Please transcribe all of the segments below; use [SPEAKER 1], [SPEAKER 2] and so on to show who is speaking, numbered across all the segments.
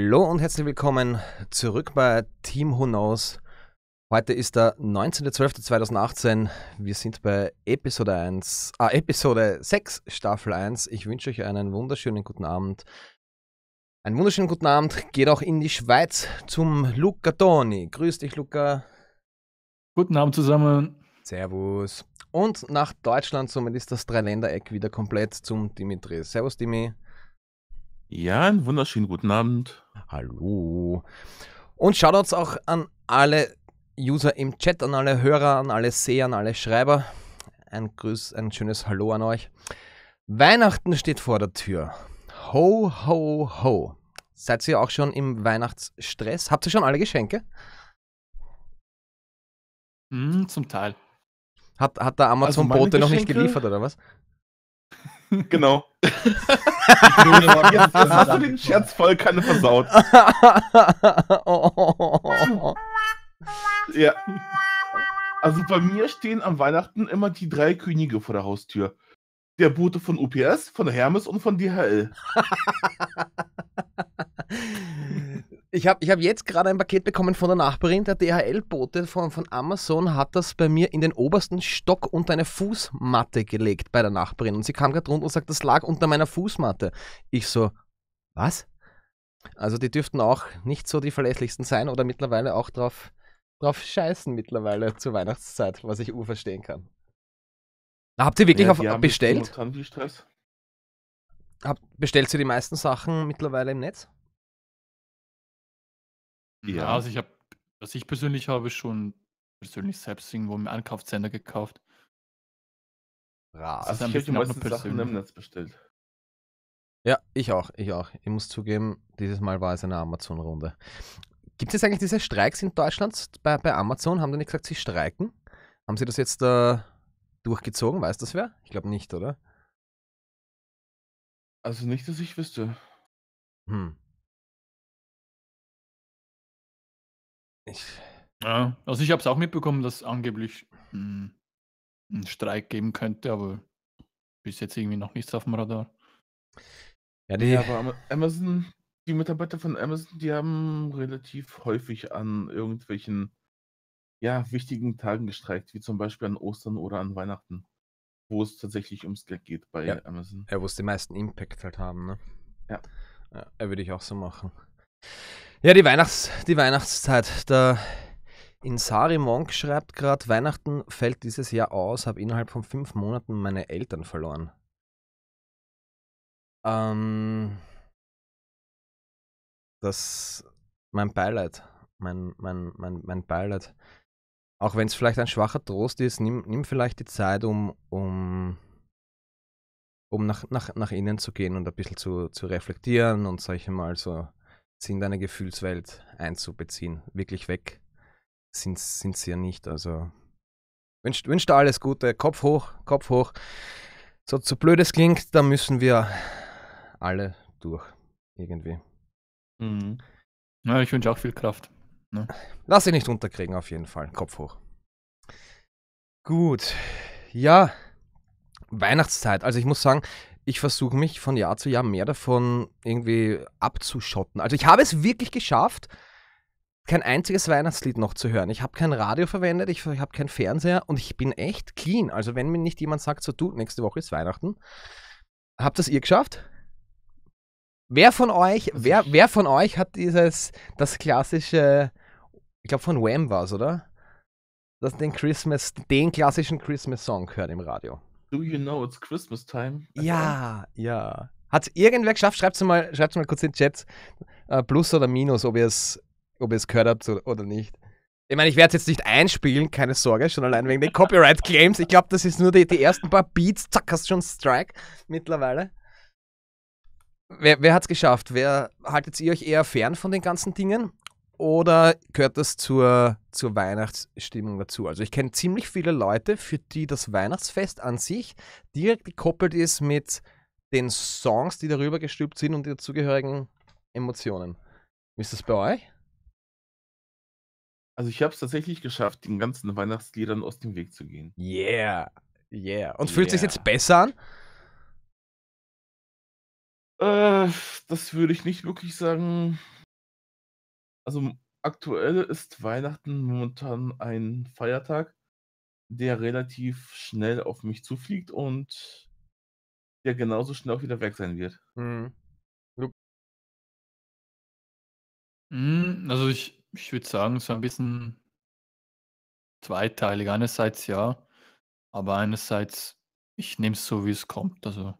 [SPEAKER 1] Hallo und herzlich willkommen zurück bei Team Who Knows. Heute ist der 19.12.2018. Wir sind bei Episode 1, ah, Episode 6, Staffel 1. Ich wünsche euch einen wunderschönen guten Abend. Einen wunderschönen guten Abend. Geht auch in die Schweiz zum Luca Toni. Grüß dich, Luca. Guten Abend zusammen. Servus. Und nach Deutschland somit ist das Dreiländereck wieder komplett zum Dimitri. Servus, Dimitri. Ja, einen wunderschönen guten Abend. Hallo. Und Shoutouts auch an alle User im Chat, an alle Hörer, an alle Seher, an alle Schreiber. Ein, Grüß, ein schönes Hallo an euch. Weihnachten steht vor der Tür. Ho, ho, ho. Seid ihr auch schon im Weihnachtsstress? Habt ihr schon alle Geschenke? Mm, zum Teil. Hat, hat der Amazon-Bote also noch nicht geliefert, oder was? Genau. jetzt, hast du den Scherz voll keine versaut.
[SPEAKER 2] ja. Also bei mir stehen am Weihnachten immer die drei Könige vor der Haustür. Der Bote von UPS, von Hermes und von
[SPEAKER 1] DHL. Ich habe ich hab jetzt gerade ein Paket bekommen von der Nachbarin. Der DHL-Bote von, von Amazon hat das bei mir in den obersten Stock unter eine Fußmatte gelegt bei der Nachbarin. Und sie kam gerade runter und sagt, das lag unter meiner Fußmatte. Ich so, was? Also die dürften auch nicht so die verlässlichsten sein oder mittlerweile auch drauf, drauf scheißen mittlerweile zur Weihnachtszeit, was ich verstehen kann. Habt ihr wirklich ja, auf, bestellt? Habt, bestellt ihr die meisten Sachen mittlerweile im Netz?
[SPEAKER 3] Ja, also ich habe, was ich persönlich habe schon persönlich selbst irgendwo im Einkaufscenter gekauft.
[SPEAKER 2] Das ist Also ich habe die meisten Sachen persönlich. im Netz bestellt.
[SPEAKER 1] Ja, ich auch, ich auch. Ich muss zugeben, dieses Mal war es eine Amazon-Runde. Gibt es jetzt eigentlich diese Streiks in Deutschland bei, bei Amazon? Haben die nicht gesagt, sie streiken? Haben sie das jetzt äh, durchgezogen? Weiß das wer? Ich glaube nicht, oder?
[SPEAKER 4] Also nicht, dass ich wüsste. Hm.
[SPEAKER 3] Ich ja, also ich habe es auch mitbekommen, dass angeblich mh, hm, einen Streik geben könnte, aber bis jetzt irgendwie noch nichts auf dem Radar.
[SPEAKER 2] Ja, die ja, aber Amazon, die Mitarbeiter von Amazon, die haben relativ häufig an irgendwelchen ja, wichtigen Tagen gestreikt, wie zum Beispiel an Ostern
[SPEAKER 1] oder an Weihnachten, wo es tatsächlich ums Geld geht bei ja. Amazon. Ja, wo es den meisten Impact halt haben, ne? Ja. ja würde ich auch so machen. Ja, die, Weihnachts-, die Weihnachtszeit. Der Insari Monk schreibt gerade: Weihnachten fällt dieses Jahr aus, habe innerhalb von fünf Monaten meine Eltern verloren. Ähm, das mein Beileid. Mein, mein, mein, mein Beileid. Auch wenn es vielleicht ein schwacher Trost ist, nimm, nimm vielleicht die Zeit, um, um, um nach, nach, nach innen zu gehen und ein bisschen zu, zu reflektieren und solche mal so sind deine Gefühlswelt einzubeziehen. Wirklich weg sind, sind sie ja nicht. Also wünscht, wünscht alles Gute. Kopf hoch, Kopf hoch. So, so blöd es klingt, da müssen wir alle durch. Irgendwie. Mhm.
[SPEAKER 3] Ja, ich wünsche auch viel Kraft.
[SPEAKER 1] Ne? Lass dich nicht unterkriegen, auf jeden Fall. Kopf hoch. Gut. Ja. Weihnachtszeit. Also ich muss sagen, ich versuche mich von Jahr zu Jahr mehr davon irgendwie abzuschotten. Also ich habe es wirklich geschafft, kein einziges Weihnachtslied noch zu hören. Ich habe kein Radio verwendet, ich habe keinen Fernseher und ich bin echt clean. Also wenn mir nicht jemand sagt, so du, nächste Woche ist Weihnachten, habt das ihr geschafft? Wer von euch, wer, wer von euch hat dieses, das klassische, ich glaube von Wham war es, oder? Das, den Christmas, den klassischen Christmas-Song gehört im Radio.
[SPEAKER 2] Do you know it's Christmas time? Ja,
[SPEAKER 1] ja. Hat es irgendwer geschafft? Schreibt es mal, mal kurz in den Chat, uh, plus oder minus, ob ihr es ob gehört habt oder nicht. Ich meine, ich werde es jetzt nicht einspielen, keine Sorge, schon allein wegen den Copyright-Claims. Ich glaube, das ist nur die, die ersten paar Beats. Zack, hast du schon Strike mittlerweile. Wer, wer hat es geschafft? Wer haltet ihr euch eher fern von den ganzen Dingen? Oder gehört das zur, zur Weihnachtsstimmung dazu? Also ich kenne ziemlich viele Leute, für die das Weihnachtsfest an sich direkt gekoppelt ist mit den Songs, die darüber gestülpt sind und die dazugehörigen Emotionen. Wie ist das bei euch?
[SPEAKER 2] Also ich habe es tatsächlich geschafft, den ganzen Weihnachtsliedern aus dem Weg zu gehen.
[SPEAKER 4] Yeah, yeah. Und yeah. fühlt sich jetzt besser an? Äh, das würde ich nicht wirklich sagen. Also
[SPEAKER 2] aktuell ist Weihnachten momentan ein Feiertag, der relativ schnell auf mich zufliegt und der genauso schnell auch wieder weg sein wird.
[SPEAKER 4] Mhm. Hm, also ich,
[SPEAKER 3] ich würde sagen, es so ein bisschen zweiteilig. Einerseits ja, aber einerseits, ich nehme es so, wie es kommt. Also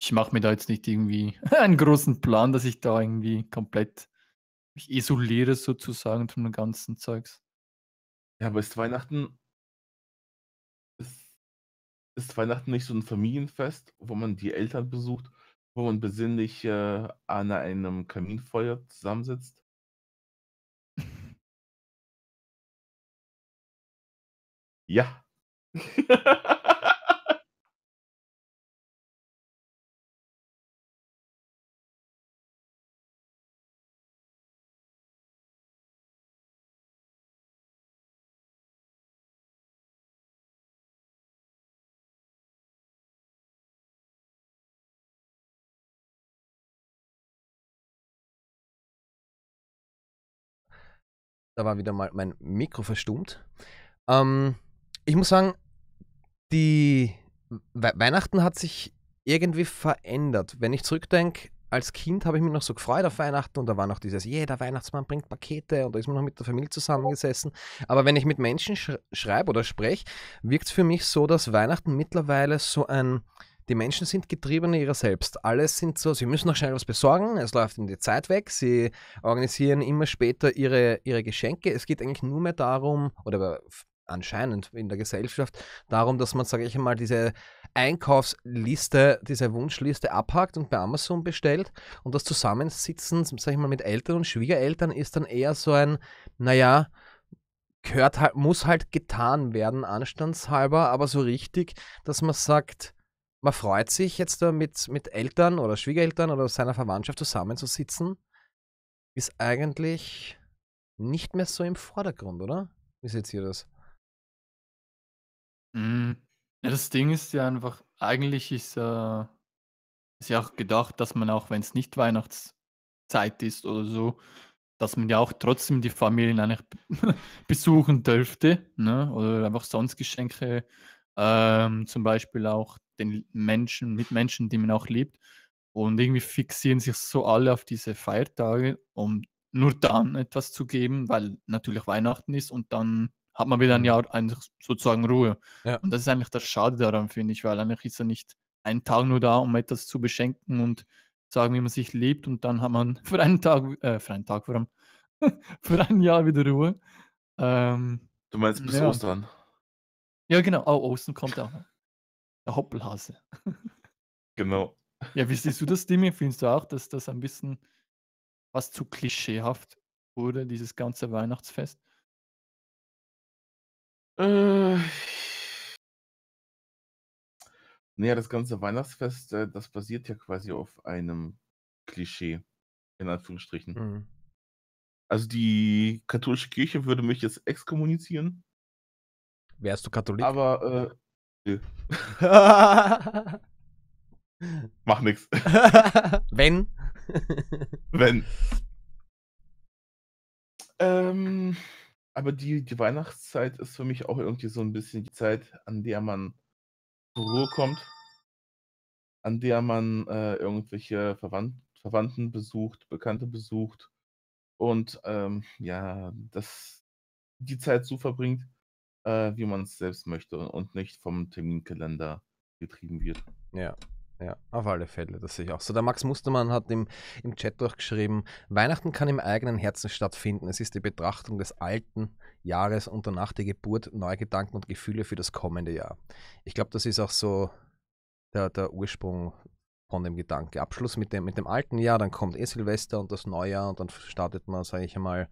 [SPEAKER 3] ich mache mir da jetzt nicht irgendwie einen großen Plan, dass ich da irgendwie komplett mich isoliere sozusagen von dem ganzen Zeugs. Ja, aber ist Weihnachten.
[SPEAKER 2] Ist, ist Weihnachten nicht so ein Familienfest, wo man die Eltern besucht, wo man
[SPEAKER 4] besinnlich äh, an einem Kaminfeuer zusammensitzt? ja.
[SPEAKER 1] Da war wieder mal mein Mikro verstummt. Ähm, ich muss sagen, die We Weihnachten hat sich irgendwie verändert. Wenn ich zurückdenke, als Kind habe ich mich noch so gefreut auf Weihnachten und da war noch dieses, yeah, Weihnachtsmann bringt Pakete und da ist man noch mit der Familie zusammengesessen. Aber wenn ich mit Menschen sch schreibe oder spreche, wirkt es für mich so, dass Weihnachten mittlerweile so ein die Menschen sind Getriebene ihrer selbst. Alles sind so, sie müssen noch schnell was besorgen, es läuft in die Zeit weg, sie organisieren immer später ihre, ihre Geschenke. Es geht eigentlich nur mehr darum, oder anscheinend in der Gesellschaft, darum, dass man, sage ich mal, diese Einkaufsliste, diese Wunschliste abhakt und bei Amazon bestellt. Und das Zusammensitzen, sage ich mal, mit Eltern und Schwiegereltern ist dann eher so ein, naja, gehört halt, muss halt getan werden, anstandshalber, aber so richtig, dass man sagt, man freut sich jetzt da mit, mit Eltern oder Schwiegereltern oder seiner Verwandtschaft zusammenzusitzen, ist eigentlich
[SPEAKER 3] nicht mehr so im Vordergrund, oder? Wie seht ihr das? Mm, ja, das Ding ist ja einfach, eigentlich ist, äh, ist ja auch gedacht, dass man auch, wenn es nicht Weihnachtszeit ist oder so, dass man ja auch trotzdem die Familien eigentlich besuchen dürfte ne? oder einfach sonst Geschenke ähm, zum Beispiel auch den Menschen, mit Menschen, die man auch liebt. Und irgendwie fixieren sich so alle auf diese Feiertage, um nur dann etwas zu geben, weil natürlich Weihnachten ist und dann hat man wieder ein mhm. Jahr sozusagen Ruhe. Ja. Und das ist eigentlich das Schade daran, finde ich, weil eigentlich ist er nicht einen Tag nur da, um etwas zu beschenken und sagen, wie man sich liebt und dann hat man für einen Tag, äh, für einen Tag, für, einen, für ein Jahr wieder Ruhe. Ähm, du meinst bis ja. Ostern? Ja, genau. Oh, Ostern kommt auch der Hoppelhase. Genau. Ja, wie siehst du das, Dimi? Findest du auch, dass das ein bisschen was zu klischeehaft wurde, dieses ganze Weihnachtsfest? Äh,
[SPEAKER 2] naja, das ganze Weihnachtsfest, äh, das basiert ja quasi auf einem Klischee, in Anführungsstrichen. Mhm. Also die katholische Kirche würde mich jetzt exkommunizieren. Wärst du Katholik? Aber äh,
[SPEAKER 4] Mach nix. Wenn. Wenn.
[SPEAKER 2] Ähm, aber die, die Weihnachtszeit ist für mich auch irgendwie so ein bisschen die Zeit, an der man zur Ruhe kommt, an der man äh, irgendwelche Verwand Verwandten besucht, Bekannte besucht und ähm, ja, das die Zeit so verbringt, äh, wie man es selbst möchte und nicht
[SPEAKER 1] vom Terminkalender getrieben wird. Ja. Ja, auf alle Fälle, das sehe ich auch. So, der Max Mustermann hat im, im Chat durchgeschrieben, Weihnachten kann im eigenen Herzen stattfinden. Es ist die Betrachtung des alten Jahres und danach die Geburt neuer Gedanken und Gefühle für das kommende Jahr. Ich glaube, das ist auch so der, der Ursprung von dem Gedanke. Abschluss mit dem, mit dem alten Jahr, dann kommt eh Silvester und das Neujahr und dann startet man, sage ich einmal,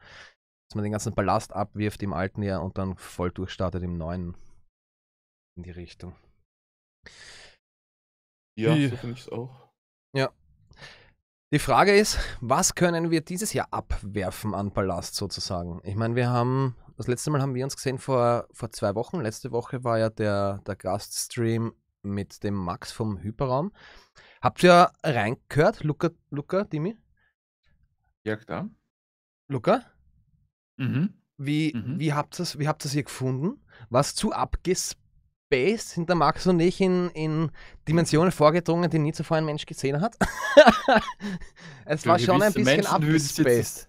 [SPEAKER 1] dass man den ganzen Ballast abwirft im alten Jahr und dann voll durchstartet im neuen. In die Richtung. Ja, so
[SPEAKER 5] finde ich es auch.
[SPEAKER 1] Ja. Die Frage ist, was können wir dieses Jahr abwerfen an Ballast sozusagen? Ich meine, wir haben, das letzte Mal haben wir uns gesehen vor, vor zwei Wochen. Letzte Woche war ja der, der Gaststream mit dem Max vom Hyperraum. Habt ihr reingehört, Luca, Luca, Dimi? Ja, klar. Luca? Mhm. Wie, mhm. wie habt ihr es wie habt's hier gefunden? Was zu abgespaced sind der Max und ich in, in Dimensionen vorgedrungen, die nie zuvor ein Mensch gesehen hat?
[SPEAKER 3] es war schon ein bisschen abgespaced.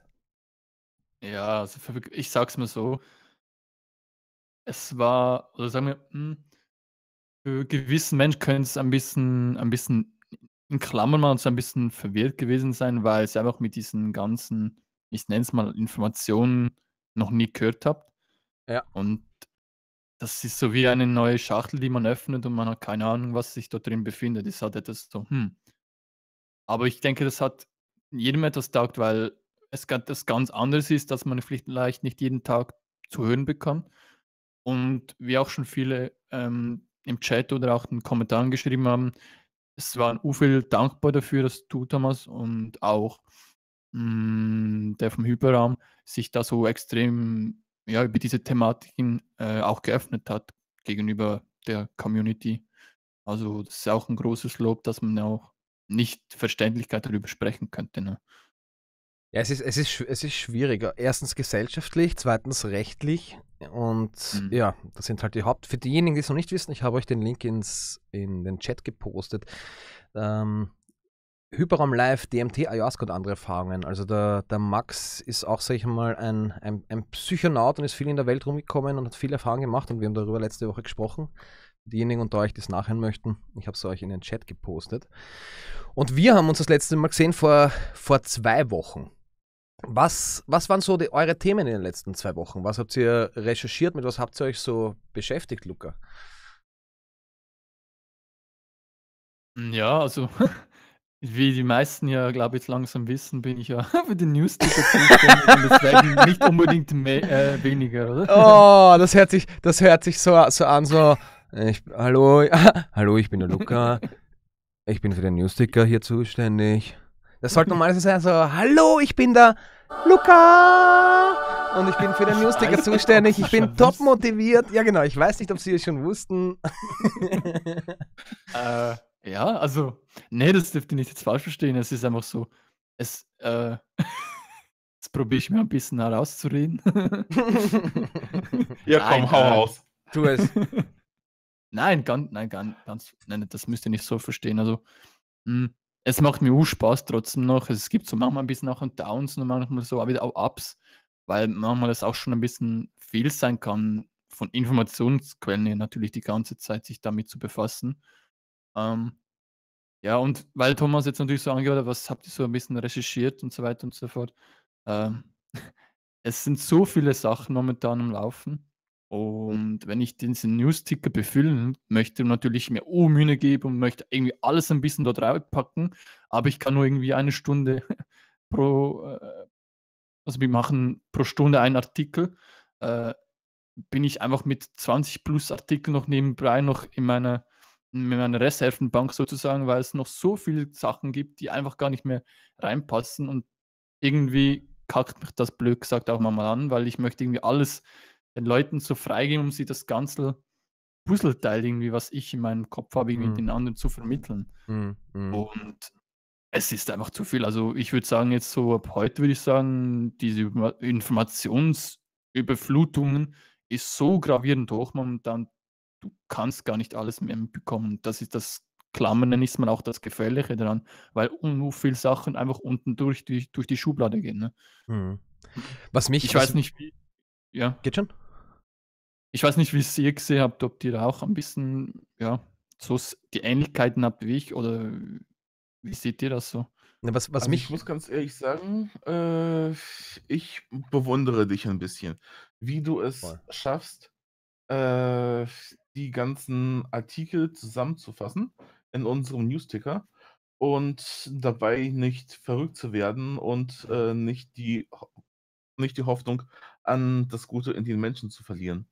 [SPEAKER 3] Ja, also ich sag's mal so. Es war, oder sagen wir, hm, für gewissen Menschen könnte es ein bisschen, ein bisschen in Klammern mal so ein bisschen verwirrt gewesen sein, weil es einfach mit diesen ganzen, ich nenne es mal, Informationen noch nie gehört habt. Ja. Und das ist so wie eine neue Schachtel, die man öffnet und man hat keine Ahnung, was sich dort drin befindet. Es hat etwas so, hm. Aber ich denke, das hat jedem etwas taugt, weil es das ganz anders ist, dass man vielleicht nicht jeden Tag zu hören bekommt. Und wie auch schon viele ähm, im Chat oder auch in den Kommentaren geschrieben haben, es waren u viel dankbar dafür, dass du, Thomas, und auch mh, mm, der vom Hyperraum sich da so extrem ja, über diese Thematiken äh, auch geöffnet hat gegenüber der Community. Also das ist auch ein großes Lob, dass man auch nicht Verständlichkeit darüber sprechen könnte. Ne? Ja, es ist, es, ist, es ist schwieriger. Erstens gesellschaftlich,
[SPEAKER 1] zweitens rechtlich. Und mhm. ja, das sind halt die Haupt. Für diejenigen, die es noch nicht wissen, ich habe euch den Link ins, in den Chat gepostet. Ähm, Hyperraum Live, DMT, Ayahuasca und andere Erfahrungen. Also der, der Max ist auch, sag ich mal, ein, ein, ein Psychonaut und ist viel in der Welt rumgekommen und hat viele Erfahrungen gemacht und wir haben darüber letzte Woche gesprochen. Diejenigen unter euch, die es nachhören möchten, ich habe es euch in den Chat gepostet. Und wir haben uns das letzte Mal gesehen vor, vor zwei Wochen. Was, was waren so die, eure Themen in den letzten zwei Wochen? Was habt ihr recherchiert? Mit was habt ihr euch so beschäftigt, Luca?
[SPEAKER 3] Ja, also Wie die meisten ja, glaube ich, langsam wissen, bin ich ja für den news zuständig und deswegen nicht unbedingt äh, weniger, oder? Oh,
[SPEAKER 1] das hört sich, das hört sich so, so an, so, ich, hallo, hallo, ich bin der Luca, ich bin für den news hier zuständig. Das sollte normalerweise sein, so, hallo, ich bin der Luca und ich bin für den news zuständig, ich bin top motiviert. Ja genau, ich weiß nicht, ob Sie es schon wussten.
[SPEAKER 3] äh... Ja, also, nee, das dürft ihr nicht jetzt falsch verstehen. Es ist einfach so, es, äh, jetzt probiere ich mir ein bisschen herauszureden. ja, komm, nein, hau äh, raus. Tu es. Nein, ganz, nein, ganz, nein, das müsst ihr nicht so verstehen. Also, mh, hm, es macht mir auch Spaß trotzdem noch. Es gibt so manchmal ein bisschen auch und Downs und manchmal so, aber wieder auch Ups, weil manchmal das auch schon ein bisschen viel sein kann, von Informationsquellen natürlich die ganze Zeit sich damit zu befassen. Ähm, ja, und weil Thomas jetzt natürlich so angehört hat, was habt ihr so ein bisschen recherchiert und so weiter und so fort. Ähm, es sind so viele Sachen momentan am Laufen. Und wenn ich diesen News-Ticker befüllen möchte, natürlich mir oh Mühe gebe und möchte irgendwie alles ein bisschen dort reinpacken, aber ich kann nur irgendwie eine Stunde pro, äh, also wir machen pro Stunde einen Artikel, äh, bin ich einfach mit 20 plus Artikeln noch nebenbei noch in meiner mit meiner Resthälftenbank sozusagen, weil es noch so viele Sachen gibt, die einfach gar nicht mehr reinpassen und irgendwie kackt mich das blöd gesagt auch mal an, weil ich möchte irgendwie alles den Leuten so freigeben, um sie das ganze Puzzleteil irgendwie, was ich in meinem Kopf habe, irgendwie mm. den anderen zu vermitteln. Mm, mm. Und es ist einfach zu viel. Also ich würde sagen, jetzt so ab heute würde ich sagen, diese Informationsüberflutungen ist so gravierend hoch momentan, du kannst gar nicht alles mehr bekommen. Das ist das Klammern, dann ist man auch das Gefährliche daran, weil nur viel Sachen einfach unten durch die, durch die Schublade gehen. Ne? Hm. Was mich. Ich was weiß also nicht, wie. Ja. Geht schon? Ich weiß nicht, wie es ihr gesehen habt, ob ihr da auch ein bisschen, ja, so die Ähnlichkeiten habt wie ich oder wie seht ihr das so? Na, ne, was, was also mich... Ich muss
[SPEAKER 2] ganz ehrlich sagen,
[SPEAKER 3] äh, ich bewundere dich ein
[SPEAKER 2] bisschen, wie du es Voll. schaffst, äh, die ganzen Artikel zusammenzufassen in unserem Newsticker und dabei nicht verrückt zu werden und äh, nicht, die, nicht die Hoffnung an das Gute in den Menschen zu verlieren.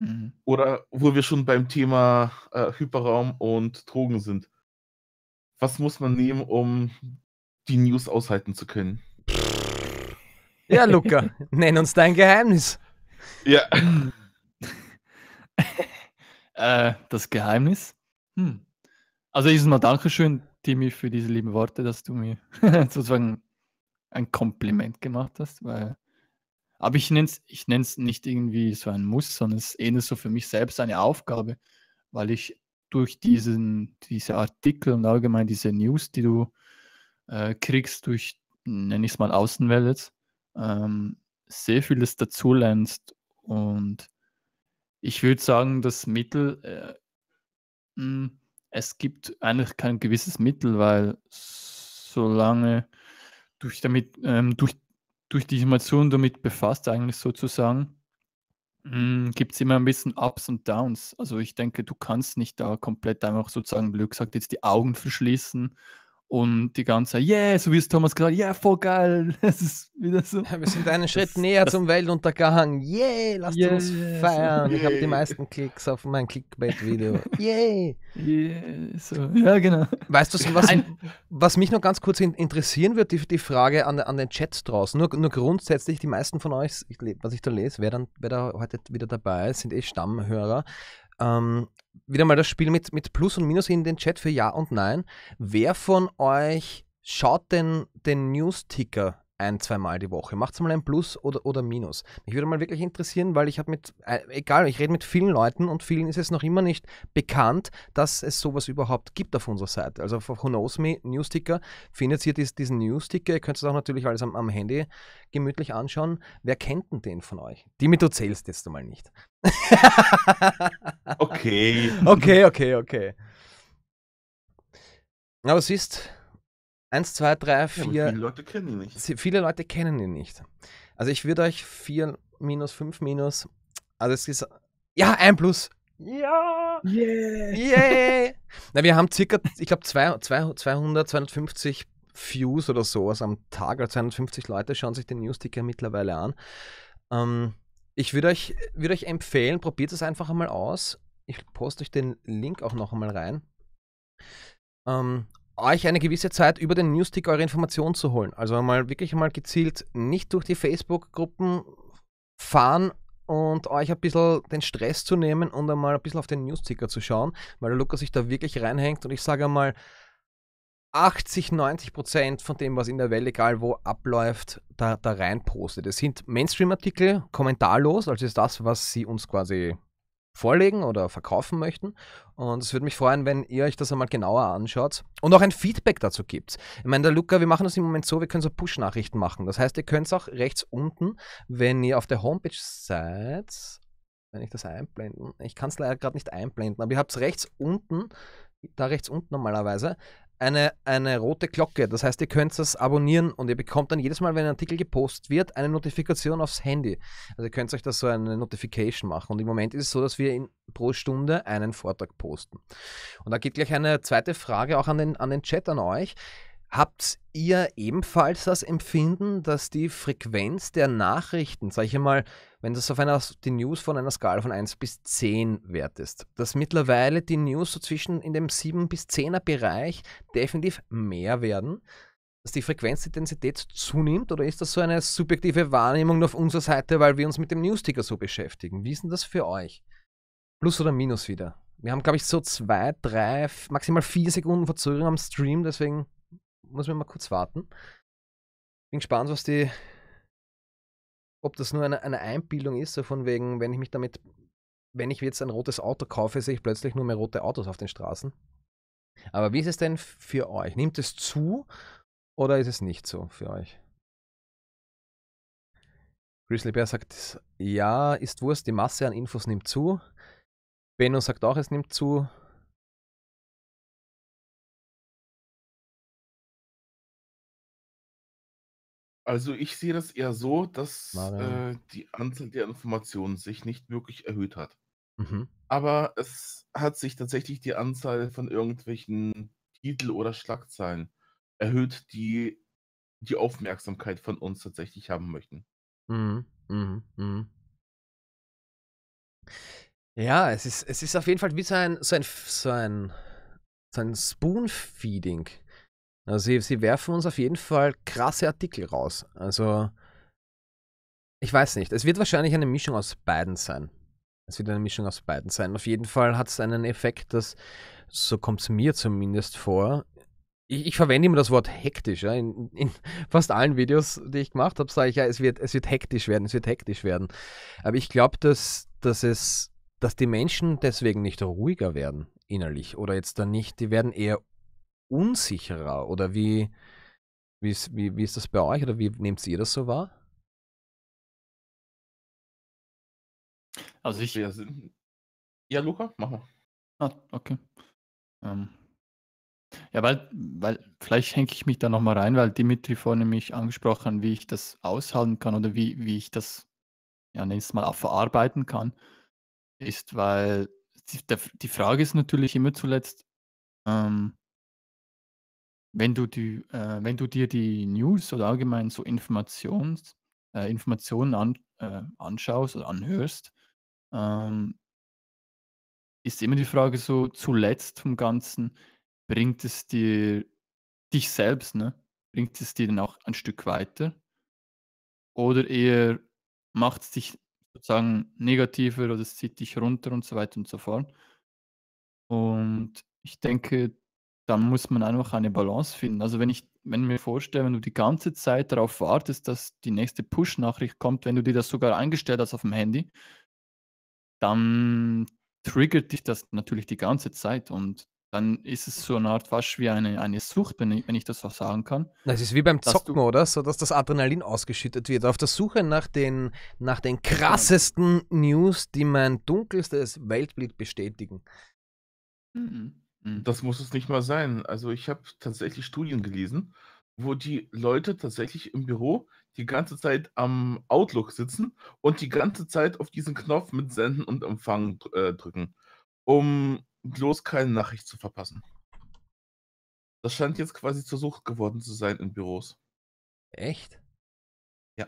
[SPEAKER 2] Mhm. Oder wo wir schon beim Thema äh, Hyperraum und Drogen sind. Was muss man nehmen, um die News aushalten zu können?
[SPEAKER 1] Ja, Luca, nenn uns dein
[SPEAKER 3] Geheimnis. Ja. Äh, das Geheimnis? Hm. Also sage mal Dankeschön, Timmy, für diese lieben Worte, dass du mir sozusagen ein Kompliment gemacht hast, weil aber ich nenne es ich nenn's nicht irgendwie so ein Muss, sondern es ist eher so für mich selbst eine Aufgabe, weil ich durch diesen, diese Artikel und allgemein diese News, die du äh, kriegst, durch, nenne ich es mal Außenwelt ähm, sehr vieles dazulernst und ich würde sagen, das Mittel, äh, hm, es gibt eigentlich kein gewisses Mittel, weil solange durch damit, ähm, durch, durch die Information damit befasst, eigentlich sozusagen, hm, gibt es immer ein bisschen Ups und Downs. Also ich denke, du kannst nicht da komplett einfach sozusagen, Glück sagt, jetzt die Augen verschließen und die ganze yeah, so wie es Thomas gesagt ja, yeah, voll geil, es ist wieder so. Ja, wir
[SPEAKER 1] sind einen Schritt das, näher das, zum Weltuntergang, yeah, lasst yeah, uns feiern. Yeah. Ich habe die meisten Klicks auf mein Clickbait-Video,
[SPEAKER 3] yeah. yeah so. Ja, genau. Weißt du, was,
[SPEAKER 1] was mich noch ganz kurz in, interessieren wird, die, die Frage an, an den Chats draußen, nur, nur grundsätzlich, die meisten von euch, ich, was ich da lese, wer, dann, wer da heute wieder dabei ist, sind eh Stammhörer. Ähm, wieder mal das Spiel mit, mit Plus und Minus in den Chat für Ja und Nein. Wer von euch schaut denn den News-Ticker ein, zweimal die Woche. Macht es mal ein Plus oder, oder Minus. Mich würde mal wirklich interessieren, weil ich habe mit, äh, egal, ich rede mit vielen Leuten und vielen ist es noch immer nicht bekannt, dass es sowas überhaupt gibt auf unserer Seite. Also auf Who Knows Me, Newsticker, findet ihr dies, diesen Newsticker. Ihr könnt es auch natürlich alles am, am, Handy gemütlich anschauen. Wer kennt denn den von euch? Dimit, du zählst jetzt mal nicht. okay. Okay, okay, okay. Aber siehst du, Eins, zwei, drei, vier. Ja, viele Leute kennen ihn nicht. Viele Leute kennen ihn nicht. Also ich würde euch 4 minus, 5 minus. Also es ist. Ja, ein plus. Ja!
[SPEAKER 5] Yeah! Yeah!
[SPEAKER 1] Na, wir haben circa, ich glaube, 200, 250 Views oder sowas am Tag. Also 250 Leute schauen sich den Newsticker mittlerweile an. Ähm, ich würde euch, würd euch empfehlen, probiert es einfach einmal aus. Ich poste euch den Link auch noch einmal rein. Ähm, euch eine gewisse Zeit über den Newstick eure Informationen zu holen. Also mal wirklich mal gezielt nicht durch die Facebook-Gruppen fahren und euch ein bisschen den Stress zu nehmen und einmal ein bisschen auf den Newsticker zu schauen, weil der Lukas sich da wirklich reinhängt und ich sage einmal, 80, 90 Prozent von dem, was in der Welt, egal wo, abläuft, da, da rein postet. Es sind Mainstream-Artikel, kommentarlos, also ist das, was sie uns quasi vorlegen oder verkaufen möchten. Und es würde mich freuen, wenn ihr euch das einmal genauer anschaut und auch ein Feedback dazu gibt. Ich meine, der Luca, wir machen das im Moment so, wir können so Push-Nachrichten machen. Das heißt, ihr könnt es auch rechts unten, wenn ihr auf der Homepage seid, wenn ich das einblenden, ich kann es leider gerade nicht einblenden, aber ihr habt es rechts unten, da rechts unten normalerweise, eine, eine rote Glocke. Das heißt, ihr könnt das abonnieren und ihr bekommt dann jedes Mal, wenn ein Artikel gepostet wird, eine Notifikation aufs Handy. Also ihr könnt euch das so eine Notification machen. Und im Moment ist es so, dass wir in, pro Stunde einen Vortrag posten. Und da geht gleich eine zweite Frage auch an den, an den Chat an euch. Habt ihr ebenfalls das Empfinden, dass die Frequenz der Nachrichten, sag ich mal, wenn du es auf einer, die News von einer Skala von 1 bis 10 wertest, dass mittlerweile die News so zwischen in dem 7 bis 10er Bereich definitiv mehr werden, dass die Frequenzintensität zunimmt oder ist das so eine subjektive Wahrnehmung nur auf unserer Seite, weil wir uns mit dem Newsticker so beschäftigen? Wie ist denn das für euch? Plus oder Minus wieder? Wir haben, glaube ich, so zwei, drei, maximal vier Sekunden Verzögerung am Stream, deswegen muss man mal kurz warten. Bin gespannt, was die ob das nur eine, eine Einbildung ist, so von wegen, wenn ich mich damit, wenn ich jetzt ein rotes Auto kaufe, sehe ich plötzlich nur mehr rote Autos auf den Straßen. Aber wie ist es denn für euch? Nimmt es zu oder ist es nicht so für euch? Grizzly Bear sagt, ja, ist Wurst, die Masse an Infos nimmt zu. Benno sagt auch, es nimmt
[SPEAKER 4] zu. Also ich sehe das eher so, dass äh, die
[SPEAKER 2] Anzahl der Informationen sich nicht wirklich erhöht hat. Mhm. Aber es hat sich tatsächlich die Anzahl von irgendwelchen Titel oder Schlagzeilen erhöht, die die Aufmerksamkeit von uns tatsächlich haben möchten.
[SPEAKER 5] Mhm. Mhm.
[SPEAKER 1] mhm. Ja, es ist, es ist auf jeden Fall wie so ein, so ein, so ein, so ein Spoon-Feeding. Also sie, sie werfen uns auf jeden Fall krasse Artikel raus. Also ich weiß nicht. Es wird wahrscheinlich eine Mischung aus beiden sein. Es wird eine Mischung aus beiden sein. Auf jeden Fall hat es einen Effekt, dass, so kommt es mir zumindest vor, ich, ich, verwende immer das Wort hektisch. Ja. In, in, fast allen Videos, die ich gemacht habe, sage ich ja, es wird, es wird hektisch werden, es wird hektisch werden. Aber ich glaube, dass, dass es, dass die Menschen deswegen nicht ruhiger werden innerlich oder jetzt dann nicht, die werden eher unsicherer oder wie, wie, ist, wie, wie ist das bei euch oder wie nehmt ihr das so wahr?
[SPEAKER 4] Also ich. Ja, Luca, mach mal. Ah,
[SPEAKER 3] okay. Ähm. Ja, weil, weil vielleicht hänge ich mich da nochmal rein, weil Dimitri vorhin mich angesprochen hat, wie ich das aushalten kann oder wie, wie ich das, ja, nächstes mal, auch verarbeiten kann, ist, weil die, die Frage ist natürlich immer zuletzt, ähm, wenn du, die, äh, wenn du dir die News oder allgemein so Informations, äh, Informationen an, äh, anschaust oder anhörst, ähm, ist immer die Frage so, zuletzt vom Ganzen, bringt es dir dich selbst, ne? Bringt es dir dann auch ein Stück weiter? Oder eher macht es dich sozusagen negativer oder es zieht dich runter und so weiter und so fort. Und ich denke, da muss man einfach eine Balance finden. Also wenn ich, wenn ich mir vorstelle, wenn du die ganze Zeit darauf wartest, dass die nächste Push-Nachricht kommt, wenn du dir das sogar eingestellt hast auf dem Handy, dann triggert dich das natürlich die ganze Zeit und dann ist es so eine Art Wasch wie eine, eine Sucht, wenn ich, wenn ich das so sagen kann. Das ist wie beim Zocken, oder? So, dass das Adrenalin ausgeschüttet wird. Auf der Suche nach den, nach
[SPEAKER 1] den krassesten News, die mein dunkelstes Weltbild bestätigen.
[SPEAKER 3] Mhm.
[SPEAKER 2] Mhm. Das muss es nicht mal sein. Also ich habe tatsächlich Studien gelesen, wo die Leute tatsächlich im Büro die ganze Zeit am Outlook sitzen und die ganze Zeit auf diesen Knopf mit Senden und Empfangen äh, drücken, um
[SPEAKER 4] bloß keine Nachricht zu verpassen. Das scheint jetzt quasi zur Sucht geworden zu sein
[SPEAKER 3] in Büros. Echt? Ja.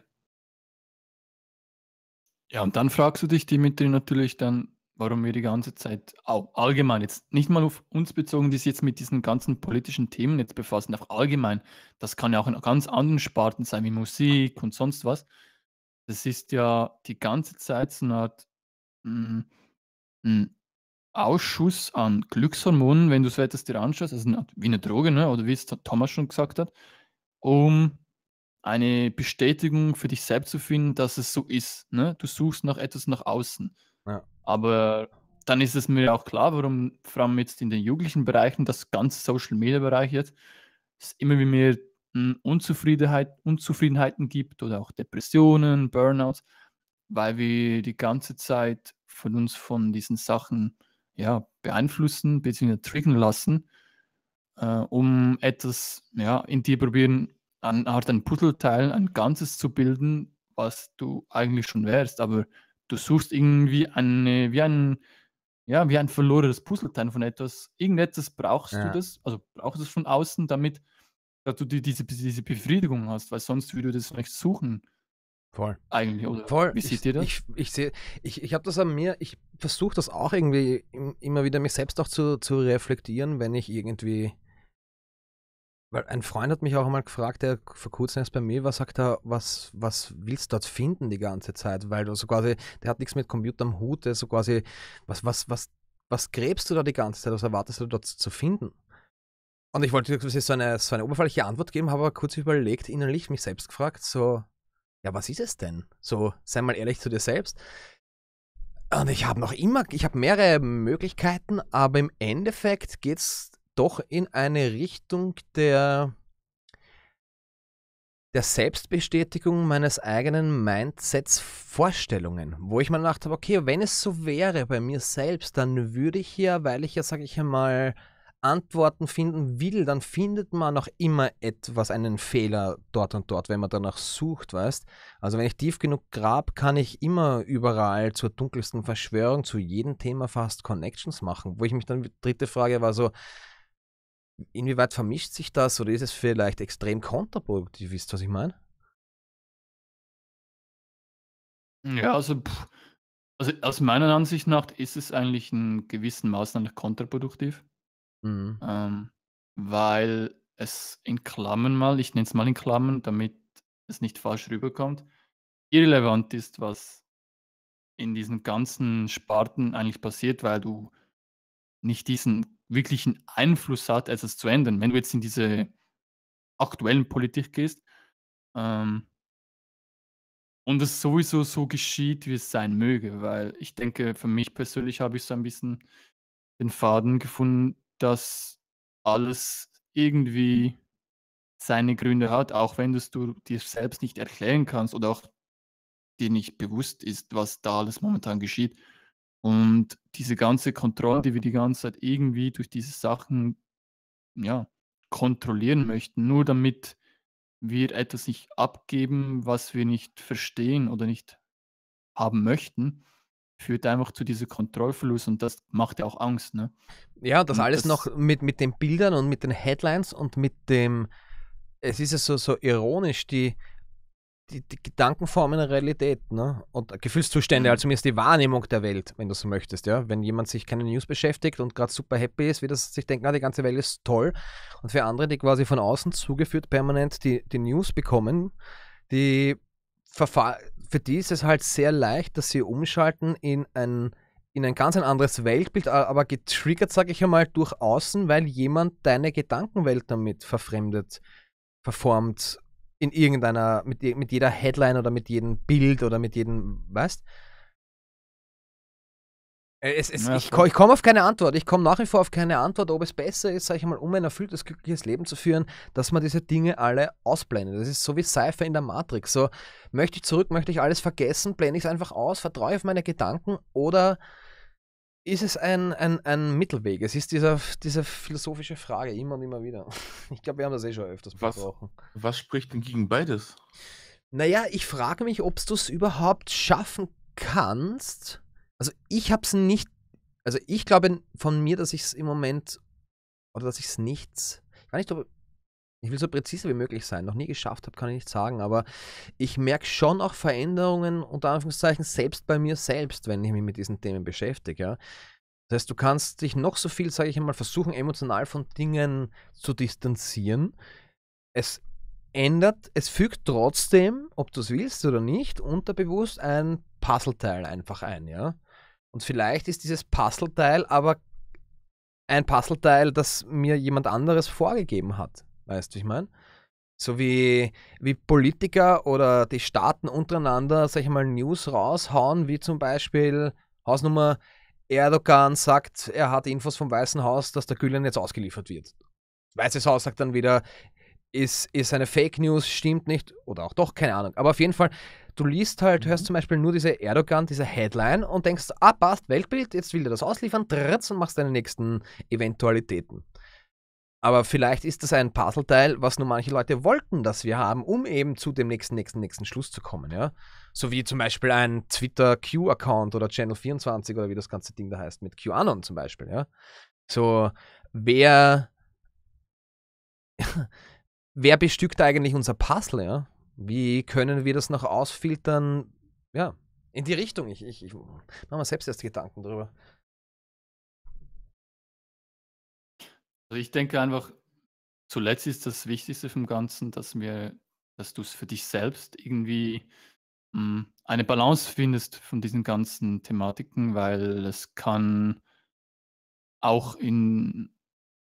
[SPEAKER 3] Ja, und dann fragst du dich die mit natürlich dann, warum wir die ganze Zeit auch allgemein jetzt nicht mal auf uns bezogen, die sich jetzt mit diesen ganzen politischen Themen jetzt befassen, auch allgemein, das kann ja auch in ganz anderen Sparten sein, wie Musik und sonst was. Das ist ja die ganze Zeit so eine Art ein, mm, mm, Ausschuss an Glückshormonen, wenn du so etwas dir anschaust, also eine, wie eine Droge, ne? oder wie es Thomas schon gesagt hat, um eine Bestätigung für dich selbst zu finden, dass es so ist. Ne? Du suchst nach etwas nach außen. Ja. Aber dann ist es mir auch klar, warum vor allem jetzt in den jugendlichen Bereichen, das ganze Social Media Bereich jetzt, es immer wie mehr hm, Unzufriedenheit, Unzufriedenheiten gibt oder auch Depressionen, Burnouts, weil wir die ganze Zeit von uns von diesen Sachen ja, beeinflussen bzw. triggern lassen, äh, um etwas ja, in dir probieren, eine Art halt ein Puzzleteil, ein Ganzes zu bilden, was du eigentlich schon wärst, aber du suchst irgendwie eine, wie ein, ja, wie ein verlorenes Puzzleteil von etwas. Irgendetwas brauchst ja. du das, also brauchst du es von außen, damit dass du die, diese, diese Befriedigung hast, weil sonst würde das nicht suchen. Voll. Eigentlich, oder? Voll. Wie seht ihr das? Ich,
[SPEAKER 1] ich sehe, ich, ich habe das an mir, ich versuche das auch irgendwie immer wieder mich selbst auch zu, zu reflektieren, wenn ich irgendwie weil ein Freund hat mich auch einmal gefragt, der vor kurzem erst bei mir war, sagt er, was, was willst du dort finden die ganze Zeit? Weil du so quasi, der hat nichts mit Computer am Hut, der so quasi, was, was, was, was gräbst du da die ganze Zeit? Was erwartest du dort zu finden? Und ich wollte so eine, so eine oberflächliche Antwort geben, habe aber kurz überlegt, innerlich mich selbst gefragt, so, ja, was ist es denn? So, sei mal ehrlich zu dir selbst. Und ich habe noch immer, ich habe mehrere Möglichkeiten, aber im Endeffekt geht es doch in eine Richtung der, der Selbstbestätigung meines eigenen Mindsets Vorstellungen, wo ich mir gedacht habe, okay, wenn es so wäre bei mir selbst, dann würde ich ja, weil ich ja, sage ich einmal, Antworten finden will, dann findet man auch immer etwas, einen Fehler dort und dort, wenn man danach sucht, weißt. Also wenn ich tief genug grab, kann ich immer überall zur dunkelsten Verschwörung, zu jedem Thema fast Connections machen, wo ich mich dann, dritte Frage war so, Inwieweit vermischt sich das oder ist es vielleicht extrem kontraproduktiv? Wisst was ich meine?
[SPEAKER 3] Ja, also, pff, also aus meiner Ansicht nach ist es eigentlich in gewissen Maße kontraproduktiv, mhm. ähm, weil es in Klammern mal, ich nenne es mal in Klammern, damit es nicht falsch rüberkommt, irrelevant ist, was in diesen ganzen Sparten eigentlich passiert, weil du nicht diesen wirklichen Einfluss hat, etwas zu ändern. Wenn du jetzt in diese aktuellen Politik gehst ähm, und es sowieso so geschieht, wie es sein möge, weil ich denke, für mich persönlich habe ich so ein bisschen den Faden gefunden, dass alles irgendwie seine Gründe hat, auch wenn das du dir selbst nicht erklären kannst oder auch dir nicht bewusst ist, was da alles momentan geschieht. Und diese ganze Kontrolle, die wir die ganze Zeit irgendwie durch diese Sachen ja, kontrollieren möchten, nur damit wir etwas nicht abgeben, was wir nicht verstehen oder nicht haben möchten, führt einfach zu diesem Kontrollverlust und das macht ja auch Angst. Ne? Ja, das und alles das noch
[SPEAKER 1] mit, mit den Bildern und mit den Headlines und mit dem, es ist ja so, so ironisch, die, die, die Gedanken der Realität, ne? Und Gefühlszustände, mhm. also zumindest die Wahrnehmung der Welt, wenn du so möchtest, ja. Wenn jemand sich keine News beschäftigt und gerade super happy ist, wird er sich denken, na, ah, die ganze Welt ist toll. Und für andere, die quasi von außen zugeführt permanent die, die News bekommen, die für die ist es halt sehr leicht, dass sie umschalten in ein, in ein ganz ein anderes Weltbild, aber getriggert, sage ich einmal, durch außen, weil jemand deine Gedankenwelt damit verfremdet, verformt, in irgendeiner, mit, mit jeder Headline oder mit jedem Bild oder mit jedem, weißt
[SPEAKER 4] äh, es, es, ja, ich, ich komme
[SPEAKER 1] auf keine Antwort. Ich komme nach wie vor auf keine Antwort, ob es besser ist, sag ich mal, um ein erfülltes, glückliches Leben zu führen, dass man diese Dinge alle ausblendet. Das ist so wie Cypher in der Matrix. So, möchte ich zurück, möchte ich alles vergessen, blende ich es einfach aus, vertraue auf meine Gedanken oder ist es ein, ein, ein Mittelweg. Es ist dieser, philosophische Frage immer und immer wieder. Ich glaube, wir haben das eh schon öfters besprochen. Was spricht denn gegen beides? Naja, ich frage mich, ob du es überhaupt schaffen kannst. Also ich habe es nicht, also ich glaube von mir, dass ich es im Moment, oder dass ich es nicht, ich weiß nicht, ob, ich will so präzise wie möglich sein, noch nie geschafft habe, kann ich nicht sagen, aber ich merke schon auch Veränderungen, unter Anführungszeichen, selbst bei mir selbst, wenn ich mich mit diesen Themen beschäftige. Ja? Das heißt, du kannst dich noch so viel, sage ich einmal, versuchen, emotional von Dingen zu distanzieren. Es ändert, es fügt trotzdem, ob du es willst oder nicht, unterbewusst ein Puzzleteil einfach ein, ja. Und vielleicht ist dieses Puzzleteil aber ein Puzzleteil, das mir jemand anderes vorgegeben hat. Weißt du, ich meine? So wie, wie Politiker oder die Staaten untereinander, sag ich mal, News raushauen, wie zum Beispiel Hausnummer Erdogan sagt, er hat Infos vom Weißen Haus, dass der Gülen jetzt ausgeliefert wird. Weißes Haus sagt dann wieder, ist, ist eine Fake News, stimmt nicht oder auch doch, keine Ahnung. Aber auf jeden Fall, du liest halt, hörst mhm. zum Beispiel nur diese Erdogan, diese Headline und denkst, ah, passt, Weltbild, jetzt will er das ausliefern, dritz und machst deine nächsten Eventualitäten. Aber vielleicht ist das ein Puzzleteil, was nur manche Leute wollten, dass wir haben, um eben zu dem nächsten, nächsten, nächsten Schluss zu kommen, ja. So wie zum Beispiel ein Twitter-Q-Account oder Channel24 oder wie das ganze Ding da heißt, mit QAnon zum Beispiel, ja. So, wer, wer bestückt eigentlich unser Puzzle, ja? Wie können wir das noch ausfiltern? Ja, in die Richtung. Ich, ich, ich mache mir selbst erst Gedanken darüber.
[SPEAKER 3] Also ich denke einfach, zuletzt ist das Wichtigste vom Ganzen, dass wir, dass du es für dich selbst irgendwie mh, hm, eine Balance findest von diesen ganzen Thematiken, weil es kann auch in,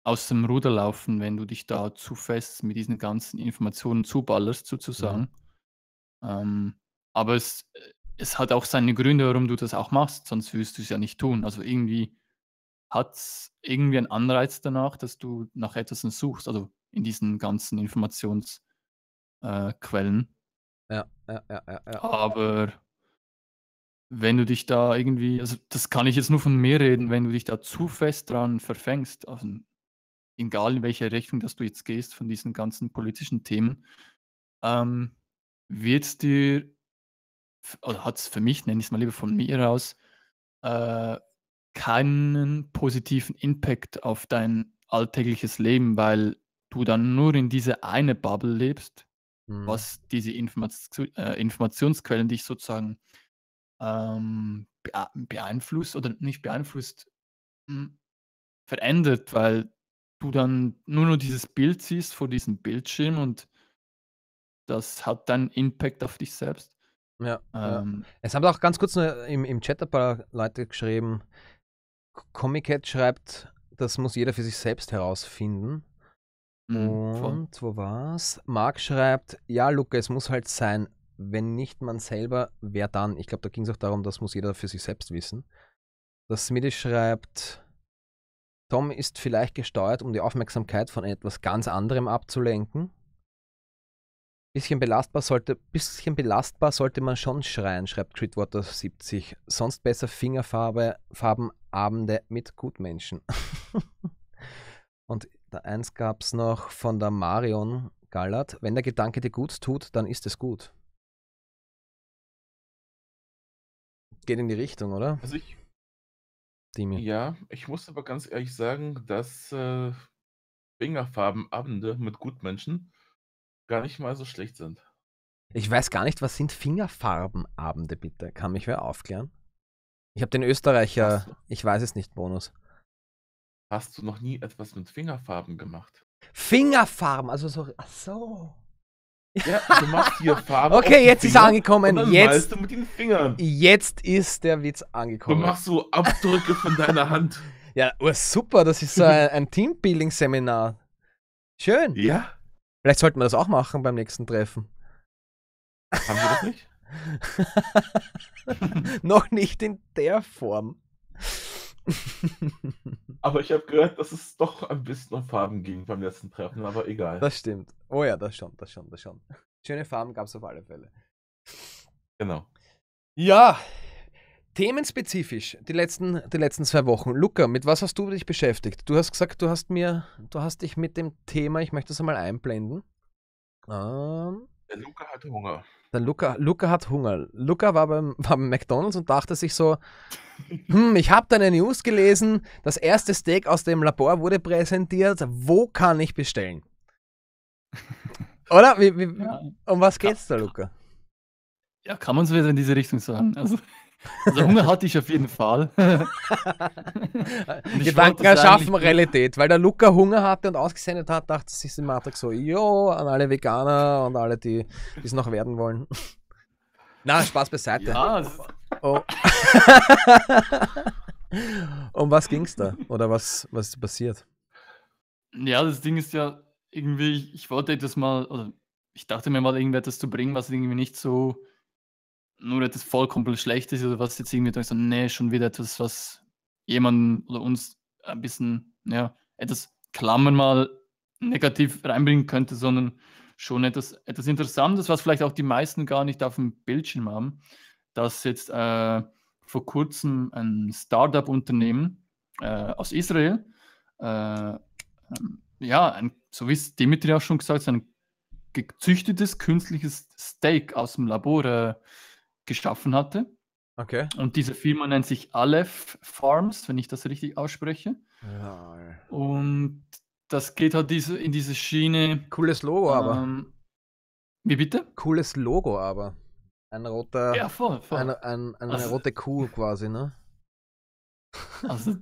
[SPEAKER 3] aus dem Ruder laufen, wenn du dich da zu fest mit diesen ganzen Informationen zuballerst, sozusagen. Mhm. Ähm, aber es, äh, es hat auch seine Gründe, warum du das auch machst, sonst würdest du es ja nicht tun. Also irgendwie hat es irgendwie einen Anreiz danach, dass du nach etwas suchst, also in diesen ganzen Informationsquellen. Äh, ja, ja, ja, ja, ja. Aber wenn du dich da irgendwie, also das kann ich jetzt nur von mir reden, wenn du dich da zu fest dran verfängst, also egal in welche Richtung, dass du jetzt gehst von diesen ganzen politischen Themen, ähm, wird es dir, oder hat es für mich, nenne ich es mal lieber von mir aus, äh, keinen positiven Impact auf dein alltägliches Leben, weil du dann nur in diese eine Bubble lebst, hm. was diese Informat äh, Informationsquellen dich sozusagen ähm, beeinflusst oder nicht beeinflusst, mh, hm, verändert, weil du dann nur nur dieses Bild siehst vor diesem Bildschirm und das hat dann Impact auf dich selbst.
[SPEAKER 1] Ja. Ähm, ja. Es haben auch ganz kurz im, im Chat ein paar Leute geschrieben, Comicat schreibt, das muss jeder für sich selbst herausfinden. Mhm. Und wo war's? Marc schreibt, ja, Luca, es muss halt sein. Wenn nicht man selber, wer dann? Ich glaube, da ging es auch darum, das muss jeder für sich selbst wissen. Das Smitty schreibt, Tom ist vielleicht gesteuert, um die Aufmerksamkeit von etwas ganz anderem abzulenken. Bisschen belastbar sollte, bisschen belastbar sollte man schon schreien, schreibt Critwater 70. Sonst besser Fingerfarbe, Farben, mit Gutmenschen. Und da eins gab es noch von der Marion Gallert. Wenn der Gedanke dir gut tut, dann ist es gut. Geht in die Richtung, oder?
[SPEAKER 4] Also ich. Dimi. Ja, ich muss aber ganz ehrlich
[SPEAKER 2] sagen, dass äh, Fingerfarbenabende mit Gutmenschen gar nicht mal so schlecht sind.
[SPEAKER 1] Ich weiß gar nicht, was sind Fingerfarbenabende bitte? Kann mich wer aufklären? Ich habe den Österreicher, du, ich weiß es nicht, Bonus. Hast du noch nie etwas mit Fingerfarben gemacht? Fingerfarben, also so, ach so. Ja, du machst hier Farben. okay, jetzt Finger ist angekommen. jetzt, du mit den Fingern. jetzt ist der Witz angekommen. Du machst so Abdrücke von deiner Hand. Ja, oh, super, das ist so ein, ein Teambuilding-Seminar. Schön. Ja. Vielleicht sollten wir das auch machen beim nächsten Treffen. Haben wir das nicht? Noch nicht in der Form. aber ich habe
[SPEAKER 2] gehört, dass es doch ein bisschen um Farben ging beim letzten Treffen, aber egal. Das stimmt. Oh ja, das schon, das
[SPEAKER 1] schon, das schon. Schöne Farben gab es auf alle Fälle. Genau. Ja, Themenspezifisch, die letzten, die letzten zwei Wochen. Luca, mit was hast du dich beschäftigt? Du hast gesagt, du hast mir, du hast dich mit dem Thema, ich möchte das einmal einblenden. Ähm, der Luca hat Hunger. Der Luca, Luca hat Hunger. Luca war beim, war beim McDonalds und dachte sich so, hm, ich habe deine News gelesen, das erste Steak aus dem Labor wurde präsentiert, wo kann ich bestellen? Oder? Wie,
[SPEAKER 3] wie, ja. Um was geht's da, Luca? Ja, kann man es wieder in diese Richtung sagen. Also. Also Hunger hatte ich auf jeden Fall.
[SPEAKER 1] Gedanken erschaffen Realität. Weil der Luca Hunger hatte und ausgesendet hat, dachte sich im Matrix so, jo, an alle Veganer und alle, die es noch werden wollen. Na, Spaß beiseite. Ja, oh. um was ging's da? Oder was, was ist passiert?
[SPEAKER 3] Ja, das Ding ist ja irgendwie, ich, wollte das mal, oder ich dachte mir mal, irgendetwas zu bringen, was irgendwie nicht so nur etwas vollkommen Schlechtes oder was jetzt irgendwie so, nee, schon wieder etwas, was jemanden oder uns ein bisschen, ja, etwas Klammern mal negativ reinbringen könnte, sondern schon etwas, etwas Interessantes, was vielleicht auch die meisten gar nicht auf dem Bildschirm haben, dass jetzt äh, vor kurzem ein Startup-Unternehmen äh, aus Israel, äh, ähm, ja, ein, so wie es Dimitri auch schon gesagt hat, ein gezüchtetes künstliches Steak aus dem Labor äh, geschaffen hatte. Okay. Und diese Firma nennt sich Aleph Farms, wenn ich das richtig ausspreche. Ja. Und das geht halt diese, in diese Schiene. Cooles Logo ähm, aber. Wie bitte? Cooles Logo aber. Ein roter. Ja, voll, voll. Ein, ein,
[SPEAKER 1] eine also, rote Kuh quasi, ne?
[SPEAKER 3] Also,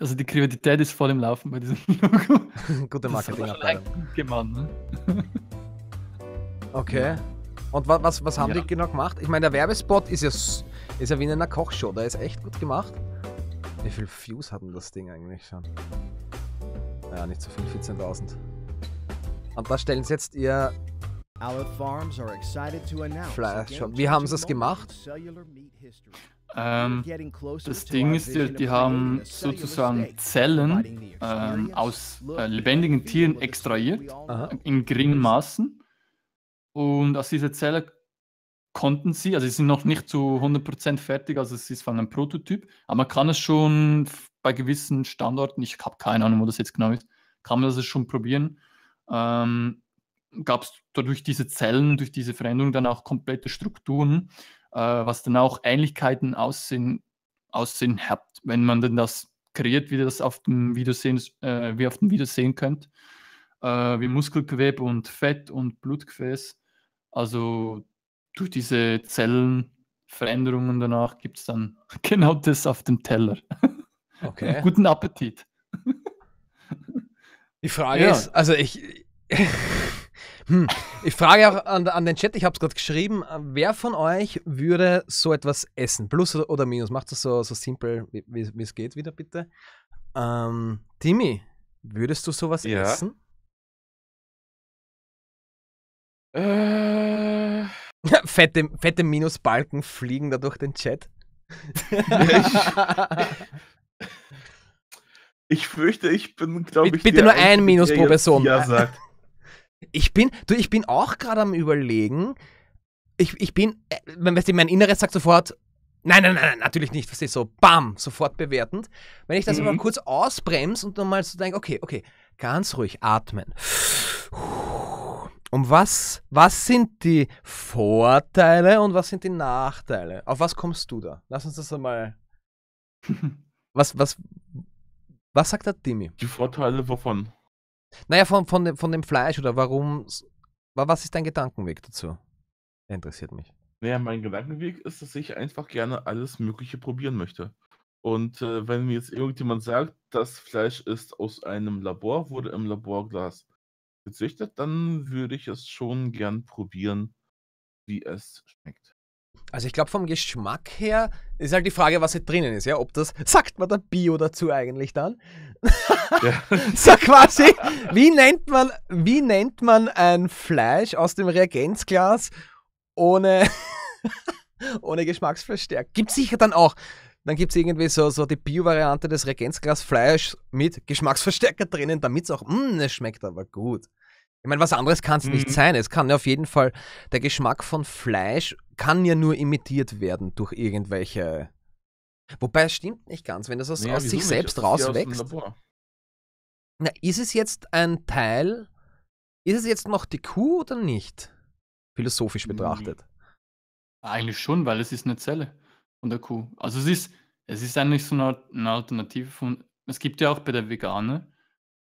[SPEAKER 3] also die Kreativität ist voll im Laufen bei diesem Logo. Gute Marketingabteilung. Gemacht, ne? Okay.
[SPEAKER 1] Ja. Und was, was, was haben ja. die genau gemacht? Ich meine, der Werbespot ist ja, ist ja wie in einer Kochshow, der ist echt gut gemacht. Wie viel Views hatten das Ding eigentlich schon? Naja, nicht so viel, 14.000. Und da stellen sie jetzt ihr
[SPEAKER 4] Fleisch schon. Wie haben sie es gemacht?
[SPEAKER 3] Ähm, das Ding ist, die, die haben sozusagen Zellen ähm, aus äh, lebendigen Tieren extrahiert, Aha. in geringen Maßen und aus dieser Zelle konnten sie, also sie sind noch nicht zu 100% fertig, also es ist von einem Prototyp, aber man kann es schon bei gewissen Standorten, ich habe keine Ahnung, wo das jetzt genau ist, kann man das schon probieren. Ähm, Gab es dadurch diese Zellen, durch diese Veränderung dann auch komplette Strukturen, äh, was dann auch Ähnlichkeiten aussehen, aussehen hat, wenn man denn das kreiert, wie ihr das auf dem Video sehen, äh, wie auf dem Video sehen könnt, äh, wie Muskelgewebe und Fett und Blutgefäß also durch diese Zellenveränderungen danach gibt es dann genau das auf dem Teller. Okay. Guten Appetit. Ich Frage ja. ist, also ich. hm,
[SPEAKER 1] ich frage auch an, an den Chat, ich habe es gerade geschrieben, wer von euch würde so etwas essen? Plus oder minus? Macht es so, so simpel, wie es geht, wieder bitte. Ähm, Timmy, würdest du sowas ja. essen? Äh, fette, fette Minusbalken fliegen da durch den Chat. ich, fürchte, ich bin, glaube ich. Bitte nur ein Minus pro Person. Ja, sagt. Ich bin, du, ich bin auch gerade am Überlegen. Ich, ich bin, äh, weißt du, mein Inneres sagt sofort, nein, nein, nein, nein natürlich nicht, verstehst du, so, bam, sofort bewertend. Wenn ich das mhm. aber kurz ausbremse und nochmal so denke, okay, okay, ganz ruhig atmen. Puh um was, was sind die Vorteile und was sind die Nachteile? Auf was kommst du da? Lass uns das einmal. was, was, was sagt der Timmy? Die Vorteile wovon? Naja, von, von, dem, von dem Fleisch oder warum. Was ist dein Gedankenweg dazu? interessiert mich.
[SPEAKER 2] Naja, mein Gedankenweg ist, dass ich einfach gerne alles Mögliche probieren möchte. Und äh, wenn mir jetzt irgendjemand sagt, das Fleisch ist aus einem Labor, wurde im Labor gezüchtet, dann würde ich es
[SPEAKER 1] schon gern probieren, wie es schmeckt. Also ich glaube vom Geschmack her ist halt die Frage, was hier drinnen ist, ja. Ob das, sagt man dann Bio dazu eigentlich dann? Ja. so quasi, wie nennt man, wie nennt man ein Fleisch aus dem Reagenzglas ohne, ohne Geschmacksverstärker? Gibt sicher dann auch dann gibt es irgendwie so, so die Bio-Variante des Reagenzglas Fleisch mit Geschmacksverstärker drinnen, damit es auch, mh, hm, es schmeckt aber gut. Ich meine, was anderes kann es mhm. nicht sein. Es kann ja auf jeden Fall, der Geschmack von Fleisch kann ja nur imitiert werden durch irgendwelche. Wobei, es stimmt nicht ganz, wenn das aus, naja, aus sich selbst rauswächst. Na, ist es jetzt ein Teil, ist es jetzt noch die Kuh oder
[SPEAKER 3] nicht? Philosophisch betrachtet. Eigentlich schon, weil es ist eine Zelle von der Kuh. Also es ist, es ist eigentlich so eine, Alternative von, es gibt ja auch bei der Veganer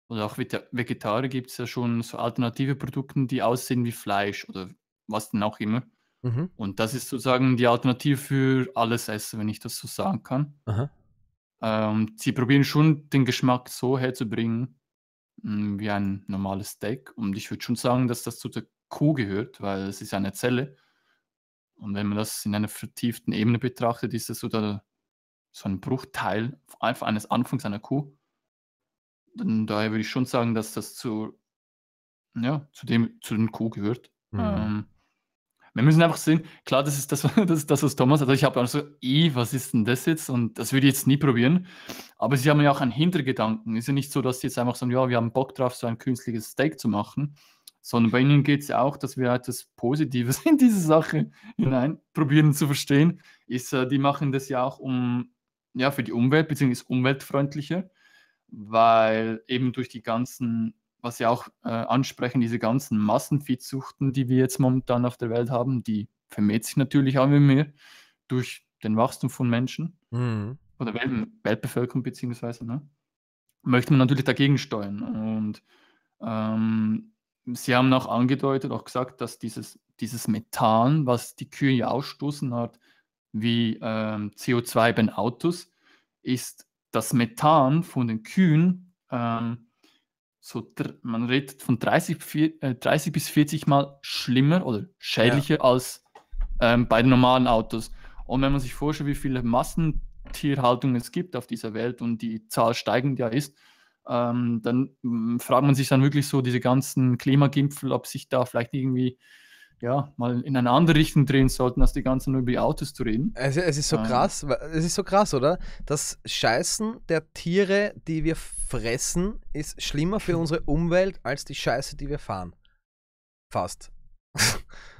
[SPEAKER 3] oder auch Vegetarier gibt es ja schon so alternative Produkte, die aussehen wie Fleisch oder was denn auch immer. Mhm. Und das ist sozusagen die Alternative für alles Essen, wenn ich das so sagen kann. Ähm, sie probieren schon den Geschmack so herzubringen hm, wie ein normales Steak. Und ich würde schon sagen, dass das zu der Kuh gehört, weil es ist eine Zelle. Und wenn man das in einer vertieften Ebene betrachtet, ist das so, der, so ein Bruchteil einfach eines Anfangs einer Kuh. Und daher würde ich schon sagen, dass das zu, ja, zu dem, zu den Kuh gehört. Mhm. Ähm, wir müssen einfach sehen, klar, das ist das, das, ist das was Thomas hat. Also ich habe auch so, was ist denn das jetzt? Und das würde ich jetzt nie probieren. Aber sie haben ja auch einen Hintergedanken. Ist ja nicht so, dass sie jetzt einfach sagen, ja, wir haben Bock drauf, so ein künstliches Steak zu machen, sondern bei ihnen geht es ja auch, dass wir etwas halt Positives in diese Sache hinein probieren zu verstehen, ist, äh, die machen das ja auch um, ja, für die Umwelt, beziehungsweise umweltfreundlicher, weil eben durch die ganzen, was sie auch äh, ansprechen, diese ganzen Massenviehzuchten, die wir jetzt momentan auf der Welt haben, die vermehrt sich natürlich auch immer mehr durch den Wachstum von Menschen mhm. oder Welt, Weltbevölkerung beziehungsweise, ne? möchte man natürlich dagegen steuern und ähm, Sie haben auch angedeutet, auch gesagt, dass dieses, dieses Methan, was die Kühe ja ausstoßen hat, wie ähm, CO2 bei Autos, ist das Methan von den Kühen, ähm, so man redet von 30, 30, äh, bis 40 Mal schlimmer oder schädlicher ja. als ähm, bei den normalen Autos. Und wenn man sich vorstellt, wie viele Massentierhaltungen es gibt auf dieser Welt und die Zahl steigend ja ist, ähm, dann mm, fragt man sich dann wirklich so diese ganzen Klimagipfel, ob sich da vielleicht irgendwie ja, mal in eine andere Richtung drehen sollten, als die ganzen nur über die Autos zu reden. Also, es ist so ähm. krass, es ist so krass, oder? Das Scheißen der Tiere, die wir
[SPEAKER 1] fressen, ist schlimmer für unsere Umwelt als die Scheiße, die wir fahren. Fast.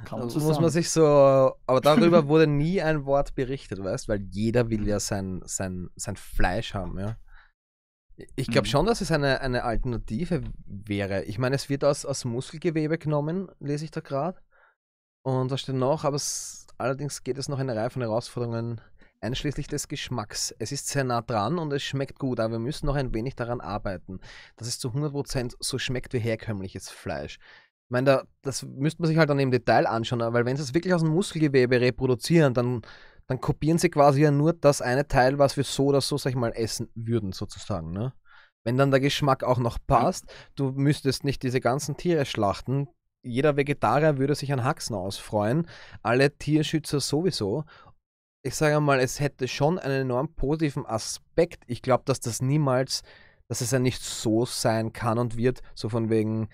[SPEAKER 1] Kann man so muss man sich so, aber darüber wurde nie ein Wort berichtet, weißt, weil jeder will mhm. ja sein, sein, sein Fleisch haben, ja. Ich glaube mhm. schon, dass es eine, eine Alternative wäre. Ich meine, es wird aus, aus Muskelgewebe genommen, lese ich da gerade. Und was steht noch? Aber es, allerdings geht es noch in eine Reihe von Herausforderungen, einschließlich des Geschmacks. Es ist sehr nah dran und es schmeckt gut, aber wir müssen noch ein wenig daran arbeiten, dass es zu 100% so schmeckt wie herkömmliches Fleisch. Ich meine, da, das müsste man sich halt dann im Detail anschauen, weil wenn sie es wirklich aus dem Muskelgewebe reproduzieren, dann dann kopieren sie quasi ja nur das eine Teil, was wir so oder so, sag ich mal, essen würden, sozusagen, ne? Wenn dann der Geschmack auch noch passt, du müsstest nicht diese ganzen Tiere schlachten. Jeder Vegetarier würde sich an Haxen ausfreuen, alle Tierschützer sowieso. Ich sage mal, es hätte schon einen enorm positiven Aspekt. Ich glaube, dass das niemals, dass es ja nicht so sein kann und wird, so von wegen,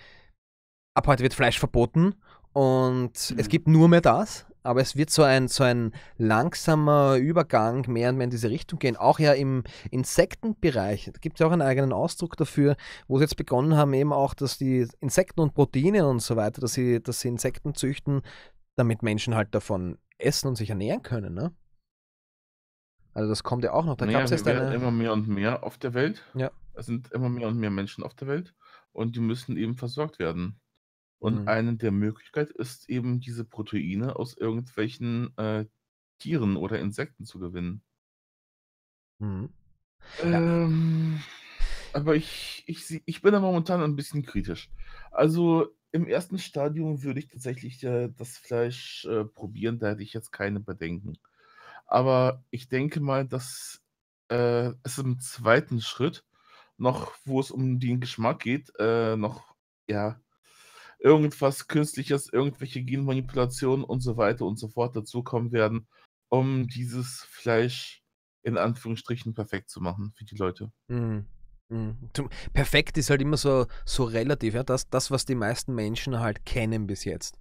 [SPEAKER 1] ab heute wird Fleisch verboten und mhm. es gibt nur mehr das aber es wird so ein, so ein langsamer Übergang mehr und mehr in diese Richtung gehen. Auch ja im Insektenbereich, da gibt es ja auch einen eigenen Ausdruck dafür, wo sie jetzt begonnen haben, eben auch, dass die Insekten und Proteine und so weiter, dass sie, dass sie Insekten züchten, damit Menschen halt davon essen und sich ernähren können. Ne? Also das kommt ja auch noch. Da naja, wir werden eine... immer
[SPEAKER 2] mehr und mehr auf der Welt. Ja. Es sind immer mehr und mehr Menschen auf der Welt und die müssen eben versorgt werden. Und mhm. eine der Möglichkeiten ist eben, diese Proteine aus irgendwelchen äh, Tieren oder Insekten zu gewinnen. Mhm. Ähm, ja. Aber ich, ich, ich bin da momentan ein bisschen kritisch. Also im ersten Stadium würde ich tatsächlich äh, das Fleisch äh, probieren, da hätte ich jetzt keine Bedenken. Aber ich denke mal, dass äh, es im zweiten Schritt noch, wo es um den Geschmack geht, äh, noch ja, irgendwas Künstliches, irgendwelche Genmanipulationen und so weiter und so fort dazukommen werden, um dieses Fleisch in Anführungsstrichen perfekt zu machen für die Leute.
[SPEAKER 1] Mhm. Mhm. Perfekt ist halt immer so, so relativ, ja. Das, das, was die meisten Menschen halt kennen bis jetzt.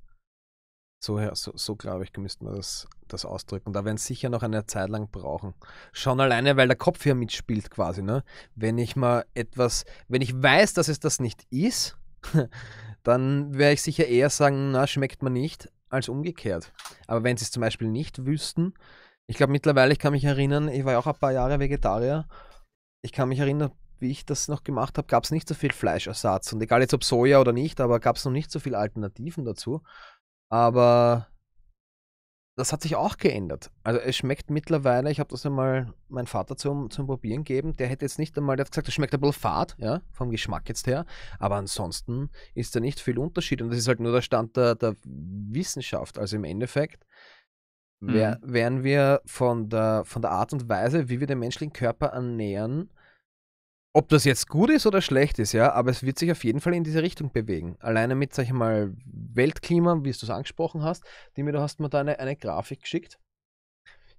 [SPEAKER 1] So, so, so glaube ich, müssten wir das, das ausdrücken. Da werden es sicher noch eine Zeit lang brauchen. Schon alleine, weil der Kopf hier mitspielt quasi. Ne? Wenn ich mal etwas, wenn ich weiß, dass es das nicht ist, dann wäre ich sicher eher sagen, na, schmeckt man nicht, als umgekehrt. Aber wenn sie es zum Beispiel nicht wüssten, ich glaube mittlerweile, ich kann mich erinnern, ich war ja auch ein paar Jahre Vegetarier, ich kann mich erinnern, wie ich das noch gemacht habe, gab es nicht so viel Fleischersatz. Und egal jetzt ob Soja oder nicht, aber gab es noch nicht so viele Alternativen dazu. Aber das hat sich auch geändert. Also es schmeckt mittlerweile, ich habe das einmal meinem Vater zum, zum Probieren gegeben, der hätte jetzt nicht einmal, der hat gesagt, es schmeckt ein bisschen fad, ja, vom Geschmack jetzt her, aber ansonsten ist da nicht viel Unterschied und das ist halt nur der Stand der, der Wissenschaft. Also im Endeffekt wär, mhm. wären wir von der, von der Art und Weise, wie wir den menschlichen Körper ernähren, ob das jetzt gut ist oder schlecht ist, ja, aber es wird sich auf jeden Fall in diese Richtung bewegen. Alleine mit, sag ich mal, Weltklima, wie du es angesprochen hast, die du hast mir da eine, eine Grafik geschickt.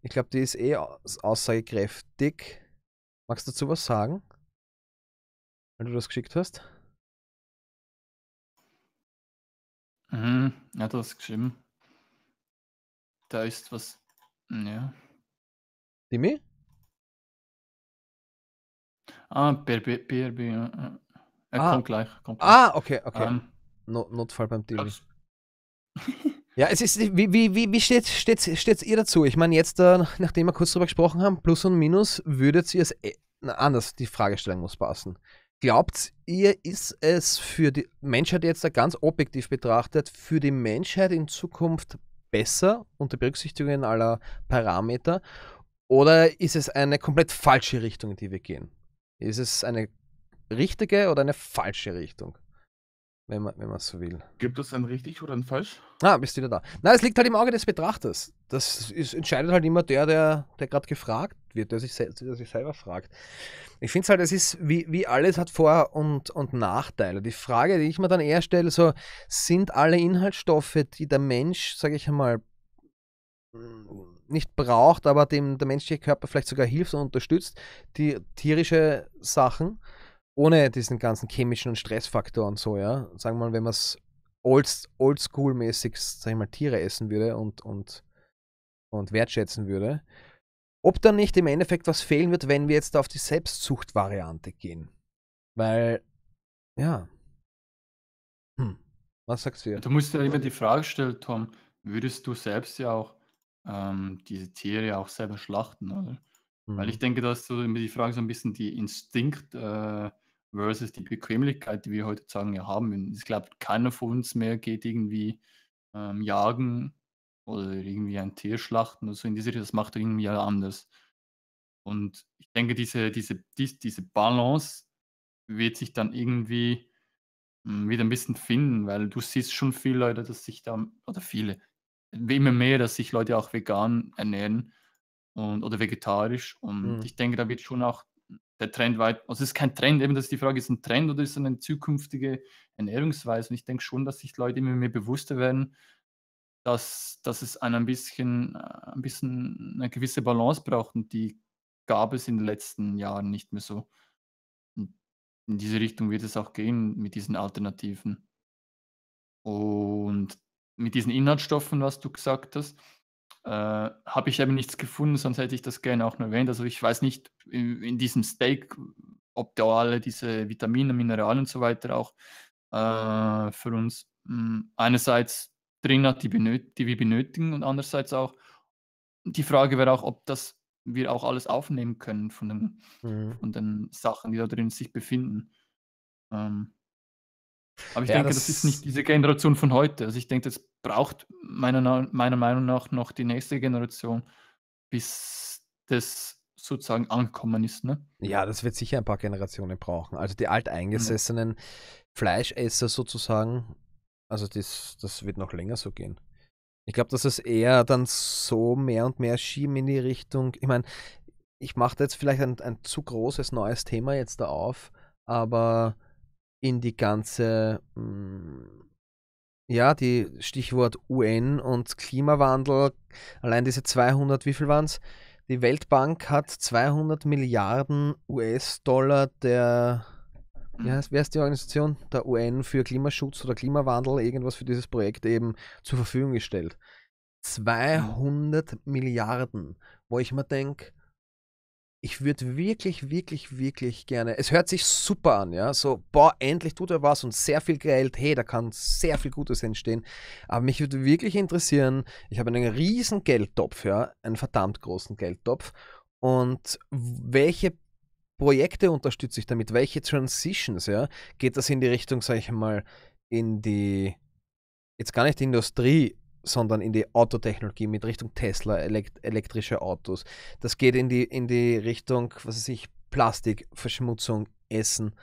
[SPEAKER 1] Ich glaube, die ist eh aussagekräftig. Magst du dazu was sagen?
[SPEAKER 4] Wenn du das geschickt hast? Mhm, ja, du hast geschrieben. Da ist was. Ja. Timmy? Ah, BRB, BRB, ja.
[SPEAKER 1] ja. Er ah. kommt gleich. Kommt gleich. Ah, okay, okay. Ähm, no, Notfall beim Team. ja, es ist, wie, wie, wie, wie steht, steht, steht ihr dazu? Ich meine, jetzt, äh, nachdem wir kurz drüber gesprochen haben, Plus und Minus, würdet ihr es, äh, na, anders, die Fragestellung muss passen. Glaubt ihr, ist es für die Menschheit jetzt da ganz objektiv betrachtet, für die Menschheit in Zukunft besser unter Berücksichtigung aller Parameter? Oder ist es eine komplett falsche Richtung, in die wir gehen? Ist es eine richtige oder eine falsche Richtung? Wenn man, wenn man so will. Gibt es ein richtig oder ein falsch? Ah, bist du wieder da. Nein, es liegt halt im Auge des Betrachters. Das ist, entscheidet halt immer der, der, der gerade gefragt wird, der sich, der sich selber fragt. Ich finde es halt, es ist, wie, wie alles hat Vor- und, und Nachteile. Die Frage, die ich mir dann eher stelle, so, sind alle Inhaltsstoffe, die der Mensch, sage ich einmal, nicht braucht, aber dem der menschliche Körper vielleicht sogar hilft und unterstützt, die tierische Sachen, ohne diesen ganzen chemischen und Stressfaktoren so, ja. Sagen wir mal, wenn man es oldschool-mäßig, sag ich mal, Tiere essen würde und, und, und wertschätzen würde. Ob dann nicht im Endeffekt was fehlen wird, wenn wir jetzt auf die Selbstzucht-Variante gehen. Weil, ja.
[SPEAKER 3] Hm. Was sagst du? Du musst ja immer die Frage stellen, Tom, würdest du selbst ja auch ähm, diese Tiere auch selber schlachten, oder? Mhm. Weil ich mhm. denke, dass so die Frage so ein bisschen die Instinkt äh, versus die Bequemlichkeit, die wir heute sagen, ja haben. Ich glaube, keiner von uns mehr geht irgendwie ähm, jagen oder irgendwie ein Tier schlachten oder so in diese Richtung. Das macht irgendwie alle anders. Und ich denke, diese, diese, dies, diese Balance wird sich dann irgendwie hm, wieder ein bisschen finden, weil du siehst schon viele Leute, dass sich da, oder viele, immer mehr, dass sich Leute auch vegan ernähren und, oder vegetarisch. Und mhm. ich denke, da wird schon auch der Trend weit, also es ist kein Trend, eben das ist die Frage, ist ein Trend oder ist es eine zukünftige Ernährungsweise? Und ich denke schon, dass sich Leute immer mehr bewusster werden, dass, dass es ein bisschen, ein bisschen eine gewisse Balance braucht und die gab es in den letzten Jahren nicht mehr so. in diese Richtung wird es auch gehen mit diesen Alternativen. Und mit diesen Inhaltsstoffen, was du gesagt hast, äh, habe ich eben nichts gefunden, sonst hätte ich das gerne auch nur erwähnt. Also ich weiß nicht in, in diesem Steak, ob da alle diese Vitamine, Mineralien und so weiter auch äh, für uns mh, hm, einerseits drin hat, die, die, wir benötigen und andererseits auch die Frage wäre auch, ob das wir auch alles aufnehmen können von den, mhm. von den Sachen, die da drin sich befinden. Ähm, aber ich ja, denke, das, das, ist nicht diese Generation von heute. Also ich denke, das braucht meiner, meiner Meinung nach noch die nächste Generation, bis das sozusagen ankommen ist. Ne?
[SPEAKER 1] Ja, das wird sicher ein paar Generationen brauchen. Also die alteingesessenen mhm. Fleischesser sozusagen, also das, das wird noch länger so gehen. Ich glaube, dass es eher dann so mehr und mehr schieben in die Richtung. Ich meine, ich mache jetzt vielleicht ein, ein zu großes neues Thema jetzt da auf, aber in die ganze, mm, ja, die Stichwort UN und Klimawandel, allein diese 200, wie viel waren es? Die Weltbank hat 200 Milliarden US-Dollar der, ja, wer ist die Organisation? Der UN für Klimaschutz oder Klimawandel, irgendwas für dieses Projekt eben zur Verfügung gestellt. 200 mhm. Milliarden, wo ich mir denke, ich würde wirklich, wirklich, wirklich gerne. Es hört sich super an, ja. So, boah, endlich tut er was und sehr viel Geld. Hey, da kann sehr viel Gutes entstehen. Aber mich würde wirklich interessieren, ich habe einen riesen Geldtopf, ja, einen verdammt großen Geldtopf. Und welche Projekte unterstütze ich damit? Welche Transitions, ja? Geht das in die Richtung, sage ich mal, in die, jetzt gar nicht Industrie, sondern in die Autotechnologie mit Richtung Tesla, elekt elektrische Autos. Das geht in die, in die Richtung, was weiß ich, Plastik, Verschmutzung, Essen.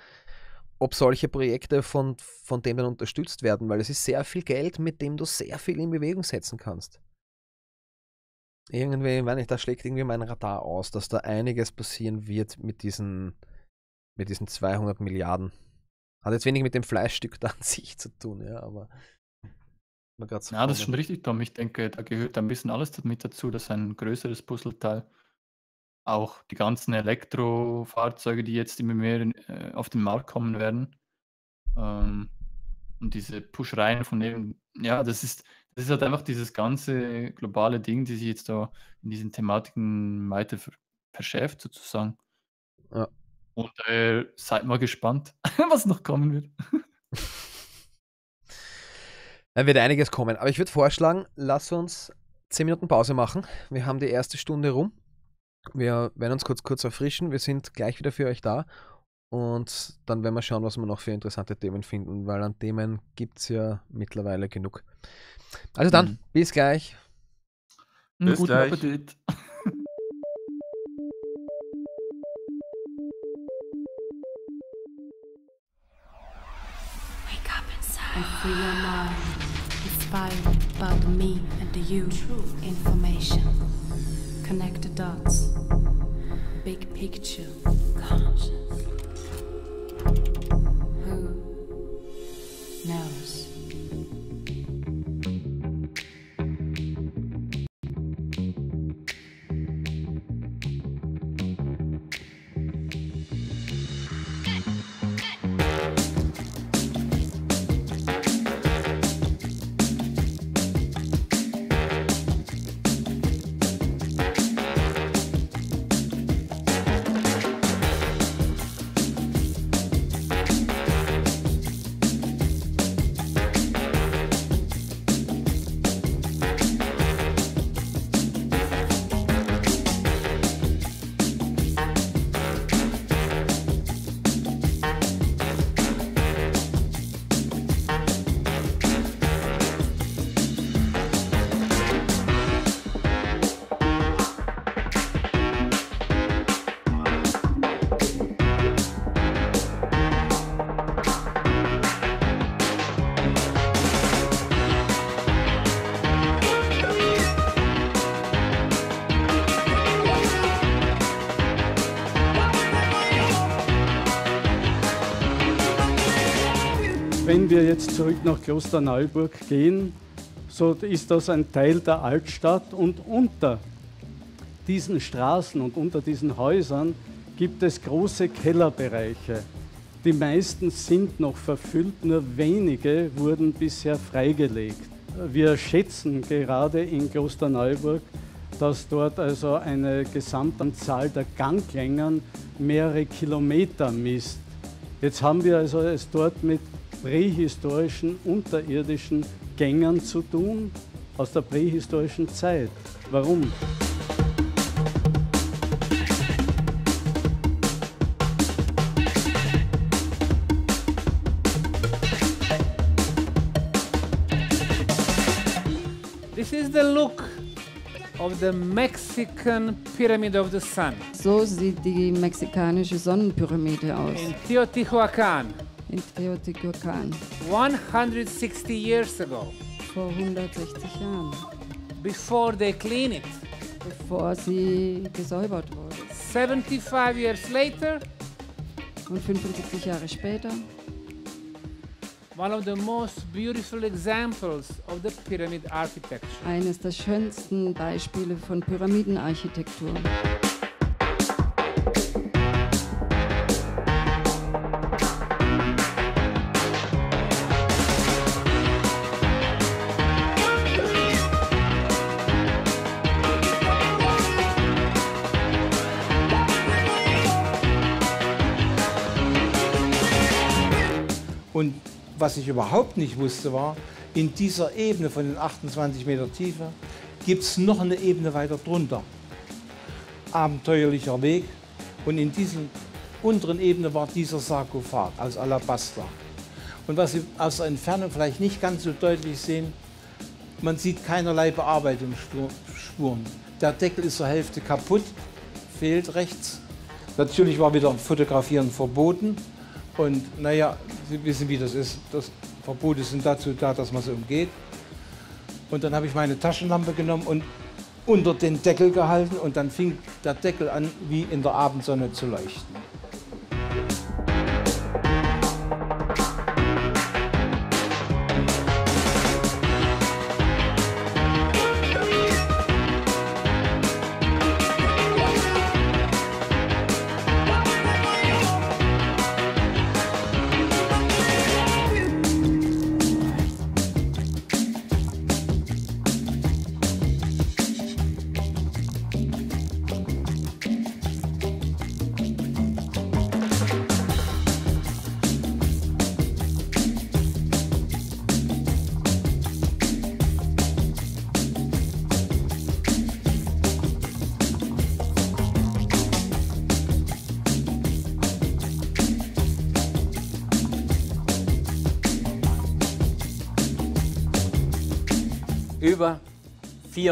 [SPEAKER 1] Ob solche Projekte von, von dem unterstützt werden, weil es ist sehr viel Geld, mit dem du sehr viel in Bewegung setzen kannst. Irgendwie, meine ich, da schlägt irgendwie mein Radar aus, dass da einiges passieren wird mit diesen, mit diesen 200 Milliarden. Hat jetzt wenig mit dem Fleischstück da an sich zu tun, ja, aber. Mir Ja, das ist schon richtig,
[SPEAKER 3] Tom. Ich denke, da gehört ein bisschen alles damit dazu, dass ein größeres Puzzleteil auch die ganzen Elektrofahrzeuge, die jetzt immer mehr äh, auf den Markt kommen werden, ähm, und diese Push-Reihen von eben, ja, das ist, das ist halt einfach dieses ganze globale Ding, die sich jetzt da in diesen Thematiken weiter verschärft, sozusagen. Ja. Und äh, seid mal gespannt, was noch kommen wird. Dann wird einiges kommen. Aber
[SPEAKER 1] ich würde vorschlagen, lass uns 10 Minuten Pause machen. Wir haben die erste Stunde rum. Wir werden uns kurz, kurz erfrischen. Wir sind gleich wieder für euch da. Und dann werden wir schauen, was wir noch für interessante Themen finden, weil an Themen gibt es ja mittlerweile genug. Also dann, mhm. bis gleich. Bis guten gleich. Appetit.
[SPEAKER 5] Wake up inside. inspiring about me and you. True information. Connect the dots. Big picture. Conscious. Who knows?
[SPEAKER 6] wir jetzt zurück nach Klosterneuburg gehen, so ist das ein Teil der Altstadt und unter diesen Straßen und unter diesen Häusern gibt es große Kellerbereiche. Die meisten sind noch verfüllt, nur wenige wurden bisher freigelegt. Wir schätzen gerade in Klosterneuburg, dass dort also eine Gesamtanzahl der Ganglängen mehrere Kilometer misst. Jetzt haben wir also es dort mit prähistorischen, unterirdischen Gängern zu tun, aus der prähistorischen Zeit. Warum?
[SPEAKER 7] This is the look of the Mexican Pyramid of the Sun.
[SPEAKER 4] So sieht die mexikanische Sonnenpyramide aus. In
[SPEAKER 7] Teotihuacan
[SPEAKER 6] antibiotic can.
[SPEAKER 7] 160 years ago. Vor 160 Jahren. Before they clean it. Bevor
[SPEAKER 6] sie gesäubert
[SPEAKER 5] wurde. 75 years later. Und 75 Jahre später. One of the most beautiful examples of the pyramid architecture.
[SPEAKER 4] Eines der schönsten Beispiele von Pyramidenarchitektur.
[SPEAKER 2] Und was ich überhaupt nicht wusste war, in dieser Ebene von den 28 Meter Tiefe gibt es noch eine Ebene weiter drunter. Abenteuerlicher Weg. Und in dieser unteren Ebene war dieser Sarkophag aus Alabaster. Und was Sie aus der Entfernung vielleicht nicht ganz so deutlich sehen, man sieht keinerlei Bearbeitungsspuren. Der Deckel ist zur Hälfte kaputt, fehlt rechts. Natürlich war wieder Fotografieren verboten. Und naja, Sie wissen, wie das ist. Das Verbote sind dazu da, dass man sie umgeht. Und dann habe ich meine Taschenlampe genommen und unter den Deckel gehalten und dann fing der Deckel an, wie in der Abendsonne zu leuchten.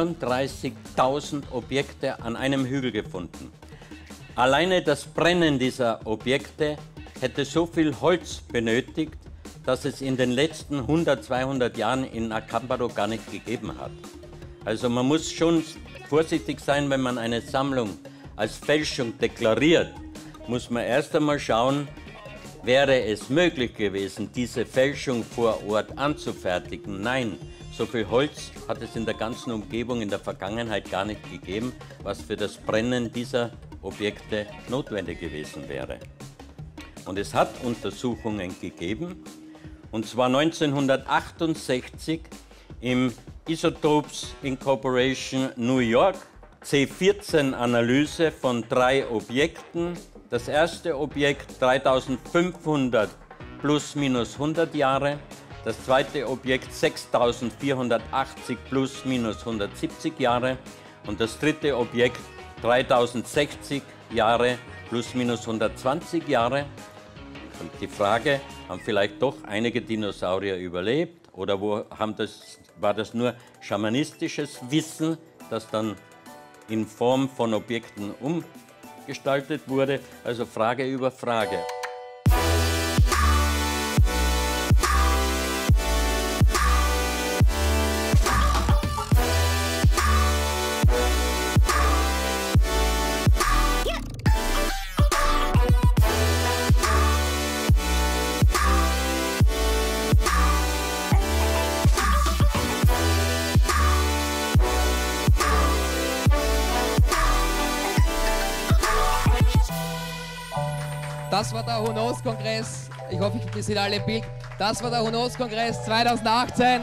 [SPEAKER 6] 34.000 Objekte an einem Hügel gefunden. Alleine das Brennen dieser Objekte hätte so viel Holz benötigt, dass es in den letzten 100, 200 Jahren in Acambaro gar nicht gegeben hat. Also man muss schon vorsichtig sein, wenn man eine Sammlung als Fälschung deklariert, muss man erst einmal schauen, wäre es möglich gewesen, diese Fälschung vor Ort anzufertigen? Nein, so viel Holz hat es in der ganzen Umgebung in der Vergangenheit gar nicht gegeben, was für das Brennen dieser Objekte notwendig gewesen wäre. Und es hat Untersuchungen gegeben, und zwar 1968 im Isotopes Incorporation New York, C14-Analyse von drei Objekten. Das erste Objekt 3500 plus minus 100 Jahre, das zweite Objekt 6480 plus minus 170 Jahre und das dritte Objekt 3060 Jahre plus minus 120 Jahre. Und die Frage, haben vielleicht doch einige Dinosaurier überlebt oder wo haben das, war das nur schamanistisches Wissen, das dann in Form von Objekten umgestaltet wurde? Also Frage über Frage.
[SPEAKER 1] Ich hoffe, ihr seht alle im Bild. Das war der Honos-Kongress 2018.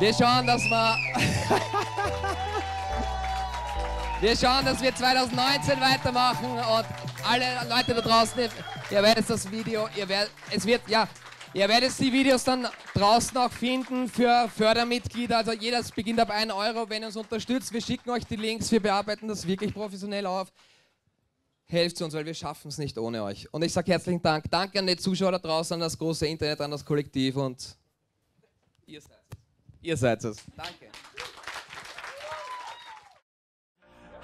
[SPEAKER 1] Wir schauen, dass wir. wir schauen, dass wir 2019 weitermachen und alle Leute da draußen, ihr, werdet das Video, ihr werdet, es wird, ja, ihr werdet die Videos dann draußen auch finden für Fördermitglieder. Also jedes beginnt ab 1 Euro, wenn ihr uns unterstützt. Wir schicken euch die Links, wir bearbeiten das wirklich professionell auf helft uns, weil wir schaffen es nicht ohne euch. Und ich sage herzlichen Dank. Danke an die Zuschauer da draußen, an das große Internet, an das Kollektiv und ihr seid es. Ihr seid es. Danke.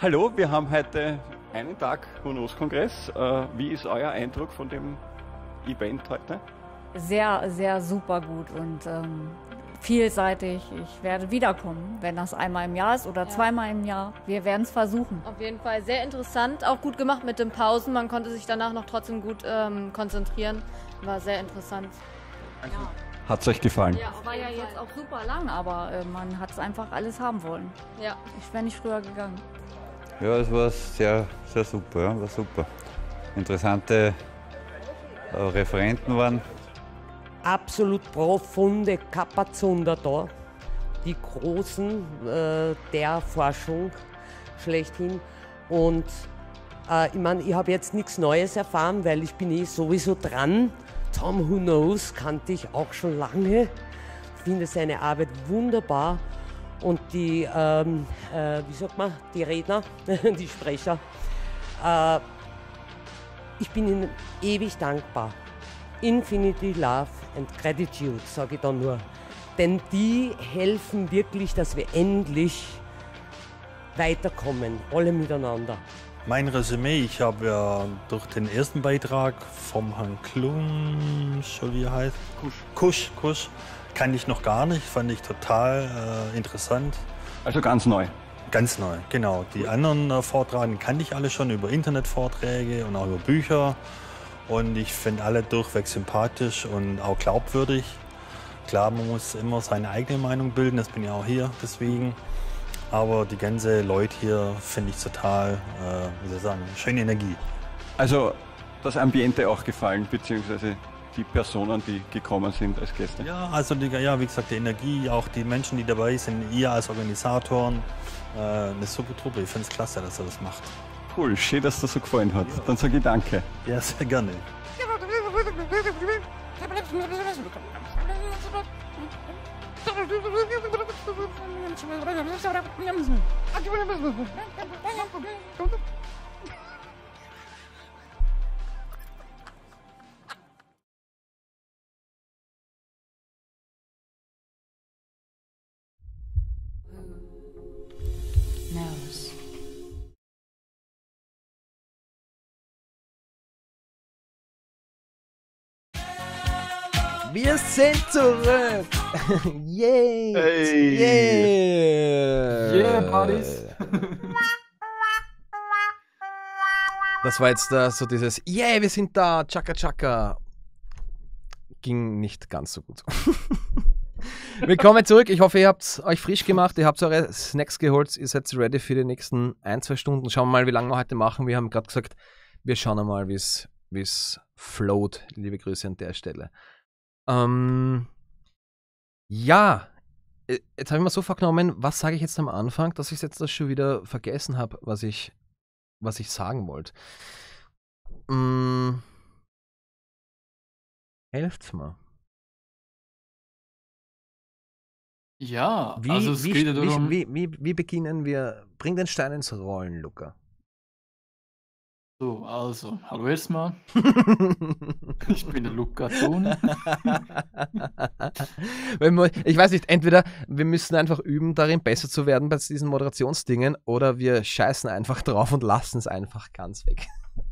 [SPEAKER 6] Hallo, wir haben heute einen Tag Hunos-Kongress. Äh, wie ist euer Eindruck von dem Event heute?
[SPEAKER 7] Sehr, sehr super gut und ähm, vielseitig. Ich werde wiederkommen, wenn das einmal im Jahr ist oder ja. zweimal im Jahr. Wir werden es versuchen. Auf jeden Fall sehr interessant, auch gut gemacht mit den Pausen. Man konnte sich danach noch trotzdem gut ähm, konzentrieren. War sehr interessant.
[SPEAKER 6] Ja. Hat es euch gefallen? Ja, war ja jetzt auch super
[SPEAKER 7] lang, aber äh, man hat es einfach alles haben wollen. Ja. Ich wäre nicht früher gegangen.
[SPEAKER 6] Ja, es war sehr, sehr super, ja, war super. Interessante äh, Referenten waren absolut profunde Kapazunder da, die Großen äh, der Forschung schlechthin. Und äh, ich meine, ich habe jetzt nichts Neues erfahren, weil ich bin eh sowieso dran. Tom Who Knows kannte ich auch schon lange, finde seine Arbeit wunderbar. Und die, ähm, äh, wie sagt man, die Redner, die Sprecher, äh, ich bin ihnen ewig dankbar. Infinity Love and Gratitude, sage ich da nur. Denn die helfen wirklich, dass wir endlich weiterkommen, alle miteinander.
[SPEAKER 3] Mein Resümee, ich habe ja durch den ersten Beitrag vom Herrn Klum, so wie er heißt? Kusch. Kusch, Kusch. Kannte ich noch gar nicht, fand ich total äh, interessant. Also ganz neu. Ganz neu, genau. Die anderen äh, Vortragenden kannte ich alle schon über Internetvorträge und auch über Bücher. Und ich finde alle durchweg sympathisch und auch glaubwürdig. Klar, man muss immer seine eigene Meinung bilden, das bin ich auch hier, deswegen. Aber die ganze Leute hier finde ich total, äh, wie soll ich sagen, schöne Energie.
[SPEAKER 6] Also das Ambiente auch gefallen, beziehungsweise die Personen, die gekommen sind als Gäste?
[SPEAKER 3] Ja, also die, ja, wie gesagt, die Energie, auch die Menschen, die dabei sind, ihr als Organisatoren, äh, eine super Truppe. Ich finde es klasse, dass er das macht.
[SPEAKER 6] Cool, schön, dass das so gefallen hat. Ja. Dann sage ich danke.
[SPEAKER 3] Ja, sehr gerne.
[SPEAKER 1] wir sind zurück. Yay. yeah. Hey. Yeah, yeah Partys. das war jetzt uh, so dieses Yay, wir sind da, Chaka Chaka. Ging nicht ganz so gut. Willkommen zurück. Ich hoffe, ihr habt euch frisch gemacht, ihr habt eure Snacks geholt, ihr seid ready für die nächsten ein, zwei Stunden. Schauen wir mal, wie lange wir heute machen. Wir haben gerade gesagt, wir schauen mal, wie es float. Liebe Grüße an der Stelle. Ähm, ja, äh, jetzt habe ich mal so verknommen, was sage ich jetzt am Anfang, dass ich jetzt das schon wieder vergessen habe, was ich, was ich sagen wollte. Ähm,
[SPEAKER 4] helft's mal. Ja, wie, also es wie, geht ja darum.
[SPEAKER 1] Wie, wie, wie beginnen wir? Bring den Stein ins Rollen, Luca.
[SPEAKER 3] So, also, hallo erstmal. ich bin der Luca Tone. ich weiß nicht, entweder
[SPEAKER 1] wir müssen einfach üben, darin besser zu werden bei diesen Moderationsdingen, oder wir scheißen einfach drauf und lassen es einfach ganz weg.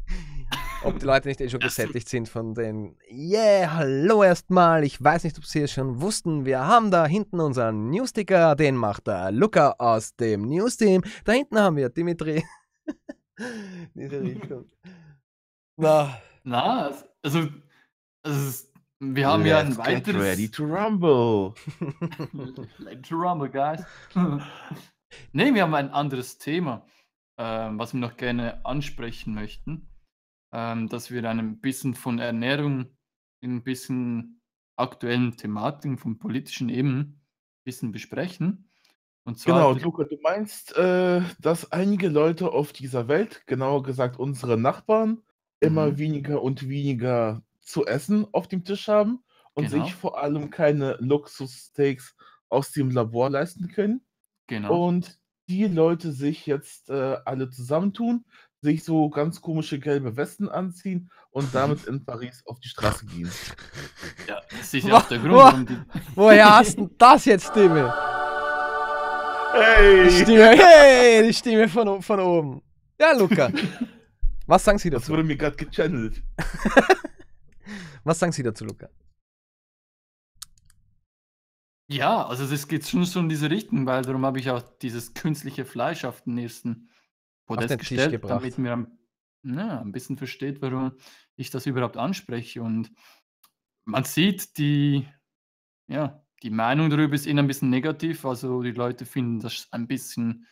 [SPEAKER 1] ob die Leute nicht eh schon gesättigt sind von den Yeah, hallo erstmal. Ich weiß nicht, ob sie es schon wussten. Wir haben da hinten unseren Newsticker, den macht der Luca aus dem Newsteam. Da hinten haben wir Dimitri
[SPEAKER 3] in diese Richtung. Na. Na, also, also wir haben Let's ja ein weiteres. Get ready to
[SPEAKER 2] rumble.
[SPEAKER 3] ready to rumble, guys. ne, wir haben ein anderes Thema, ähm, was wir noch gerne ansprechen möchten. Ähm, dass wir ein bisschen von Ernährung in ein bisschen aktuellen Thematiken von politischen Ebenen ein bisschen besprechen. Und zwar Genau, Luca, du meinst, äh, dass einige Leute auf
[SPEAKER 2] dieser Welt, genauer gesagt unsere Nachbarn, immer Mhm. weniger und weniger zu essen auf dem Tisch haben und sich genau. vor allem keine Luxussteaks aus dem Labor leisten können. Genau. Und die Leute sich jetzt, äh, alle zusammentun, sich so ganz komische gelbe Westen anziehen und damit in Paris auf die Straße gehen.
[SPEAKER 1] Ja, das ist ja auch der Grund, wo, warum die woher hast du das jetzt, Dimmel? Hey! Die Stimme, hey, die Stimme von, von oben. Ja, Luca. Was sagen Sie dazu? Das wurde mir gerade gechannelt. Was sagen Sie dazu, Luca?
[SPEAKER 3] Ja, also es geht schon so in diese Richtung, weil darum habe ich auch dieses künstliche Fleisch auf den nächsten Podest gestellt, gebracht. damit mir na, ein bisschen versteht, warum ich das überhaupt anspreche. Und man sieht die, ja, die Meinung darüber ist eher ein bisschen negativ. Also die Leute finden das ein bisschen,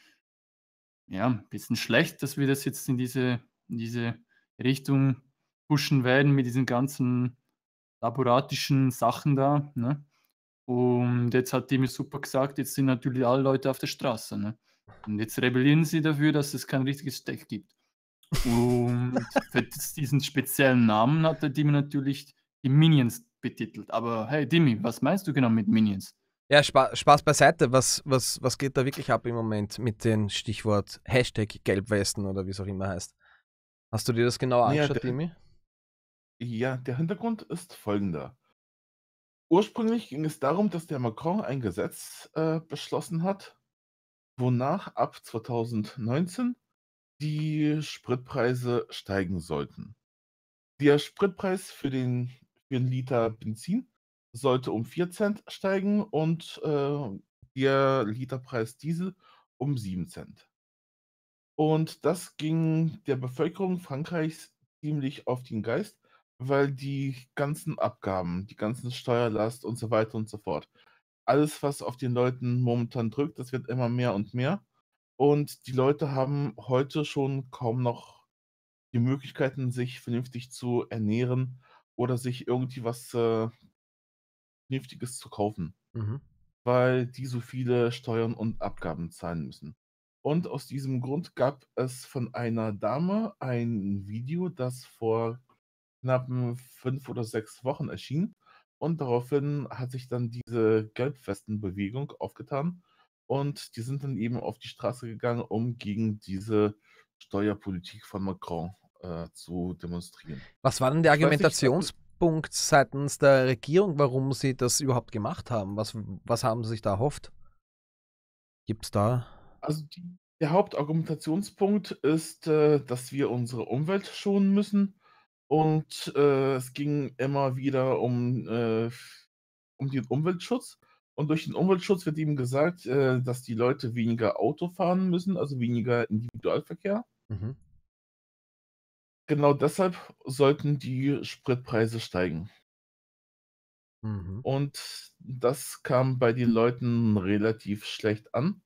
[SPEAKER 3] ja, ein bisschen schlecht, dass wir das jetzt in diese, in diese Richtung pushen werden mit diesen ganzen laboratischen Sachen da. Ne? Und jetzt hat die mir super gesagt, jetzt sind natürlich alle Leute auf der Straße. Ne? Und jetzt rebellieren sie dafür, dass es kein richtiges Steak gibt. Und für diesen speziellen Namen hat der Team natürlich die Minions betitelt. Aber hey, Dimi, was meinst du genau mit Minions? Ja, Spaß, Spaß
[SPEAKER 1] beiseite. Was, was, was geht da wirklich ab im Moment mit dem Stichwort Hashtag Gelbwesten oder wie es auch immer heißt? Hast du dir das genau angeschaut, ja, Dimi?
[SPEAKER 2] Ja, der Hintergrund ist folgender. Ursprünglich ging es darum, dass der Macron ein Gesetz äh, beschlossen hat, wonach ab 2019 die Spritpreise steigen sollten. Der Spritpreis für den für einen Liter Benzin sollte um 4 Cent steigen und äh, der Literpreis Diesel um 7 Cent. Und das ging der Bevölkerung Frankreichs ziemlich auf den Geist, weil die ganzen Abgaben, die ganzen Steuerlast und so weiter und so fort, alles, was auf den Leuten momentan drückt, das wird immer mehr und mehr. Und die Leute haben heute schon kaum noch die Möglichkeiten, sich vernünftig zu ernähren oder sich irgendwie was äh, zu kaufen. Mhm. Weil die so viele Steuern und Abgaben zahlen müssen. Und aus diesem Grund gab es von einer Dame ein Video, das vor knappen fünf oder sechs Wochen erschien. Und daraufhin hat sich dann diese Gelbfestenbewegung aufgetan. Und die sind dann eben auf die Straße gegangen, um gegen diese Steuerpolitik von Macron äh, zu demonstrieren. Was war denn der äh, Argumentationspunkt
[SPEAKER 1] seitens der Regierung, warum sie das überhaupt gemacht haben? Was, was haben sie sich da erhofft? Gibt es da?
[SPEAKER 2] Also die, der Hauptargumentationspunkt ist, äh, dass wir unsere Umwelt schonen müssen. Und äh, es ging immer wieder um, äh, um den Umweltschutz. Und durch den Umweltschutz wird eben gesagt, dass die Leute weniger Auto fahren müssen, also weniger Individualverkehr. Mhm genau deshalb sollten die Spritpreise steigen. Mhm. Und das kam bei den Leuten relativ schlecht an.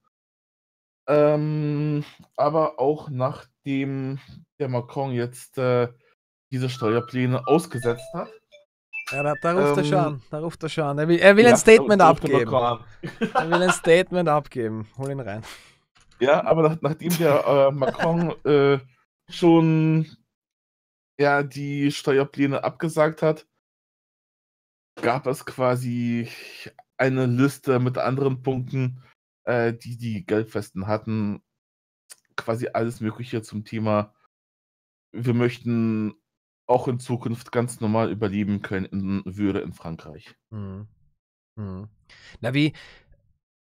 [SPEAKER 2] Ähm, aber auch nachdem der Macron jetzt äh, diese Steuerpläne ausgesetzt
[SPEAKER 1] hat. Ja, da, da ruft ähm, er schon ähm, an. Da ruft er schon Er will, er will ja, ein Statement da, abgeben. er will ein Statement abgeben. Hol ihn rein. Ja, aber nach, nachdem der äh, Macron
[SPEAKER 2] äh, schon er die Steuerpläne abgesagt hat, gab es quasi eine Liste mit anderen Punkten, äh, die die Geldfesten hatten. Quasi alles Mögliche zum Thema, wir möchten auch in Zukunft ganz normal überleben können in Würde in Frankreich.
[SPEAKER 1] Hm. Hm. Na wie,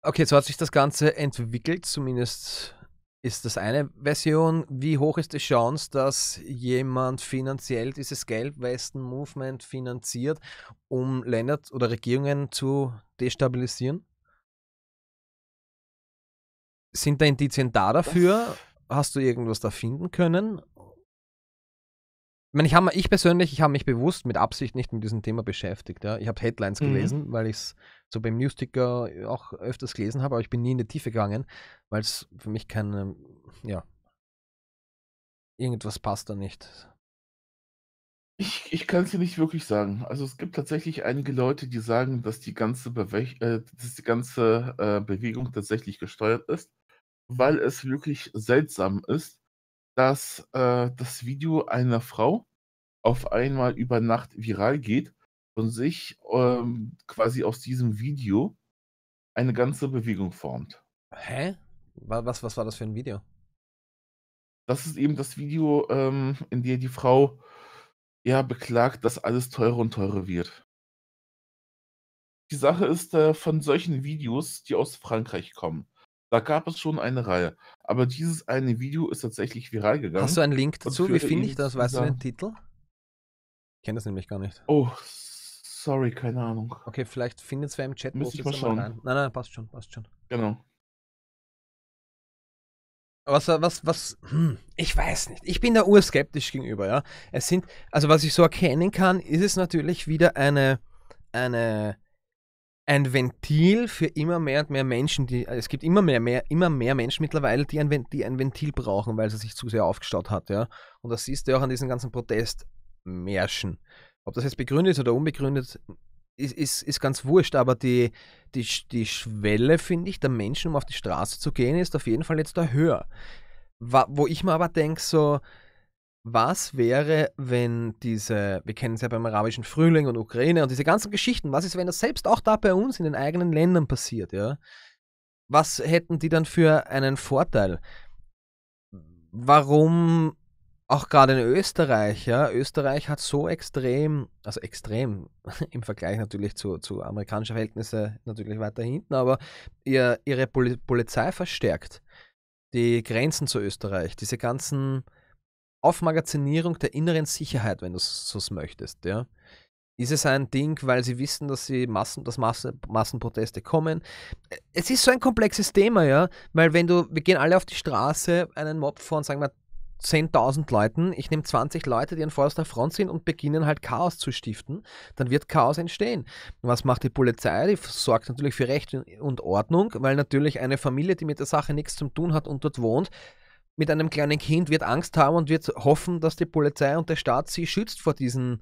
[SPEAKER 1] okay, so hat sich das Ganze entwickelt, zumindest ist das eine Version. Wie hoch ist die Chance, dass jemand finanziell dieses Gelbwesten-Movement finanziert, um Länder oder Regierungen zu destabilisieren? Sind da Indizien da dafür? Hast du irgendwas da finden können? ich, meine, ich, hab, ich persönlich, ich habe mich bewusst mit Absicht nicht mit diesem Thema beschäftigt. Ja. Ich habe Headlines mhm. gelesen, weil ich es so beim Newsticker auch öfters gelesen habe, aber ich bin nie in die Tiefe gegangen, weil es für mich keine, ja, irgendwas passt da nicht. Ich, ich kann es dir nicht wirklich sagen.
[SPEAKER 2] Also es gibt tatsächlich einige Leute, die sagen, dass die ganze, Bewe äh, dass die ganze äh, Bewegung tatsächlich gesteuert ist, weil es wirklich seltsam ist, dass äh, das Video einer Frau auf einmal über Nacht viral geht und sich ähm, quasi aus diesem Video eine ganze Bewegung formt.
[SPEAKER 1] Hä? Was, was war das für ein Video?
[SPEAKER 2] Das ist eben das Video, ähm, in dem die Frau ja beklagt, dass alles teurer und teurer wird. Die Sache ist äh, von solchen Videos, die aus Frankreich kommen. Da gab es schon eine Reihe. Aber dieses eine Video ist tatsächlich viral gegangen. Hast du einen Link dazu? Wie finde ich das? Weißt du den
[SPEAKER 1] Titel? Ich kenne das nämlich gar nicht. Oh, sorry, keine Ahnung. Okay, vielleicht findet es wer im Chat. Muss ich mal schauen. Rein. Nein, nein, passt schon, passt schon. Genau. Was, was, was, hm, ich weiß nicht. Ich bin da urskeptisch gegenüber, ja. Es sind, also was ich so erkennen kann, ist es natürlich wieder eine, eine, ein Ventil für immer mehr und mehr Menschen, die es gibt immer mehr, mehr immer mehr Menschen mittlerweile, die ein, die ein Ventil brauchen, weil sie sich zu sehr aufgestaut hat, ja. Und das siehst du auch an diesen ganzen Protestmärschen. Ob das jetzt begründet oder unbegründet, ist, ist, ist ganz wurscht, aber die, die, die Schwelle, finde ich, der Menschen, um auf die Straße zu gehen, ist auf jeden Fall jetzt da höher. Wo ich mir aber denke, so, was wäre, wenn diese, wir kennen es ja beim arabischen Frühling und Ukraine und diese ganzen Geschichten, was ist, wenn das selbst auch da bei uns in den eigenen Ländern passiert, ja? Was hätten die dann für einen Vorteil? Warum auch gerade in Österreich, ja? Österreich hat so extrem, also extrem im Vergleich natürlich zu, zu amerikanischen Verhältnissen natürlich weiter hinten, aber ihr, ihre Pol Polizei verstärkt. Die Grenzen zu Österreich, diese ganzen Aufmagazinierung der inneren Sicherheit, wenn du so möchtest, ja. Ist es ein Ding, weil sie wissen, dass sie Massen, dass Massen, Massenproteste kommen? Es ist so ein komplexes Thema, ja, weil wenn du, wir gehen alle auf die Straße, einen Mob von, sagen wir, 10.000 Leuten, ich nehme 20 Leute, die an vorderster Front sind und beginnen halt Chaos zu stiften, dann wird Chaos entstehen. Was macht die Polizei? Die sorgt natürlich für Recht und Ordnung, weil natürlich eine Familie, die mit der Sache nichts zu tun hat und dort wohnt, mit einem kleinen Kind wird Angst haben und wird hoffen, dass die Polizei und der Staat sie schützt vor diesem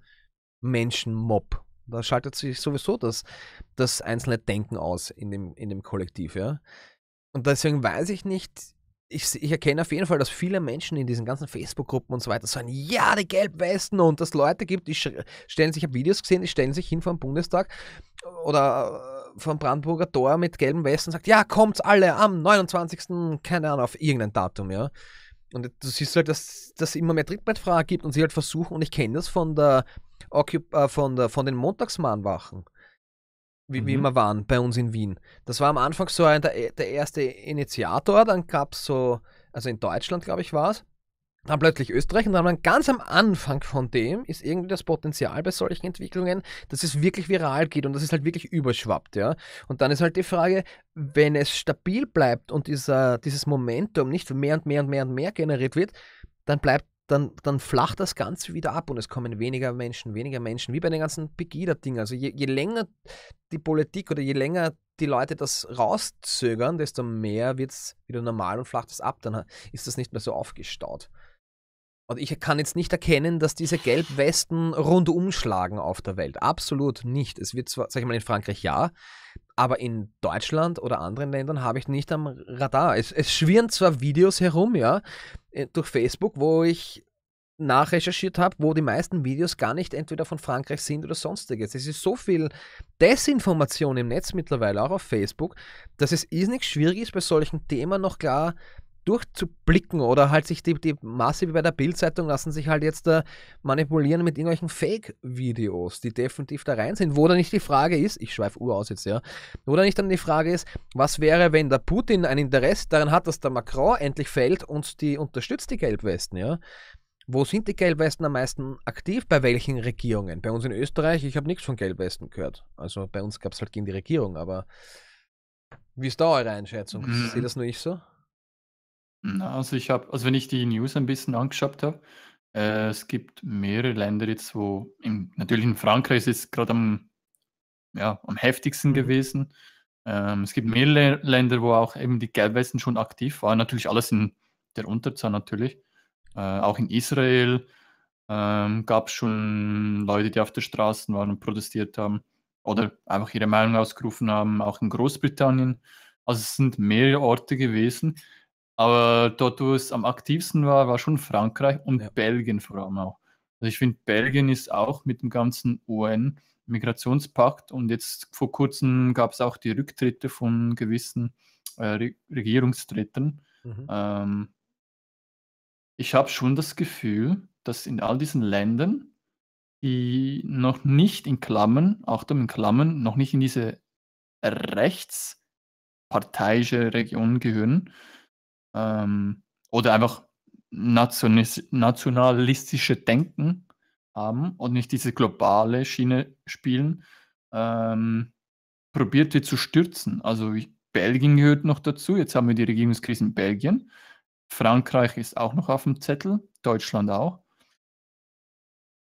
[SPEAKER 1] Menschenmob. Da schaltet sich sowieso das, das einzelne Denken aus in dem, in dem Kollektiv, ja. Und deswegen weiß ich nicht, ich, ich, erkenne auf jeden Fall, dass viele Menschen in diesen ganzen Facebook-Gruppen und so weiter sagen, ja, die Gelbwesten und dass Leute gibt, die stellen sich, ich habe Videos gesehen, die stellen sich hin vor den Bundestag oder vom Brandenburger Tor mit gelben Westen sagt, ja, kommt alle am 29., keine Ahnung, auf irgendein Datum, ja. Und du siehst halt, dass das immer mehr Trittbrettfragen gibt und sie halt versuchen, und ich kenne das von der, äh, von der von den Montagsmahnwachen, wie, mhm. wie wir waren bei uns in Wien. Das war am Anfang so ein, der, der erste Initiator, dann gab es so, also in Deutschland, glaube ich, war es, dann plötzlich Österreich und dann ganz am Anfang von dem ist irgendwie das Potenzial bei solchen Entwicklungen, dass es wirklich viral geht und dass es halt wirklich überschwappt, ja. Und dann ist halt die Frage, wenn es stabil bleibt und dieser, dieses Momentum nicht mehr und mehr und mehr und mehr generiert wird, dann bleibt dann, dann flacht das Ganze wieder ab und es kommen weniger Menschen, weniger Menschen, wie bei den ganzen Pegida-Dingen. Also je, je, länger die Politik oder je länger die Leute das rauszögern, desto mehr wird es wieder normal und flacht es ab. Dann ist das nicht mehr so aufgestaut. Und ich kann jetzt nicht erkennen, dass diese Gelbwesten rundum schlagen auf der Welt. Absolut nicht. Es wird zwar, sag ich mal, in Frankreich ja, aber in Deutschland oder anderen Ländern habe ich nicht am Radar. Es, es schwirren zwar Videos herum, ja, äh, durch Facebook, wo ich nachrecherchiert habe, wo die meisten Videos gar nicht entweder von Frankreich sind oder sonstiges. Es ist so viel Desinformation im Netz mittlerweile, auch auf Facebook, dass es irrsinnig schwierig ist, bei solchen Themen noch klar durchzublicken oder halt sich die, die Masse wie bei der Bildzeitung lassen sich halt jetzt da äh, manipulieren mit irgendwelchen Fake-Videos, die definitiv da rein sind, wo dann nicht die Frage ist, ich schweife Uhr aus jetzt, ja, wo dann nicht dann die Frage ist, was wäre, wenn der Putin ein Interesse daran hat, dass der Macron endlich fällt und die unterstützt die Gelbwesten, ja. Wo sind die Gelbwesten am meisten aktiv? Bei welchen Regierungen? Bei uns in Österreich, ich habe nichts von Gelbwesten gehört. Also bei uns gab es halt gegen die Regierung, aber wie ist da eure Einschätzung? Mhm. Sehe das nur ich so?
[SPEAKER 3] also ich habe, also wenn ich die News ein bisschen angeschaut habe, äh, es gibt mehrere Länder jetzt, wo im, natürlich in Frankreich ist es gerade am, ja, am heftigsten mhm. gewesen. Ähm, es gibt mehrere Länder, wo auch eben die Gelbwesten schon aktiv waren. Natürlich alles in der Unterzahl natürlich. Äh, auch in Israel ähm, gab es schon Leute, die auf der Straße waren und protestiert haben oder einfach ihre Meinung ausgerufen haben, auch in Großbritannien. Also es sind mehrere Orte gewesen. Aber dort, wo es am aktivsten war, war schon Frankreich und ja. Belgien vor allem auch. Also ich finde, Belgien ist auch mit dem ganzen UN-Migrationspakt und jetzt vor kurzem gab es auch die Rücktritte von gewissen äh, Re Mhm. Ähm, ich habe schon das Gefühl, dass in all diesen Ländern, die noch nicht in Klammern, Achtung in Klammern, noch nicht in diese rechtsparteiische Region gehören, ähm, oder einfach nationalistische Denken haben und nicht diese globale Schiene spielen, ähm, probiert die zu stürzen. Also Belgien gehört noch dazu, jetzt haben wir die Regierungskrise in Belgien, Frankreich ist auch noch auf dem Zettel, Deutschland auch.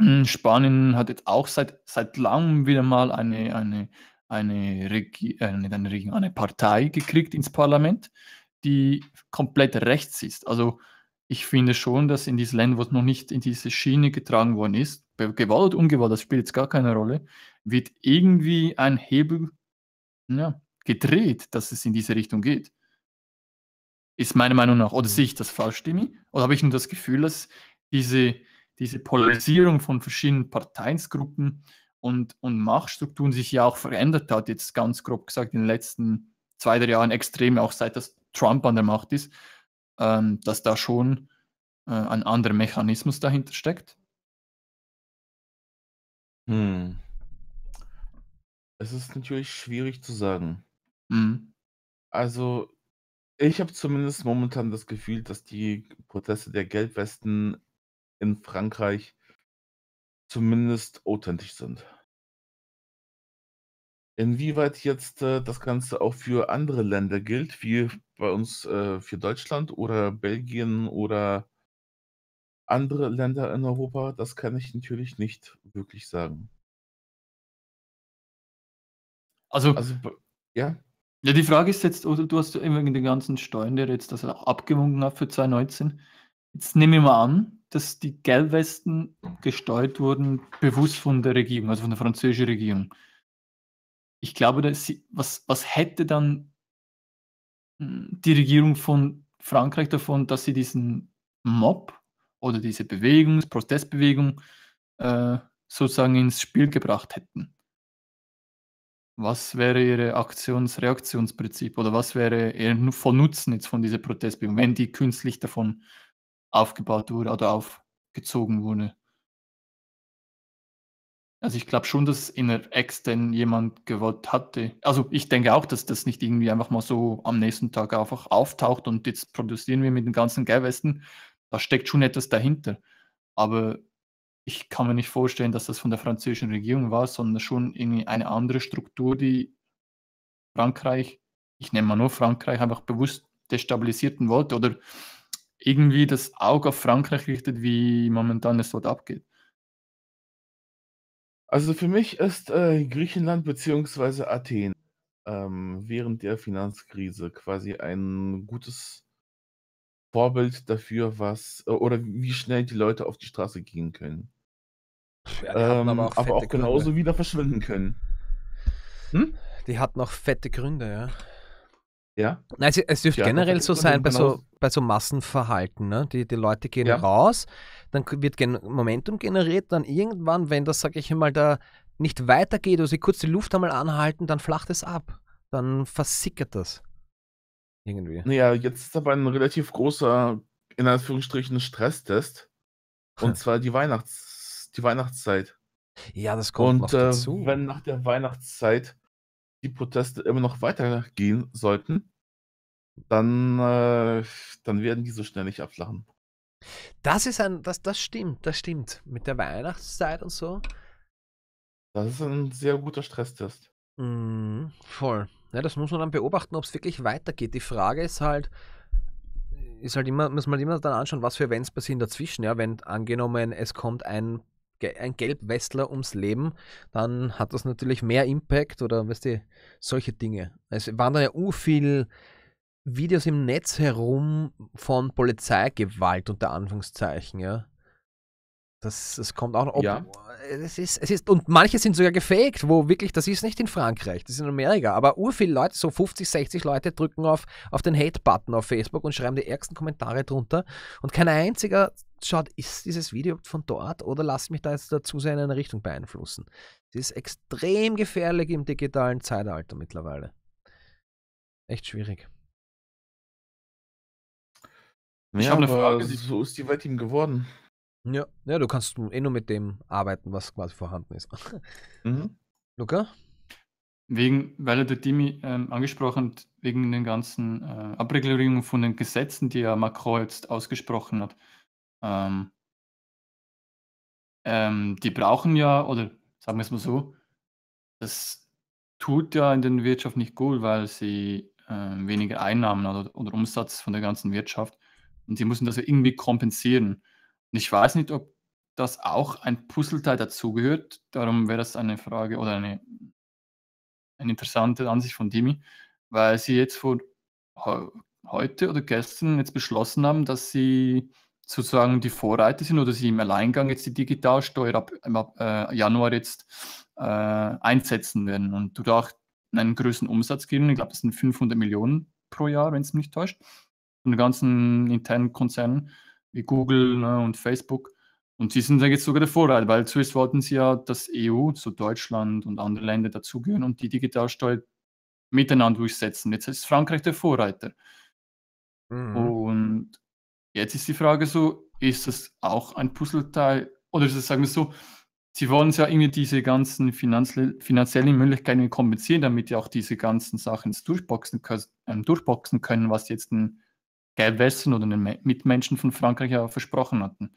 [SPEAKER 3] Hm, Spanien hat jetzt auch seit, seit langem wieder mal eine, eine, eine, Regi äh, eine, eine, Partei gekriegt ins Parlament die komplett rechts ist. Also ich finde schon, dass in diesen Land, wo es noch nicht in diese Schiene getragen worden ist, bei Gewalt, Ungewalt, das spielt jetzt gar keine Rolle, wird irgendwie ein Hebel ja, gedreht, dass es in diese Richtung geht. Ist meine Meinung nach. Oder mhm. sehe ich das falsch, Demi? Oder habe ich nur das Gefühl, dass diese, diese Polarisierung von verschiedenen Parteiensgruppen und, und Machtstrukturen sich ja auch verändert hat, jetzt ganz grob gesagt, in den letzten zwei, drei Jahren extrem, auch seit das Trump an der Macht ist, ähm, dass da schon äh, ein anderer Mechanismus dahinter steckt? Hm.
[SPEAKER 2] Es ist natürlich schwierig zu
[SPEAKER 4] sagen.
[SPEAKER 5] Mhm.
[SPEAKER 2] Also, ich habe zumindest momentan das Gefühl, dass die Proteste der Gelbwesten in Frankreich zumindest authentisch sind. Inwieweit jetzt äh, das Ganze auch für andere Länder gilt, wie bei uns äh, für Deutschland oder Belgien oder andere Länder in Europa, das kann ich natürlich nicht wirklich sagen. Also, also
[SPEAKER 3] ja. Ja, die Frage ist jetzt, oder du hast ja immer den ganzen Steuern, der jetzt das abgewunken hat für 2019. Jetzt nehme ich mal an, dass die Gelbwesten gesteuert wurden, bewusst von der Regierung, also von der französischen Regierung ich glaube, dass, was, was hätte dann hm, die Regierung von Frankreich davon, dass sie diesen Mob oder diese Bewegung, Protestbewegung äh, sozusagen ins Spiel gebracht hätten? Was wäre Ihre Aktionsreaktionsprinzip oder was wäre Ihr von Nutzen jetzt von dieser Protestbewegung, wenn die künstlich davon aufgebaut wurde oder aufgezogen wurde? Also ich glaube schon, dass in der Ex denn jemand gewollt hatte. Also ich denke auch, dass das nicht irgendwie einfach mal so am nächsten Tag einfach auftaucht und jetzt produzieren wir mit den ganzen Gelbwesten. Da steckt schon etwas dahinter. Aber ich kann mir nicht vorstellen, dass das von der französischen Regierung war, sondern schon irgendwie eine andere Struktur, die Frankreich, ich nenne mal nur Frankreich, einfach bewusst destabilisierten wollte oder irgendwie das Auge auf Frankreich richtet, wie momentan es dort abgeht. Also für mich
[SPEAKER 2] ist äh, Griechenland bzw. Athen ähm, während der Finanzkrise quasi ein gutes Vorbild dafür, was äh, oder wie schnell die Leute auf die Straße gehen können. Ja, ähm, aber auch, aber auch genauso wieder
[SPEAKER 1] verschwinden können. Hm? Die hat noch fette Gründe, ja. Ja. Nein, es, es dürfte ja, generell so sein bei so, bei so Massenverhalten. Ne? Die, die Leute gehen ja. raus, dann wird Gen Momentum generiert, dann irgendwann, wenn das, sage ich mal, da nicht weitergeht oder sie kurz die Luft einmal anhalten, dann flacht es ab. Dann versickert das. Irgendwie.
[SPEAKER 2] Naja, jetzt ist aber ein relativ großer, in Anführungsstrichen, Stresstest. Und zwar die, Weihnachts die Weihnachtszeit. Ja, das kommt Und, noch äh, dazu. Äh, wenn nach der Weihnachtszeit die Proteste immer noch weitergehen sollten,
[SPEAKER 1] dann, äh, dann werden die so schnell nicht abflachen. Das ist ein, das, das stimmt, das stimmt. Mit der Weihnachtszeit und so. Das ist ein sehr guter Stresstest. Mm, voll. Ja, das muss man dann beobachten, ob es wirklich weitergeht. Die Frage ist halt, ist halt immer, muss man immer dann anschauen, was für Events passieren dazwischen. Ja, wenn angenommen, es kommt ein ein Gelbwestler ums Leben, dann hat das natürlich mehr Impact oder weißt du, solche Dinge. Es waren da ja u viel Videos im Netz herum von Polizeigewalt unter Anführungszeichen, ja. Das, das kommt auch noch. ja. es ist, es ist, und manche sind sogar gefaked, wo wirklich, das ist nicht in Frankreich, das ist in Amerika. Aber urviel Leute, so 50, 60 Leute drücken auf, auf den Hate-Button auf Facebook und schreiben die ärgsten Kommentare drunter. Und kein einziger schaut, ist dieses Video von dort oder lasst mich da jetzt dazu sehr in eine Richtung beeinflussen. Es ist extrem gefährlich im digitalen Zeitalter mittlerweile. Echt schwierig. Ich ja, habe eine Frage, so
[SPEAKER 2] ist die Welt ihm geworden.
[SPEAKER 1] Ja, ja, du kannst eh nur mit dem arbeiten, was quasi vorhanden ist.
[SPEAKER 3] Mhm. Luca? Wegen, weil er der Dimi ähm, angesprochen hat, wegen den ganzen äh, Abregulierungen von den Gesetzen, die er Macron jetzt ausgesprochen hat. Ähm, ähm, die brauchen ja, oder sagen wir es mal so, das tut ja in der Wirtschaft nicht gut, weil sie äh, weniger Einnahmen oder, oder Umsatz von der ganzen Wirtschaft und sie müssen das ja irgendwie kompensieren. Und ich weiß nicht, ob das auch ein Puzzleteil dazugehört. Darum wäre das eine Frage oder eine, eine interessante Ansicht von Dimi, weil sie jetzt vor heute oder gestern jetzt beschlossen haben, dass sie sozusagen die Vorreiter sind oder sie im Alleingang jetzt die Digitalsteuer ab, ähm, ab äh, Januar jetzt äh, einsetzen werden und du da einen größeren Umsatz geben. Ich glaube, das sind 500 Millionen pro Jahr, wenn es mich täuscht. Von den ganzen internen Konzernen wie Google ne, und Facebook. Und sie sind da jetzt sogar der Vorreiter, weil zuerst wollten sie ja, dass EU, so Deutschland und andere Länder dazugehören und die Digitalsteuer miteinander durchsetzen. Jetzt ist Frankreich der Vorreiter. Mhm. Und Jetzt ist die Frage so, ist das auch ein Puzzleteil? Oder ist es, sagen wir so, Sie wollen es ja irgendwie diese ganzen finanzielle, finanziellen Möglichkeiten kompensieren, damit die auch diese ganzen Sachen durchboxen, äh, durchboxen können, was jetzt ein Gerd oder den Mitmenschen von Frankreich ja versprochen hatten.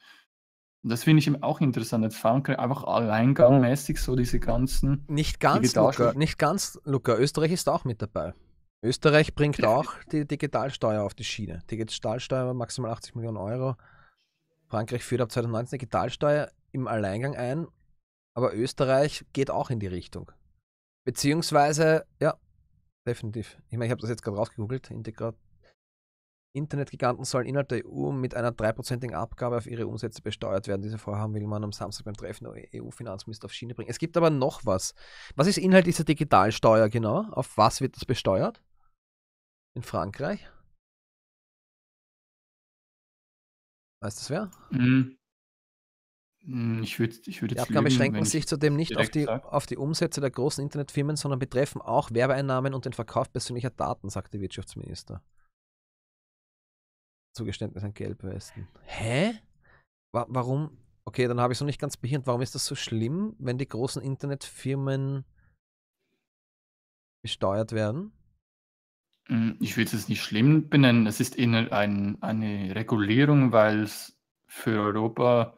[SPEAKER 3] Und das finde ich eben auch interessant, dass Frankreich einfach alleingangmäßig so diese ganzen. Nicht ganz, Luca,
[SPEAKER 1] nicht ganz, Luca. Österreich ist auch mit dabei. Österreich bringt auch die Digitalsteuer auf die Schiene. Digitalsteuer maximal 80 Millionen Euro. Frankreich führt ab 2019 Digitalsteuer im Alleingang ein, aber Österreich geht auch in die Richtung. Beziehungsweise, ja, definitiv. Ich meine, ich habe das jetzt gerade rausgegoogelt. Internetgiganten sollen innerhalb der EU mit einer 3%igen Abgabe auf ihre Umsätze besteuert werden. Diese Vorhaben will man am Samstag beim Treffen der EU-Finanzminister auf Schiene bringen. Es gibt aber noch was. Was ist Inhalt dieser Digitalsteuer genau? Auf was wird das besteuert? In
[SPEAKER 4] Frankreich? Weißt du es wer? Ich
[SPEAKER 3] hm. würde hm, ich würd Die Abgaben beschränken sich zudem nicht auf
[SPEAKER 1] die, auf die Umsätze der großen Internetfirmen, sondern betreffen auch Werbeeinnahmen und den Verkauf persönlicher Daten, sagt sagte Wirtschaftsminister. Zugeständnis an Gelbwesten. Hä? Wa warum? Okay, dann habe ich es noch nicht ganz behirnt. Warum ist das so schlimm, wenn die großen Internetfirmen
[SPEAKER 3] besteuert werden? Mm, ich will es nicht schlimm benennen. Es ist eher ein, eine Regulierung, weil es für Europa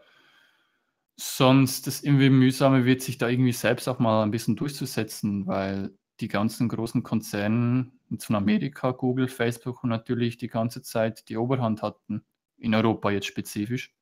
[SPEAKER 3] sonst das irgendwie mühsamer wird, sich da irgendwie selbst auch mal ein bisschen durchzusetzen, weil die ganzen großen Konzerne von Amerika, Google, Facebook und natürlich die ganze Zeit die Oberhand hatten, in Europa jetzt spezifisch.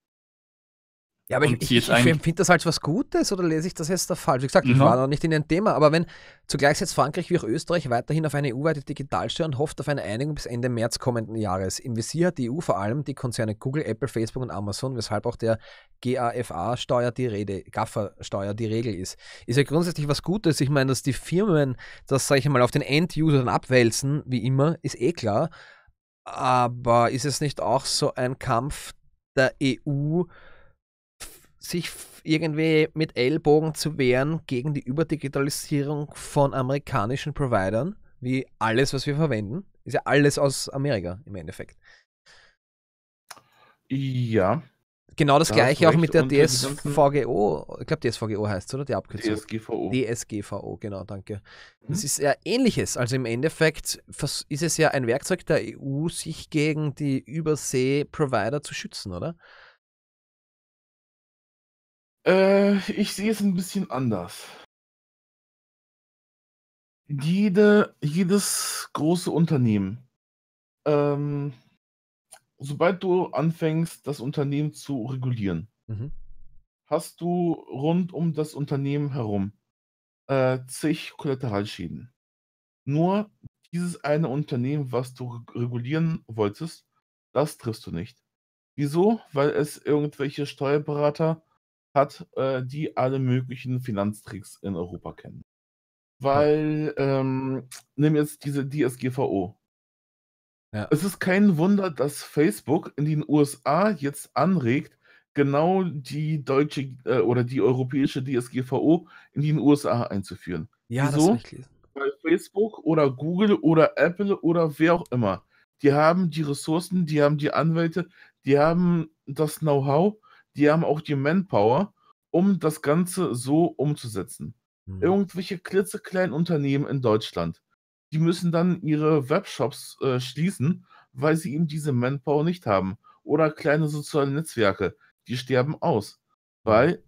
[SPEAKER 3] Ja, aber ich, ich, ich empfinde
[SPEAKER 1] das als was Gutes oder lese ich das jetzt da falsch? Wie gesagt, ich no. Mhm. war noch nicht in dem Thema, aber wenn zugleich jetzt Frankreich wie auch Österreich weiterhin auf eine EU-weite Digitalsteuer und hofft auf eine Einigung bis Ende März kommenden Jahres. Im Visier hat die EU vor allem die Konzerne Google, Apple, Facebook und Amazon, weshalb auch der GAFA-Steuer die Rede, GAFA-Steuer die Regel ist. Ist ja grundsätzlich was Gutes. Ich meine, dass die Firmen das, sage ich mal, auf den End-User dann abwälzen, wie immer, ist eh klar. Aber ist es nicht auch so ein Kampf der EU, sich irgendwie mit Ellbogen zu wehren gegen die Überdigitalisierung von amerikanischen Providern, wie alles, was wir verwenden, ist ja alles aus Amerika im Endeffekt. Ja. Genau das, das gleiche auch mit der DSVGO, ich glaube DSVGO heißt es, oder? Die Abkürzung. DSGVO. DSGVO, genau, danke. Hm? Das ist ja ähnliches. Also im Endeffekt ist es ja ein Werkzeug der EU, sich gegen die Übersee-Provider zu schützen, oder? Äh, ich sehe es ein bisschen anders.
[SPEAKER 4] Jede, jedes große Unternehmen,
[SPEAKER 2] ähm, sobald du anfängst, das Unternehmen zu regulieren, mhm. hast du rund um das Unternehmen herum äh, zig Kollateralschäden. Nur dieses eine Unternehmen, was du regulieren wolltest, das triffst du nicht. Wieso? Weil es irgendwelche Steuerberater hat, äh, die alle möglichen Finanztricks in Europa kennen. Weil, ähm, nimm jetzt diese DSGVO. Ja. Es ist kein Wunder, dass Facebook in den USA jetzt anregt, genau die deutsche äh, oder die europäische DSGVO in den USA einzuführen. Ja, Wieso? das Weil Facebook oder Google oder Apple oder wer auch immer, die haben die Ressourcen, die haben die Anwälte, die haben das Know-how, die haben auch die Manpower, um das Ganze so umzusetzen. Mhm. Irgendwelche klitzekleinen Unternehmen in Deutschland, die müssen dann ihre Webshops äh, schließen, weil sie eben diese Manpower nicht haben. Oder kleine soziale Netzwerke, die sterben aus, hm. weil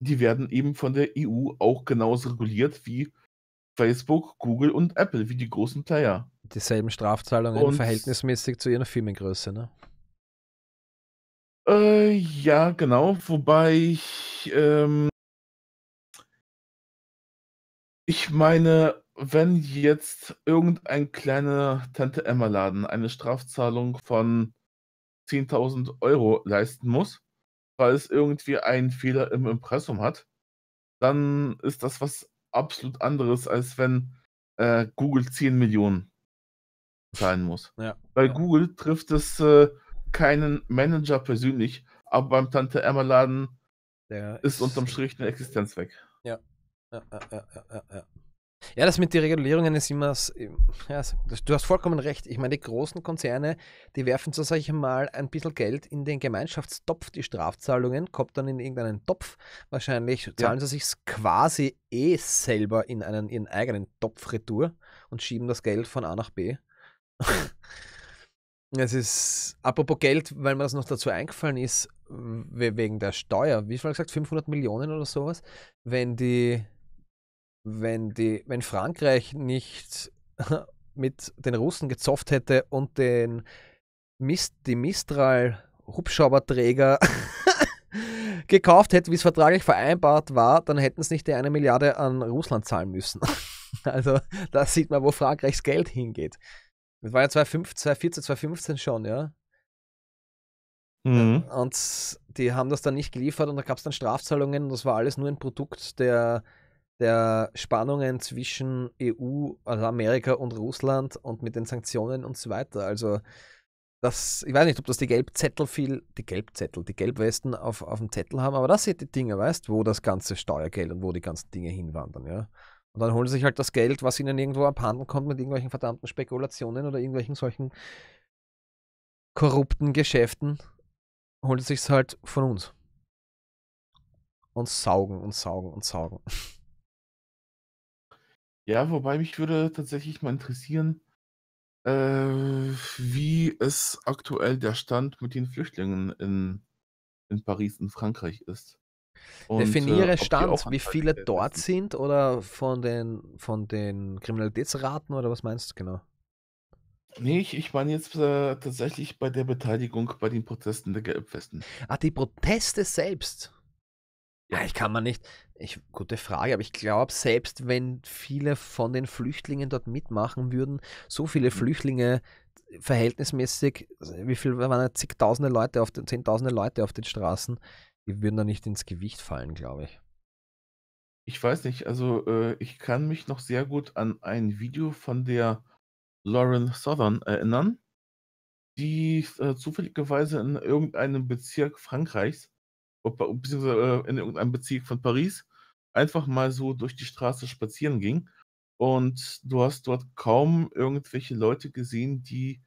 [SPEAKER 2] die werden eben von der EU auch genauso reguliert wie Facebook, Google und Apple, wie die großen Player. Dieselben
[SPEAKER 1] Strafzahlungen und verhältnismäßig zu ihrer Firmengröße, ne? Äh, ja, genau. Wobei ich, ähm,
[SPEAKER 2] ich meine, wenn jetzt irgendein kleiner Tante Emma-Laden eine Strafzahlung von 10.000 Euro leisten muss, weil es irgendwie einen Fehler im Impressum hat, dann ist das was absolut anderes, als wenn äh, Google 10 Millionen zahlen muss. Ja. Bei ja. Google trifft es äh, keinen Manager persönlich,
[SPEAKER 1] aber beim Tante Emma Laden Der ist unterm Strich eine Existenz weg.
[SPEAKER 5] Ja.
[SPEAKER 4] Ja, ja, ja, ja, ja.
[SPEAKER 1] Ja, das mit den Regulierungen ist immer. Ähm, ja, du hast vollkommen recht. Ich meine, die großen Konzerne, die werfen so, sage ich mal, ein bisschen Geld in den Gemeinschaftstopf. Die Strafzahlungen kommt dann in irgendeinen Topf. Wahrscheinlich zahlen ja. sie sich quasi eh selber in einen, ihren eigenen Topf retour und schieben das Geld von A nach B. Es ist, apropos Geld, weil mir das noch dazu eingefallen ist, wegen der Steuer, wie schon gesagt, 500 Millionen oder sowas, wenn die, wenn die, wenn Frankreich nicht mit den Russen gezofft hätte und den Mist, die Mistral-Hubschrauberträger gekauft hätte, wie es vertraglich vereinbart war, dann hätten es nicht die eine Milliarde an Russland zahlen müssen. also da sieht man, wo Frankreichs Geld hingeht. Das war ja 2014, 2015 schon, ja. Mhm. Und die haben das dann nicht geliefert und da gab es dann Strafzahlungen. und Das war alles nur ein Produkt der, der Spannungen zwischen EU, also Amerika und Russland und mit den Sanktionen und so weiter. Also das, ich weiß nicht, ob das die Gelbzettel viel, die Gelbzettel, die Gelbwesten auf, auf dem Zettel haben, aber das sind die Dinge, weißt wo das ganze Steuergeld und wo die ganzen Dinge hinwandern, ja. Und dann holen sie sich halt das Geld, was ihnen irgendwo abhanden kommt, mit irgendwelchen verdammten Spekulationen oder irgendwelchen solchen korrupten Geschäften, holen sie sich halt von uns. Und saugen und saugen und saugen.
[SPEAKER 4] Ja, wobei mich würde tatsächlich mal interessieren, äh,
[SPEAKER 2] wie es aktuell der Stand mit den Flüchtlingen in, in Paris und Frankreich ist. Und, äh, Definiere äh, Stand, wie viele dort
[SPEAKER 1] sind. sind oder von den, von den Kriminalitätsraten oder was meinst du genau? Nee, ich, ich meine jetzt äh, tatsächlich bei der Beteiligung bei den Protesten der Gelbwesten. Ah, die Proteste selbst. Ja, ah, ich kann man nicht. Ich, gute Frage, aber ich glaube, selbst wenn viele von den Flüchtlingen dort mitmachen würden, so viele mhm. Flüchtlinge verhältnismäßig, also wie viel waren da zigtausende Leute auf den, zehntausende Leute auf den Straßen, die würden da nicht ins Gewicht fallen, glaube ich. Ich weiß nicht,
[SPEAKER 2] also äh, ich kann mich noch sehr gut an ein Video von der Lauren Southern erinnern, die äh, zufälligerweise in irgendeinem Bezirk Frankreichs, beziehungsweise äh, in irgendeinem Bezirk von Paris, einfach mal so durch die Straße spazieren ging. Und du hast dort kaum irgendwelche Leute gesehen,
[SPEAKER 4] die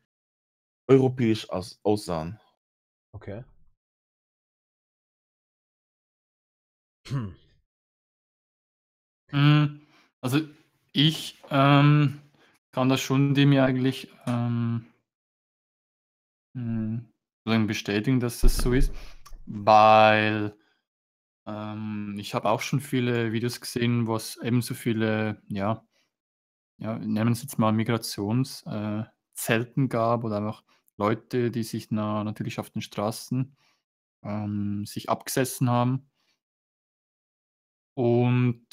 [SPEAKER 4] europäisch aus aussahen.
[SPEAKER 1] Okay.
[SPEAKER 3] Hm. also ich ähm, kann das schon dem ja eigentlich ähm, hm, bestätigen, dass das so ist, weil ähm, ich habe auch schon viele Videos gesehen, was ebenso viele, ja, ja nehmen es jetzt mal Migrationszelten äh, gab oder einfach Leute, die sich na, natürlich auf den Straßen ähm, sich abgesessen haben und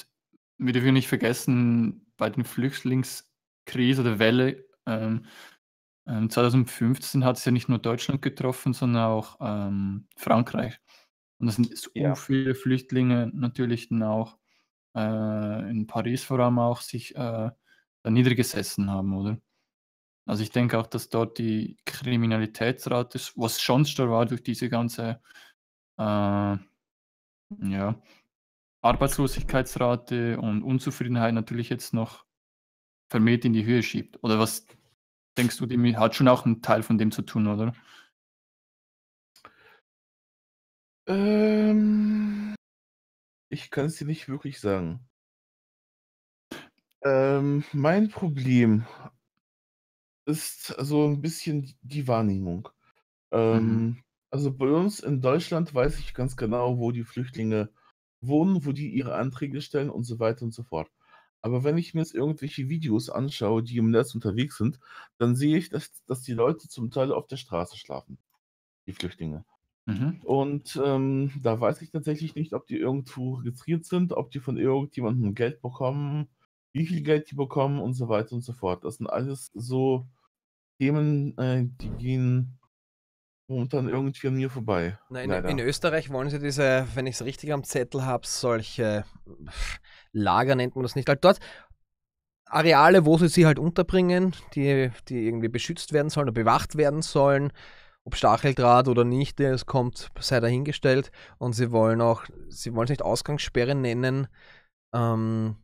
[SPEAKER 3] wir dürfen nicht vergessen, bei den Flüchtlingskrise oder Welle ähm, 2015 ähm, hat es ja nicht nur Deutschland getroffen, sondern auch ähm, Frankreich. Und das sind so ja. viele Flüchtlinge natürlich dann auch äh, in Paris vor allem auch sich äh, da niedergesessen haben, oder? Also ich denke auch, dass dort die Kriminalitätsrate, was schon stark war durch diese ganze äh, ja, Arbeitslosigkeitsrate und Unzufriedenheit natürlich jetzt noch vermehrt in die Höhe schiebt. Oder was denkst du, Demi, hat schon auch einen Teil von dem zu tun, oder?
[SPEAKER 4] Ähm, ich kann es dir nicht wirklich sagen. Ähm, mein Problem ist
[SPEAKER 2] so ein bisschen die Wahrnehmung. Ähm, mhm. Also bei uns in Deutschland weiß ich ganz genau, wo die Flüchtlinge wohnen, wo die ihre Anträge stellen und so weiter und so fort. Aber wenn ich mir jetzt irgendwelche Videos anschaue, die im Netz unterwegs sind, dann sehe ich, dass, dass die Leute zum Teil auf der Straße schlafen, die Flüchtlinge. Mhm. Und ähm, da weiß ich tatsächlich nicht, ob die irgendwo registriert sind, ob die von irgendjemandem Geld bekommen, wie viel Geld die bekommen und so weiter und so fort. Das sind alles so Themen, äh, die gehen und dann irgendwie an mir vorbei. Nein, in, in,
[SPEAKER 1] Österreich wollen sie diese, wenn ich es richtig am Zettel habe, solche Lager nennt man das nicht. Halt dort Areale, wo sie sie halt unterbringen, die, die irgendwie beschützt werden sollen oder bewacht werden sollen. Ob Stacheldraht oder nicht, es kommt, sei dahingestellt. Und sie wollen auch, sie wollen es nicht Ausgangssperre nennen. Ähm,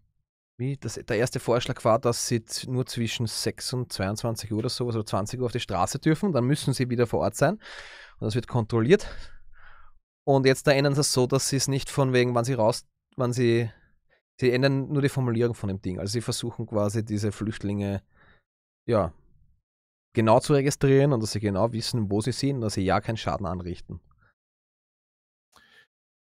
[SPEAKER 1] wie das, der erste Vorschlag war, dass sie nur zwischen 6 und 22 Uhr oder sowas oder 20 Uhr auf die Straße dürfen, dann müssen sie wieder vor Ort sein und das wird kontrolliert. Und jetzt da ändern sie es so, dass sie es nicht von wegen, wann sie raus, wann sie, sie ändern nur die Formulierung von dem Ding. Also sie versuchen quasi diese Flüchtlinge, ja, genau zu registrieren und dass sie genau wissen, wo sie sind, dass sie ja keinen Schaden anrichten.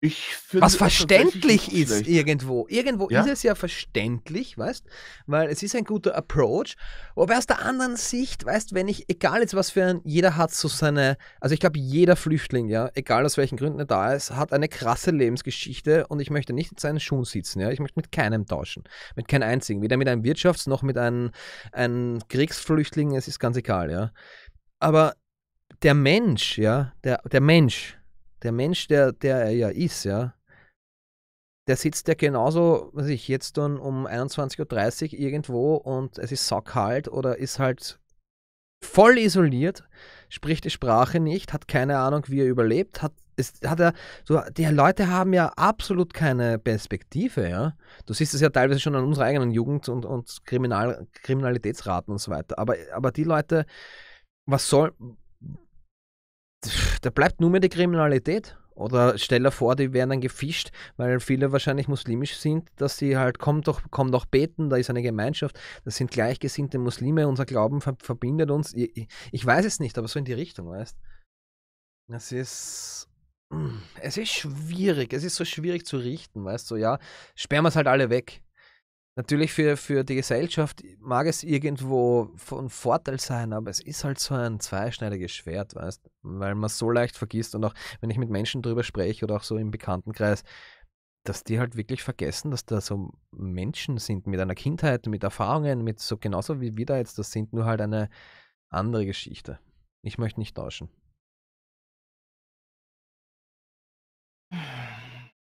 [SPEAKER 1] Finde, Was verständlich ist schlecht. irgendwo. Irgendwo ja? ist es ja verständlich, weißt Weil es ist ein guter Approach. Wobei aus der anderen Sicht, weißt wenn ich, egal jetzt was für ein, jeder hat so seine, also ich glaube, jeder Flüchtling, ja, egal aus welchen Gründen er da ist, hat eine krasse Lebensgeschichte und ich möchte nicht in seinen Schuhen sitzen, ja. Ich möchte mit keinem tauschen. Mit keinem einzigen. Weder mit einem Wirtschafts- noch mit einem, einem Kriegsflüchtling, es ist ganz egal, ja. Aber der Mensch, ja, der, der Mensch, der Mensch, der, der er ja ist, ja, der sitzt ja genauso, was ich jetzt dann um 21.30 Uhr irgendwo und es ist sackhalt oder ist halt voll isoliert, spricht die Sprache nicht, hat keine Ahnung, wie er überlebt, hat, ist, hat er, so, die Leute haben ja absolut keine Perspektive, ja. Du siehst es ja teilweise schon an unserer eigenen Jugend und, und Kriminal, Kriminalitätsraten und so weiter. Aber, aber die Leute, was soll, da bleibt nur mehr die Kriminalität. Oder stell dir vor, die werden dann gefischt, weil viele wahrscheinlich muslimisch sind, dass sie halt, kommt doch, kommt doch beten, da ist eine Gemeinschaft, das sind gleichgesinnte Muslime, unser Glauben verbindet uns. Ich, ich weiß es nicht, aber so in die Richtung, weißt Das ist. Es ist schwierig, es ist so schwierig zu richten, weißt du, so, ja, sperren wir es halt alle weg. Natürlich für, für die Gesellschaft mag es irgendwo von Vorteil sein, aber es ist halt so ein zweischneidiges Schwert, weißt weil man es so leicht vergisst und auch wenn ich mit Menschen drüber spreche oder auch so im Bekanntenkreis, dass die halt wirklich vergessen, dass da so Menschen sind mit einer Kindheit, mit Erfahrungen, mit so genauso wie wir da jetzt, das sind nur halt eine andere Geschichte. Ich möchte nicht tauschen.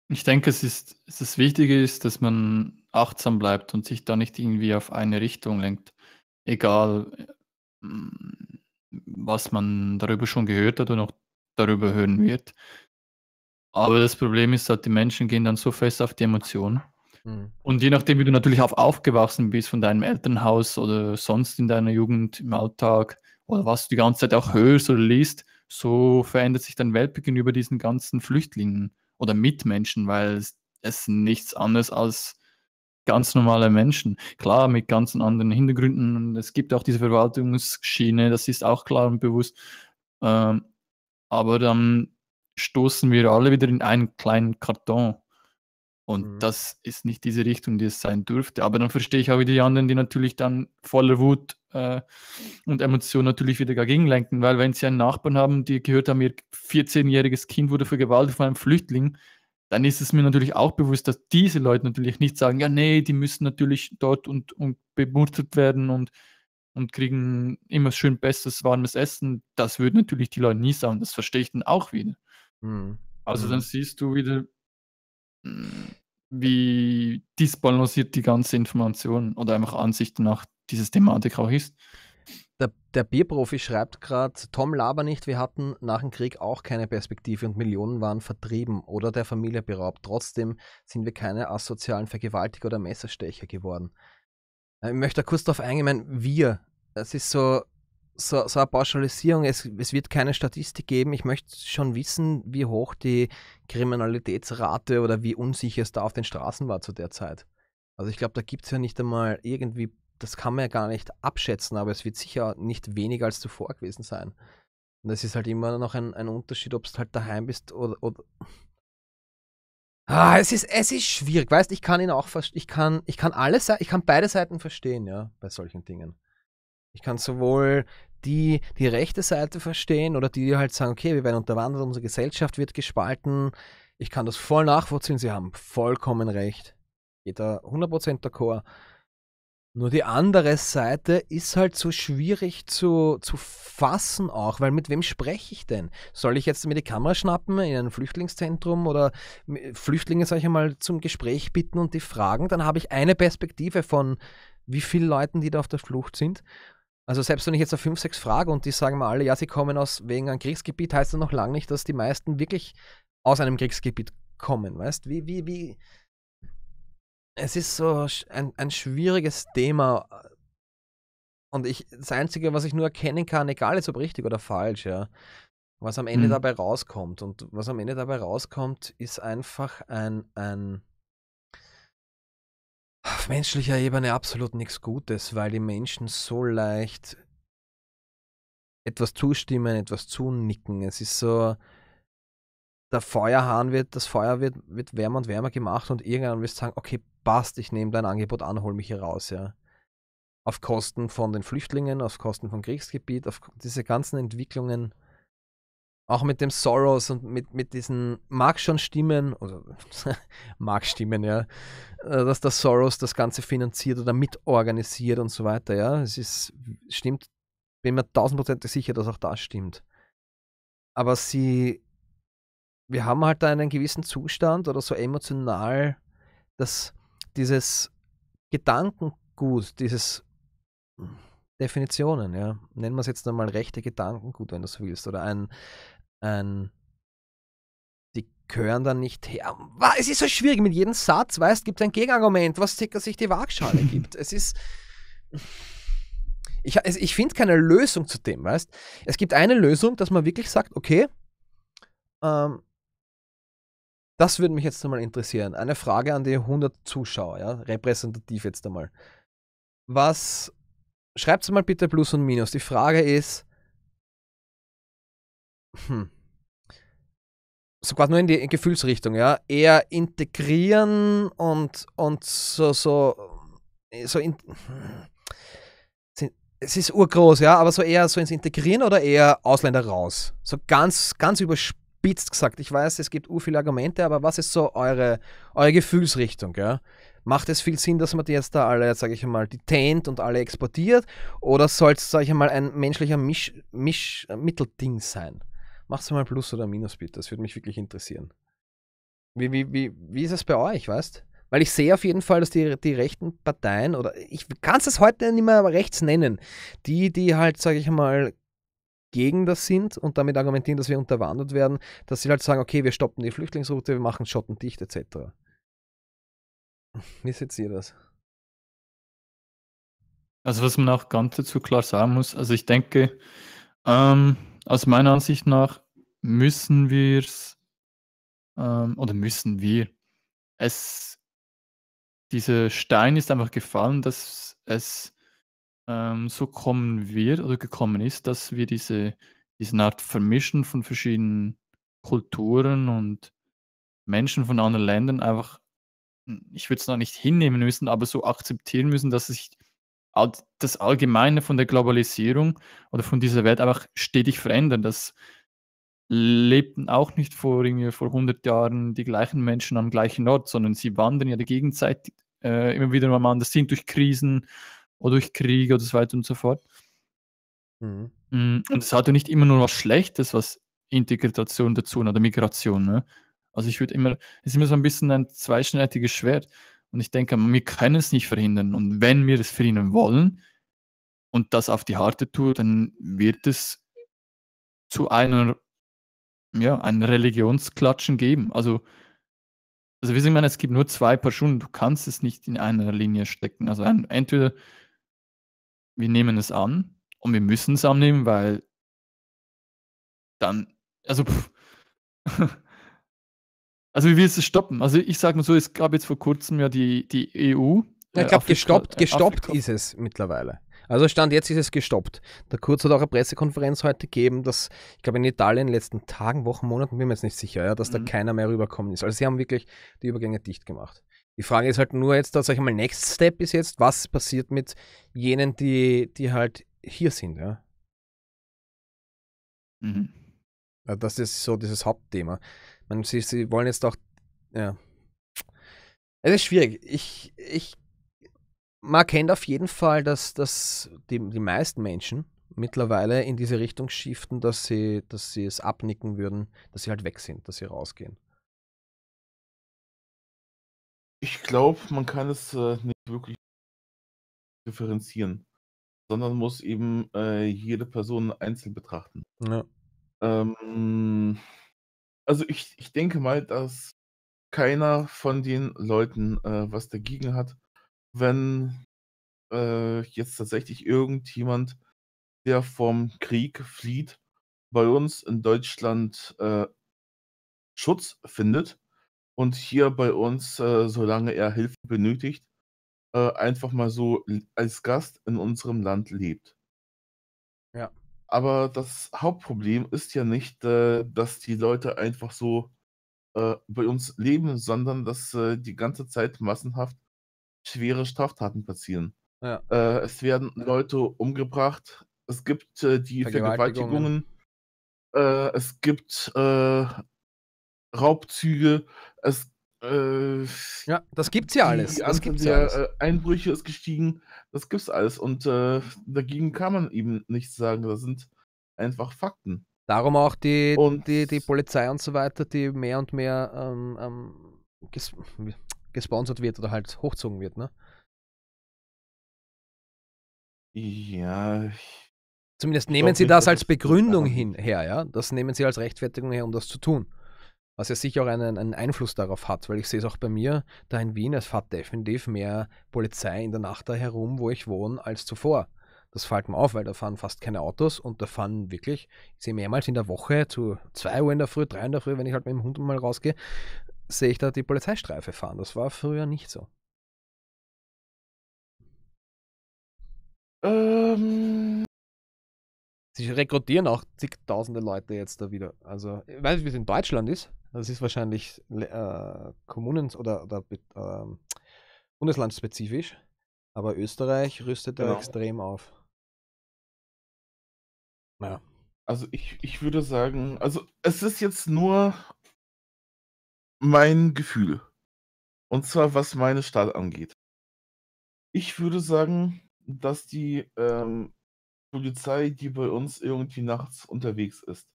[SPEAKER 3] Ich denke, es ist, das Wichtige ist, dass man achtsam bleibt und sich da nicht irgendwie auf eine Richtung lenkt. Egal, äh, was man darüber schon gehört hat und auch darüber hören wird. Aber das Problem ist halt, die Menschen gehen dann so fest auf die Emotionen. Mhm. Und je nachdem, wie du natürlich auf aufgewachsen bist von deinem Elternhaus oder sonst in deiner Jugend, im Alltag oder was du die ganze Zeit auch hörst oder liest, so verändert sich dein Weltbild gegenüber diesen ganzen Flüchtlingen oder Mitmenschen, weil es, es nichts anderes als ganz normale Menschen. Klar, mit ganz anderen Hintergründen. Und es gibt auch diese Verwaltungsschiene, das ist auch klar und bewusst. Ähm, aber dann stoßen wir alle wieder in einen kleinen Karton. Und mhm. das ist nicht diese Richtung, die es sein dürfte. Aber dann verstehe ich auch wieder die anderen, die natürlich dann voller Wut äh, und Emotion natürlich wieder dagegen lenken. Weil wenn sie einen Nachbarn haben, die gehört haben, ihr 14-jähriges Kind wurde vergewaltigt von einem Flüchtling, dann ist es mir natürlich auch bewusst, dass diese Leute natürlich nicht sagen, ja, nee, die müssen natürlich dort und, und bemutert werden und, und kriegen immer schön bestes, warmes Essen. Das würden natürlich die Leute nie sagen. Das verstehe ich dann auch wieder. Mhm. Also mhm. dann siehst du wieder, mm, wie disbalanciert die ganze Information oder einfach Ansicht nach dieses Thematik auch ist. Der
[SPEAKER 1] Bierprofi schreibt gerade, Tom laber nicht, wir hatten nach dem Krieg auch keine Perspektive und Millionen waren vertrieben oder der Familie beraubt. Trotzdem sind wir keine asozialen Vergewaltiger oder Messerstecher geworden. Äh, ich möchte da kurz darauf eingehen, wir, Es ist so, so, so eine Pauschalisierung, es, es wird keine Statistik geben. Ich möchte schon wissen, wie hoch die Kriminalitätsrate oder wie unsicher es da auf den Straßen war zu der Zeit. Also ich glaube, da gibt es ja nicht einmal irgendwie das kann man ja gar nicht abschätzen, aber es wird sicher nicht weniger als zuvor gewesen sein. Und es ist halt immer noch ein, ein Unterschied, ob du halt daheim bist oder. oder ah, es ist, es ist schwierig, weißt ich kann ihn auch ich kann, ich kann alle ich kann beide Seiten verstehen, ja, bei solchen Dingen. Ich kann sowohl die, die rechte Seite verstehen oder die die halt sagen, okay, wir werden unterwandert, unsere Gesellschaft wird gespalten. Ich kann das voll nachvollziehen, sie haben vollkommen recht. Jeder 100% der Chor. Nur die andere Seite ist halt so schwierig zu, zu fassen auch, weil mit wem spreche ich denn? Soll ich jetzt mir die Kamera schnappen in ein Flüchtlingszentrum oder Flüchtlinge, sag ich mal, zum Gespräch bitten und die fragen? Dann habe ich eine Perspektive von wie vielen Leuten, die da auf der Flucht sind. Also selbst wenn ich jetzt auf fünf, sechs frage und die sagen mir alle, ja, sie kommen aus wegen einem Kriegsgebiet, heißt das noch lange nicht, dass die meisten wirklich aus einem Kriegsgebiet kommen. Weißt wie, wie, wie, es ist so ein, ein schwieriges Thema. Äh, und ich, das Einzige, was ich nur erkennen kann, egal ob richtig oder falsch, ja, was am Ende hm. dabei rauskommt. Und was am Ende dabei rauskommt, ist einfach ein, ein auf menschlicher Ebene absolut nichts Gutes, weil die Menschen so leicht etwas zustimmen, etwas zunicken. Es ist so, der Feuerhahn wird, das Feuer wird, wird wärmer und wärmer gemacht und irgendwann wirst du sagen, okay, passt, ich nehme dein Angebot an, hol mich hier raus, ja. Auf Kosten von den Flüchtlingen, auf Kosten von Kriegsgebiet, auf diese ganzen Entwicklungen, auch mit dem Soros und mit, mit diesen mag schon Stimmen, oder mag Stimmen, ja, äh, dass der Soros das Ganze finanziert oder mitorganisiert und so weiter, ja. Es ist, stimmt, bin mir tausendprozentig sicher, dass auch das stimmt. Aber sie, wir haben halt da einen gewissen Zustand oder so emotional, dass dieses Gedankengut, dieses hm, Definitionen, ja, nennen wir es jetzt nochmal rechte Gedankengut, wenn du so willst, oder ein, ein die gehören dann nicht her. Es ist so schwierig, mit jedem Satz, weißt, gibt es ein Gegenargument, was sich die Waagschale gibt. Es ist ich, ich finde keine Lösung zu dem, weißt Es gibt eine Lösung, dass man wirklich sagt, okay, ähm, das würde mich jetzt nochmal interessieren. Eine Frage an die 100 Zuschauer, ja, repräsentativ jetzt einmal. Was, schreibt es mal bitte Plus und Minus. Die Frage ist, hm, so quasi nur in die Gefühlsrichtung, ja, eher integrieren und, und so, so, so in, hm, es ist urgroß, ja, aber so eher so ins Integrieren oder eher Ausländer raus? So ganz, ganz überspitzt überspitzt gesagt. Ich weiß, es gibt u viele Argumente, aber was ist so eure, eure Gefühlsrichtung? Ja? Macht es viel Sinn, dass man die jetzt da alle, sage ich mal, detaint und alle exportiert? Oder soll es, sage ich mal, ein menschlicher Misch, Misch, Mittelding sein? es mal Plus oder Minus bitte, das würde mich wirklich interessieren. Wie, wie, wie, wie ist es bei euch, weißt Weil ich sehe auf jeden Fall, dass die, die rechten Parteien, oder ich kann es heute nicht mehr rechts nennen, die, die halt, sage ich mal, gegen das sind und damit argumentieren, dass wir unterwandert werden, dass sie halt sagen, okay, wir stoppen die Flüchtlingsroute, wir machen Schotten dicht etc. Wie seht ihr das?
[SPEAKER 3] Also was man auch ganz dazu klar sagen muss, also ich denke, ähm, aus meiner Ansicht nach müssen wir es, ähm, oder müssen wir, es, dieser Stein ist einfach gefallen, dass es ähm, so kommen wird oder gekommen ist, dass wir diese, diese Art Vermischen von verschiedenen Kulturen und Menschen von anderen Ländern einfach, hm, ich würde es noch nicht hinnehmen müssen, aber so akzeptieren müssen, dass sich das Allgemeine von der Globalisierung oder von dieser Welt einfach stetig verändert. Das lebten auch nicht vor, irgendwie vor 100 Jahren die gleichen Menschen am gleichen Ort, sondern sie wandern ja der Gegenzeit äh, immer wieder mal anders, sind durch Krisen oder durch Kriege oder so weiter und so fort. Mhm. Mm, und es hat ja nicht immer nur was Schlechtes, was Integration dazu oder Migration. Ne? Also ich würde immer, es ist immer so ein bisschen ein zweischneidiges Schwert. Und ich denke, wir können es nicht verhindern. Und wenn wir es verhindern wollen und das auf die harte Tour, dann wird es zu einer, ja, ein Religionsklatschen geben. Also, also wir sind meine, es gibt nur zwei Paar Schuhe. Du kannst es nicht in einer Linie stecken. Also ein, entweder wir nehmen es an und wir müssen es annehmen, weil dann, also, pff. also wie willst du es stoppen? Also ich sage mal so, es gab jetzt vor kurzem ja die, die EU.
[SPEAKER 1] Ja, ich äh, glaube, gestoppt, äh, gestoppt Afrika. ist es mittlerweile. Also Stand jetzt ist es gestoppt. Der Kurz hat auch eine Pressekonferenz heute gegeben, dass, ich glaube, in Italien in den letzten Tagen, Wochen, Monaten, bin mir jetzt nicht sicher, ja, dass mhm. da keiner mehr rüberkommen ist. Also sie haben wirklich die Übergänge dicht gemacht. Die Frage ist halt nur jetzt, da sag ich mal, Next Step ist jetzt, was passiert mit jenen, die, die halt hier sind, ja? Mhm. das ist so dieses Hauptthema. Man, sie, sie wollen jetzt auch, ja. Es ist schwierig. Ich, ich, man kennt auf jeden Fall, dass, dass die, die meisten Menschen mittlerweile in diese Richtung schiften, dass sie, dass sie es abnicken würden, dass sie halt weg sind, dass sie rausgehen. Ich glaube, man kann es äh, nicht
[SPEAKER 4] wirklich differenzieren, sondern muss eben äh, jede
[SPEAKER 2] Person einzeln betrachten. Ja. Ähm, also ich, ich denke mal, dass keiner von den Leuten äh, was dagegen hat, wenn äh, jetzt tatsächlich irgendjemand, der vom Krieg flieht, bei uns in Deutschland äh, Schutz findet und hier bei uns, äh, solange er Hilfe benötigt, äh, einfach mal so als Gast in unserem Land lebt. Ja. Aber das Hauptproblem ist ja nicht, äh, dass die Leute einfach so äh, bei uns leben, sondern dass äh, die ganze Zeit massenhaft schwere Straftaten passieren. Ja. Äh, es werden Leute umgebracht, es gibt die Vergewaltigungen, Vergewaltigungen es gibt Raubzüge, es äh, ja, das gibt's ja alles. Die das Anzahl der ja alles. Äh, Einbrüche ist gestiegen, das gibt's alles. Und äh, dagegen kann man eben nichts sagen. Das
[SPEAKER 1] sind einfach Fakten. Darum auch die, und die, die Polizei und so weiter, die mehr und mehr ähm, ähm, ges gesponsert wird oder halt hochzogen wird, ne? Ja. Zumindest nehmen sie das als Begründung hin her, ja? Das nehmen sie als Rechtfertigung her, um das zu tun was ja sicher auch einen, einen, Einfluss darauf hat, weil ich sehe es auch bei mir da in Wien, es fährt definitiv mehr Polizei in der Nacht da herum, wo ich wohne, als zuvor. Das fällt mir auf, weil da fahren fast keine Autos und da fahren wirklich, ich sehe mehrmals in der Woche zu 2 Uhr in der Früh, 3 Uhr in der Früh, wenn ich halt mit dem Hund mal rausgehe, sehe ich da die Polizeistreife fahren. Das war früher nicht so. Ähm, sie rekrutieren auch zigtausende Leute jetzt da wieder. Also, ich weiß nicht, wie es in Deutschland ist. Das ist wahrscheinlich äh, kommunen- oder, oder ähm, bundeslandspezifisch. Aber Österreich rüstet genau. da extrem auf. Naja. Also ich, ich würde sagen, also es ist jetzt nur
[SPEAKER 2] mein Gefühl. Und zwar was meine Stadt angeht. Ich würde sagen, dass die ähm, Polizei, die bei uns irgendwie nachts unterwegs ist.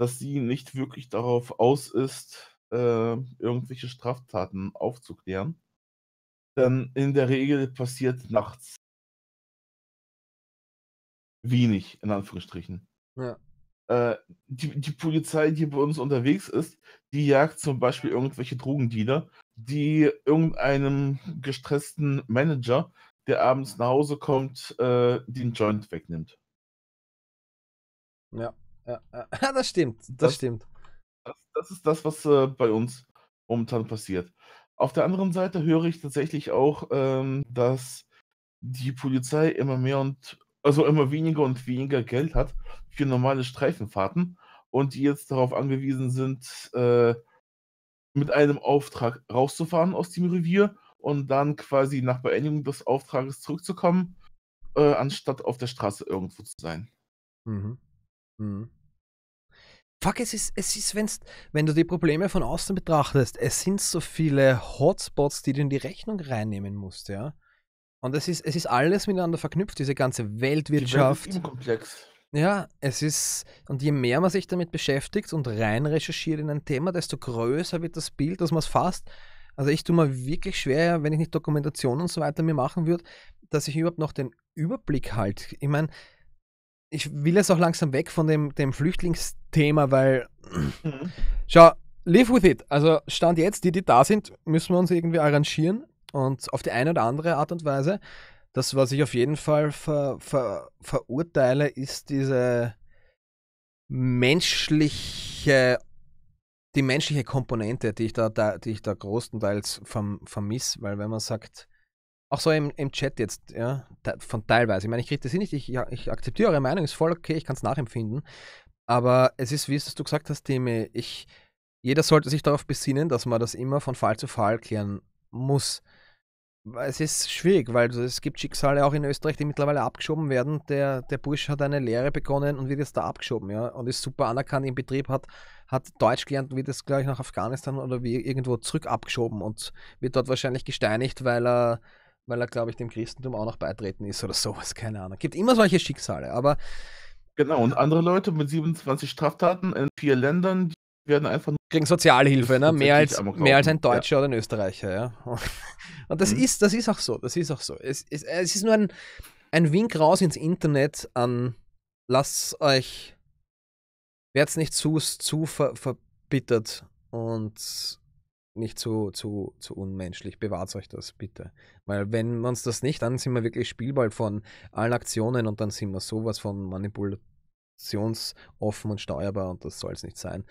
[SPEAKER 2] Dass sie nicht wirklich darauf aus ist, äh, irgendwelche Straftaten aufzuklären. Denn in der Regel passiert nachts wenig, in Anführungsstrichen. Ja. Äh, die, die Polizei, die bei uns unterwegs ist, die jagt zum Beispiel irgendwelche Drogendealer, die irgendeinem gestressten Manager der abends nach Hause kommt, äh, den Joint wegnimmt.
[SPEAKER 4] Ja, ja, ja. das stimmt, das, das stimmt. Das, das, ist das, was
[SPEAKER 2] äh, bei uns momentan passiert. Auf der anderen Seite höre ich tatsächlich auch, ähm, dass die Polizei immer mehr und also immer weniger und weniger Geld hat für normale Streifenfahrten und die jetzt darauf angewiesen sind, äh, mit einem Auftrag rauszufahren aus dem Revier und dann quasi nach Beendigung des Auftrages zurückzukommen, äh, anstatt auf der Straße irgendwo zu sein.
[SPEAKER 1] Mhm. Mhm. Fuck, es ist, es ist, wenn's, wenn du die Probleme von außen betrachtest, es sind so viele Hotspots, die du in die Rechnung reinnehmen musst, ja. Und es ist, es ist alles miteinander verknüpft, diese ganze Weltwirtschaft. Die Welt ist komplex. Ja, es ist, und je mehr man sich damit beschäftigt und rein recherchiert in ein Thema, desto größer wird das Bild, dass man es fasst. Also ich tue mir wirklich schwer, wenn ich nicht Dokumentation und so weiter mir machen würde, dass ich überhaupt noch den Überblick halt. Ich meine, ich will jetzt auch langsam weg von dem, dem Flüchtlingsthema, weil mhm. schau, live with it. Also Stand jetzt, die, die da sind, müssen wir uns irgendwie arrangieren und auf die eine oder andere Art und Weise. Das, was ich auf jeden Fall ver, ver, verurteile, ist diese menschliche die menschliche Komponente, die ich da, da, die ich da großenteils verm vermisse, weil wenn man sagt, auch so im, im Chat jetzt, ja, von teilweise, ich meine, ich kriege das hin nicht, ich, ich akzeptiere eure Meinung, ist voll okay, ich kann es nachempfinden, aber es ist, wie es du gesagt hast, Thema, ich, jeder sollte sich darauf besinnen, dass man das immer von Fall zu Fall klären muss es ist schwierig, weil also es gibt Schicksale auch in Österreich, die mittlerweile abgeschoben werden. Der, der Bursch hat eine Lehre begonnen und wird jetzt da abgeschoben, ja, und ist super anerkannt im Betrieb, hat, hat Deutsch gelernt und wird jetzt, glaube ich, nach Afghanistan oder wie irgendwo zurück abgeschoben und wird dort wahrscheinlich gesteinigt, weil er, weil er, glaube ich, dem Christentum auch noch beitreten ist oder sowas, keine Ahnung. Gibt immer solche Schicksale, aber. Genau, und andere Leute mit 27 Straftaten in vier Ländern, die werden einfach nur kriegen Sozialhilfe, ne? mehr, als, mehr als ein Deutscher ja. oder ein Österreicher. Ja? Und das, mhm. ist, das ist auch so, das ist auch so. Es, es, es ist nur ein, ein Wink raus ins Internet an, lasst euch, werdet nicht zu, zu ver, verbittert und nicht zu, zu, zu unmenschlich. Bewahrt euch das bitte. Weil wenn wir uns das nicht, dann sind wir wirklich Spielball von allen Aktionen und dann sind wir sowas von manipulativ sanktionsoffen und steuerbar und das soll es nicht sein.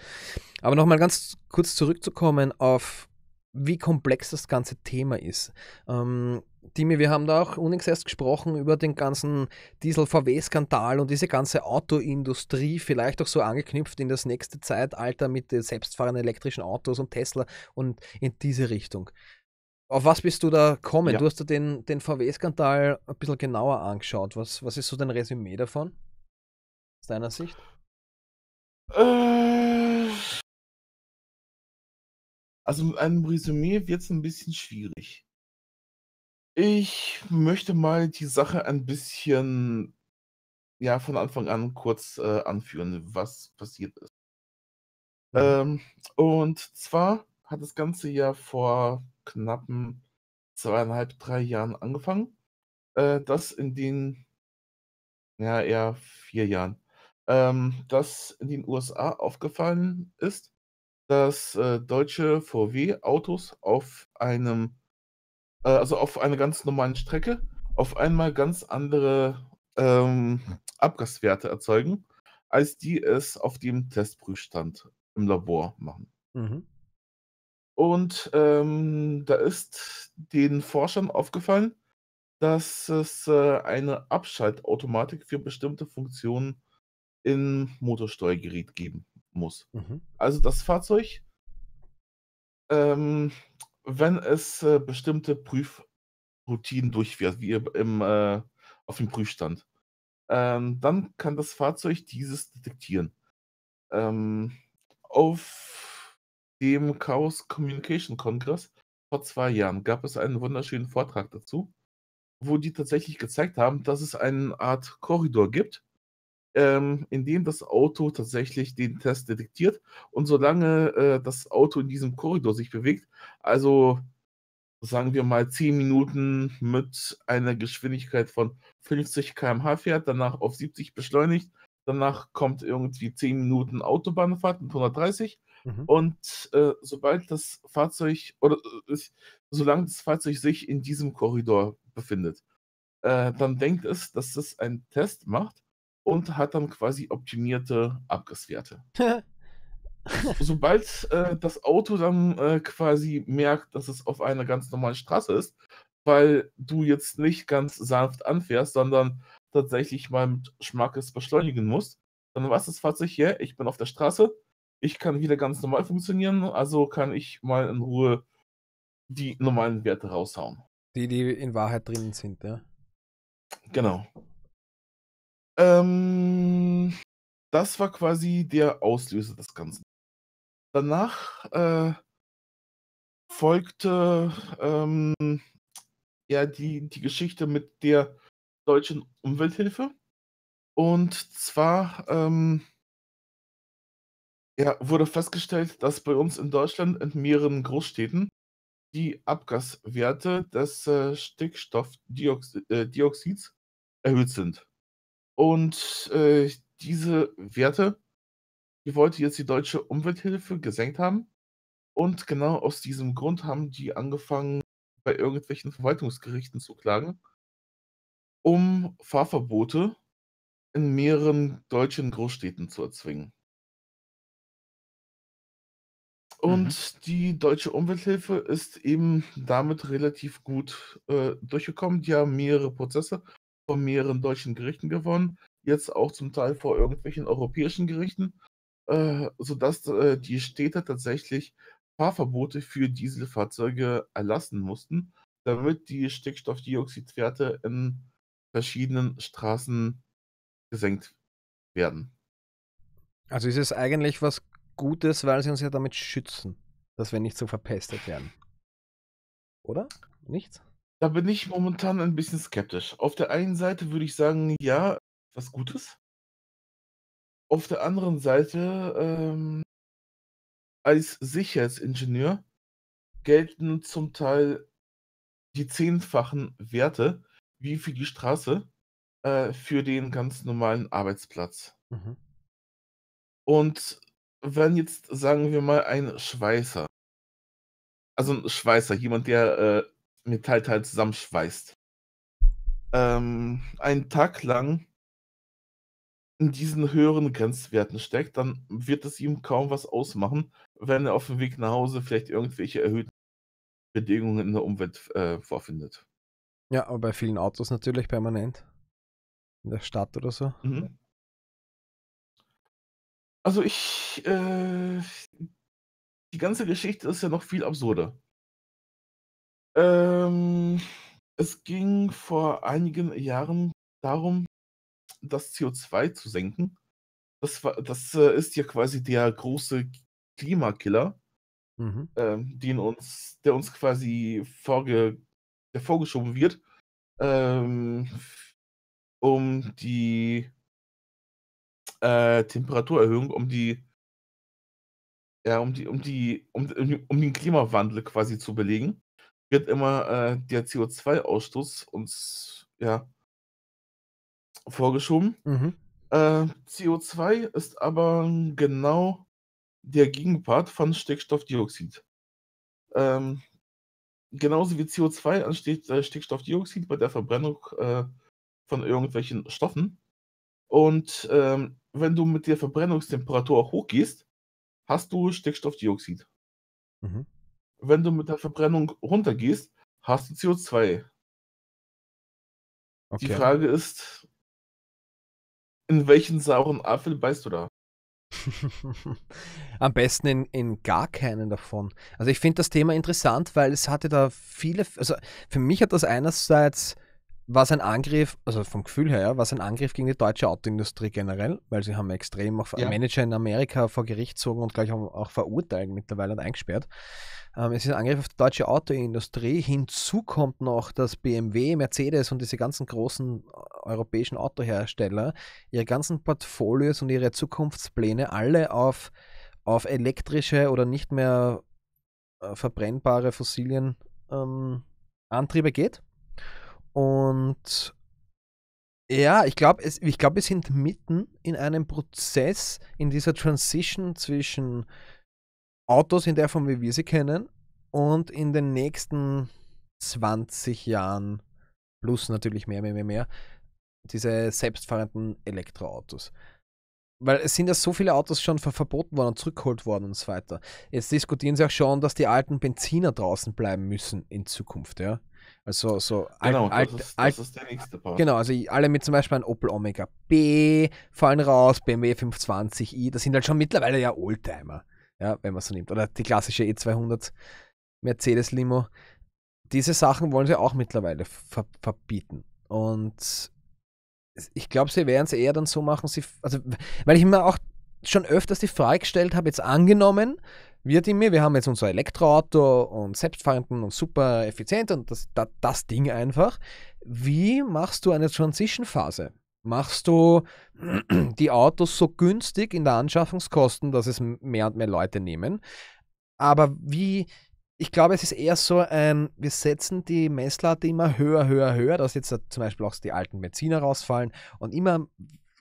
[SPEAKER 1] Aber nochmal ganz kurz zurückzukommen auf wie komplex das ganze Thema ist. Ähm, Timi, wir haben da auch unlängst erst gesprochen über den ganzen Diesel-VW-Skandal und diese ganze Autoindustrie, vielleicht auch so angeknüpft in das nächste Zeitalter mit selbstfahrenden elektrischen Autos und Tesla und in diese Richtung. Auf was bist du da gekommen? Ja. Du hast dir den, den VW-Skandal ein bisschen genauer angeschaut. Was, was ist so dein Resümee davon? aus deiner Sicht? Äh.
[SPEAKER 4] also mit einem Resümee wird es ein bisschen schwierig.
[SPEAKER 2] Ich möchte mal die Sache ein bisschen ja von Anfang an kurz äh, anführen, was passiert ist. Mhm. Ähm, und zwar hat das Ganze ja vor knappen zweieinhalb, drei Jahren angefangen. Äh, das in den, ja, eher vier Jahren ähm, dass in den USA aufgefallen ist, dass äh, deutsche VW-Autos auf einem, äh, also auf einer ganz normalen Strecke, auf einmal ganz andere ähm, Abgaswerte erzeugen, als die es auf dem Testprüfstand im Labor machen. Mhm. Und ähm, da ist den Forschern aufgefallen, dass es äh, eine Abschaltautomatik für bestimmte Funktionen im Motorsteuergerät geben muss. Mhm. Also das Fahrzeug, ähm, wenn es äh, bestimmte Prüfroutinen durchführt, wie im, äh, auf dem Prüfstand, ähm, dann kann das Fahrzeug dieses detektieren. Ähm, auf dem Chaos Communication Congress vor zwei Jahren gab es einen wunderschönen Vortrag dazu, wo die tatsächlich gezeigt haben, dass es eine Art Korridor gibt, ähm, indem das Auto tatsächlich den Test detektiert. Und solange äh, das Auto in diesem Korridor sich bewegt, also sagen wir mal 10 Minuten mit einer Geschwindigkeit von 50 km/h fährt, danach auf 70 beschleunigt, danach kommt irgendwie 10 Minuten Autobahnfahrt mit 130 mhm. und äh, sobald das Fahrzeug oder äh, solange das Fahrzeug sich in diesem Korridor befindet, äh, dann denkt es, dass es einen Test macht und hat dann quasi optimierte Abgaswerte. Sobald äh, das Auto dann äh, quasi merkt, dass es auf einer ganz normalen Straße ist, weil du jetzt nicht ganz sanft anfährst, sondern tatsächlich mal mit Schmackes beschleunigen musst, dann weiß das Fahrzeug hier, ich bin auf der Straße, ich kann wieder ganz normal funktionieren, also kann ich mal in Ruhe die normalen Werte raushauen. Die, die in Wahrheit drin sind, ja. Genau. Ähm, das war quasi der Auslöser des Ganzen. Danach äh, folgte ähm, ja die, die Geschichte mit der deutschen Umwelthilfe. Und zwar ähm, ja, wurde festgestellt, dass bei uns in Deutschland in mehreren Großstädten die Abgaswerte des äh, Stickstoffdioxids äh, erhöht sind. Und äh, diese Werte, die wollte jetzt die deutsche Umwelthilfe gesenkt haben. Und genau aus diesem Grund haben die angefangen, bei irgendwelchen Verwaltungsgerichten zu
[SPEAKER 4] klagen, um Fahrverbote in mehreren deutschen Großstädten zu erzwingen. Mhm. Und
[SPEAKER 2] mhm. die deutsche Umwelthilfe ist eben damit relativ gut äh, durchgekommen. Die haben mehrere Prozesse von mehreren deutschen Gerichten gewonnen, jetzt auch zum Teil vor irgendwelchen europäischen Gerichten, äh, sodass äh, die Städte tatsächlich Fahrverbote für Dieselfahrzeuge erlassen mussten, damit die Stickstoffdioxidwerte in verschiedenen Straßen gesenkt
[SPEAKER 1] werden. Also ist es eigentlich was Gutes, weil sie uns ja damit schützen, dass wir nicht so verpestet werden. Oder? Nichts? Da bin ich
[SPEAKER 2] momentan ein bisschen skeptisch. Auf der einen Seite würde ich sagen, ja, was Gutes. Auf der anderen Seite, ähm, als Sicherheitsingenieur gelten zum Teil die zehnfachen Werte wie für die Straße äh, für den ganz normalen Arbeitsplatz. Mhm. Und wenn jetzt, sagen wir mal, ein Schweißer, also ein Schweißer, jemand, der äh, Metallteil zusammenschweißt. Ähm, einen Tag lang in diesen höheren Grenzwerten steckt, dann wird es ihm kaum was ausmachen, wenn er auf dem Weg nach Hause vielleicht irgendwelche erhöhten Bedingungen in der Umwelt äh, vorfindet.
[SPEAKER 1] Ja, aber bei vielen Autos natürlich permanent. In der Stadt oder so. Mhm.
[SPEAKER 4] Also ich, äh, die ganze Geschichte ist ja noch viel absurder. Ähm, es
[SPEAKER 2] ging vor einigen Jahren darum, das CO2 zu senken. Das, war, das äh, ist ja quasi der große Klimakiller, mhm. ähm, den uns, der uns quasi vorge, der vorgeschoben wird,
[SPEAKER 4] ähm, um die äh, Temperaturerhöhung, um die ja, um die, um die, um,
[SPEAKER 2] um den Klimawandel quasi zu belegen wird immer äh, der CO2-Ausstoß uns ja vorgeschoben. Mhm. Äh, CO2 ist aber genau der Gegenpart von Stickstoffdioxid. Ähm, genauso wie CO2 entsteht äh, Stickstoffdioxid bei der Verbrennung äh, von irgendwelchen Stoffen. Und ähm, wenn du mit der Verbrennungstemperatur hochgehst, hast du Stickstoffdioxid. Mhm wenn du mit der Verbrennung runtergehst, hast du CO2. Okay. Die Frage ist, in welchen sauren Apfel beißt du da?
[SPEAKER 1] Am besten in, in gar keinen davon. Also ich finde das Thema interessant, weil es hatte da viele, also für mich hat das einerseits war ein Angriff, also vom Gefühl her, ja, war ein Angriff gegen die deutsche Autoindustrie generell, weil sie haben extrem auch ja. Manager in Amerika vor Gericht gezogen und gleich auch, auch verurteilt mittlerweile und eingesperrt. Ähm, es ist ein Angriff auf die deutsche Autoindustrie. Hinzu kommt noch, dass BMW, Mercedes und diese ganzen großen äh, europäischen Autohersteller ihre ganzen Portfolios und ihre Zukunftspläne alle auf, auf elektrische oder nicht mehr äh, verbrennbare Fossilien ähm, Antriebe geht. Und ja, ich glaube, glaub, wir sind mitten in einem Prozess, in dieser Transition zwischen Autos in der Form, wie wir sie kennen, und in den nächsten 20 Jahren, plus natürlich mehr, mehr, mehr, mehr, diese selbstfahrenden Elektroautos. Weil es sind ja so viele Autos schon verboten worden und zurückgeholt worden und so weiter. Jetzt diskutieren sie auch schon, dass die alten Benziner draußen bleiben müssen in Zukunft, ja. Also so genau, alt, das, ist, alt, ist der nächste Part. Genau, also alle mit zum Beispiel ein Opel Omega B fallen raus, BMW 520i, das sind halt schon mittlerweile ja Oldtimer, ja, wenn man so nimmt. Oder die klassische E200 Mercedes Limo. Diese Sachen wollen sie auch mittlerweile ver verbieten. Und ich glaube, sie werden es eher dann so machen, sie, also, weil ich mir auch schon öfters die Frage gestellt habe, jetzt angenommen, wird immer, wir haben jetzt unser Elektroauto und selbstfahrenden und super effizient und das, das, das Ding einfach. Wie machst du eine Transition-Phase? Machst du die Autos so günstig in der Anschaffungskosten, dass es mehr und mehr Leute nehmen? Aber wie, ich glaube, es ist eher so ein, wir setzen die Messlatte immer höher, höher, höher, dass jetzt zum Beispiel auch die alten Benziner rausfallen und immer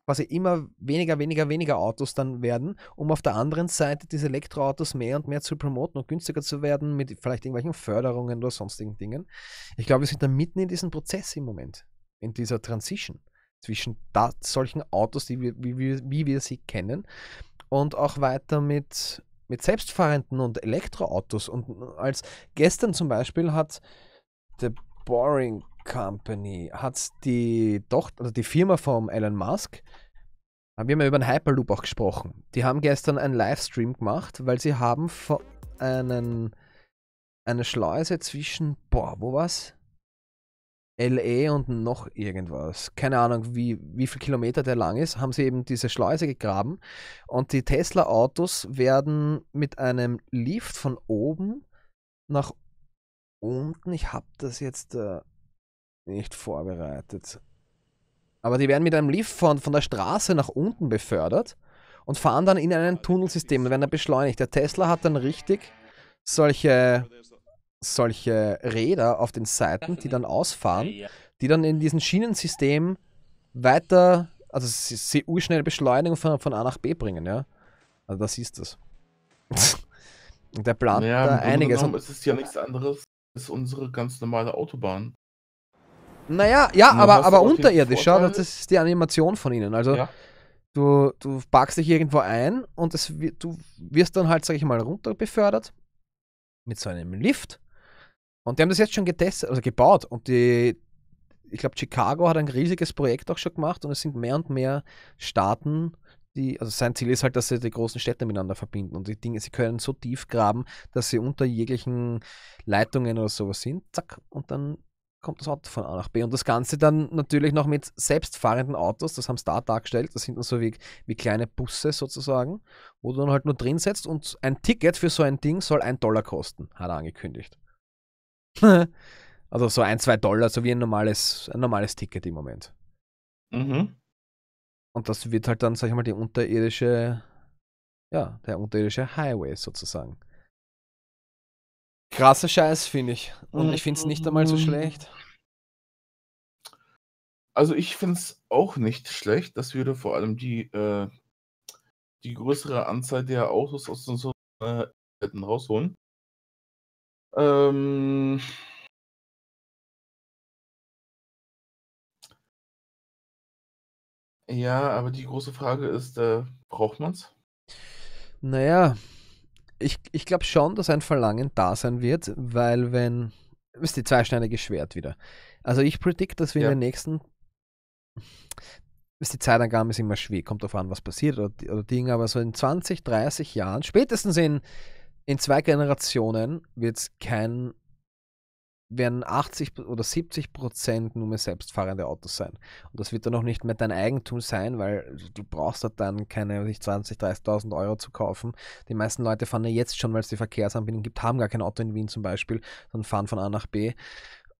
[SPEAKER 1] quasi immer weniger, weniger, weniger Autos dann werden, um auf der anderen Seite diese Elektroautos mehr und mehr zu promoten und günstiger zu werden mit vielleicht irgendwelchen Förderungen oder sonstigen Dingen. Ich glaube, wir sind da mitten in diesem Prozess im Moment, in dieser Transition zwischen da, solchen Autos, die wir, wie, wie, wie wir sie kennen, und auch weiter mit, mit selbstfahrenden und Elektroautos. Und als gestern zum Beispiel hat The Boring Company hat die Tochter, also die Firma von Elon Musk, haben wir mal über den Hyperloop auch gesprochen. Die haben gestern einen Livestream gemacht, weil sie haben einen, eine Schleuse zwischen, boah, wo war's? LE und noch irgendwas. Keine Ahnung, wie, wie viel Kilometer der lang ist, haben sie eben diese Schleuse gegraben und die Tesla-Autos werden mit einem Lift von oben nach unten, ich habe das jetzt, äh, nicht vorbereitet. Aber die werden mit einem Lift von, von der Straße nach unten befördert und fahren dann in ein Tunnelsystem und werden dann beschleunigt. Der Tesla hat dann richtig solche, solche Räder auf den Seiten, die dann ausfahren, die dann in diesem Schienensystem weiter, also sie urschnelle Beschleunigung von, von A nach B bringen, ja. Also das ist das. Und der plant naja, da einiges. Genommen, es
[SPEAKER 2] ist ja nichts anderes als unsere ganz normale Autobahn.
[SPEAKER 1] Naja, ja, aber, aber unterirdischer, das ist die Animation von ihnen. Also ja. du, du packst dich irgendwo ein und das, du wirst dann halt, sag ich mal, runter befördert mit so einem Lift. Und die haben das jetzt schon getestet, also gebaut. Und die, ich glaube, Chicago hat ein riesiges Projekt auch schon gemacht und es sind mehr und mehr Staaten, die, also sein Ziel ist halt, dass sie die großen Städte miteinander verbinden und die Dinge, sie können so tief graben, dass sie unter jeglichen Leitungen oder sowas sind, zack, und dann kommt das Auto von A nach B. Und das Ganze dann natürlich noch mit selbstfahrenden Autos, das haben sie da dargestellt, das sind dann so wie, wie kleine Busse sozusagen, wo du dann halt nur drin sitzt und ein Ticket für so ein Ding soll ein Dollar kosten, hat er angekündigt. also so ein, zwei Dollar, so wie ein normales, ein normales Ticket im Moment. Mhm. Und das wird halt dann, sag ich mal, die unterirdische, ja, der unterirdische Highway sozusagen krasser Scheiß, finde ich. Und ich finde es nicht einmal so mhm. schlecht.
[SPEAKER 2] Also ich finde es auch nicht schlecht. Das würde vor allem die, äh,
[SPEAKER 4] die größere Anzahl der Autos aus unseren äh, rausholen. Ähm, ja, aber die große Frage ist,
[SPEAKER 2] äh, braucht man es?
[SPEAKER 1] Naja, ich, ich glaube schon, dass ein Verlangen da sein wird, weil wenn, ist die zweischneidige Schwert wieder. Also ich predikt, dass wir ja. in den nächsten, ist die Zeitangabe ist immer schwer, kommt darauf an, was passiert oder, oder Dinge, aber so in 20, 30 Jahren, spätestens in, in zwei Generationen wird es kein werden 80 oder 70 Prozent nur mehr selbstfahrende Autos sein. Und das wird dann auch nicht mehr dein Eigentum sein, weil du brauchst dann keine 20, 30.000 Euro zu kaufen. Die meisten Leute fahren ja jetzt schon, weil es die Verkehrsanbindung gibt, haben gar kein Auto in Wien zum Beispiel, sondern fahren von A nach B,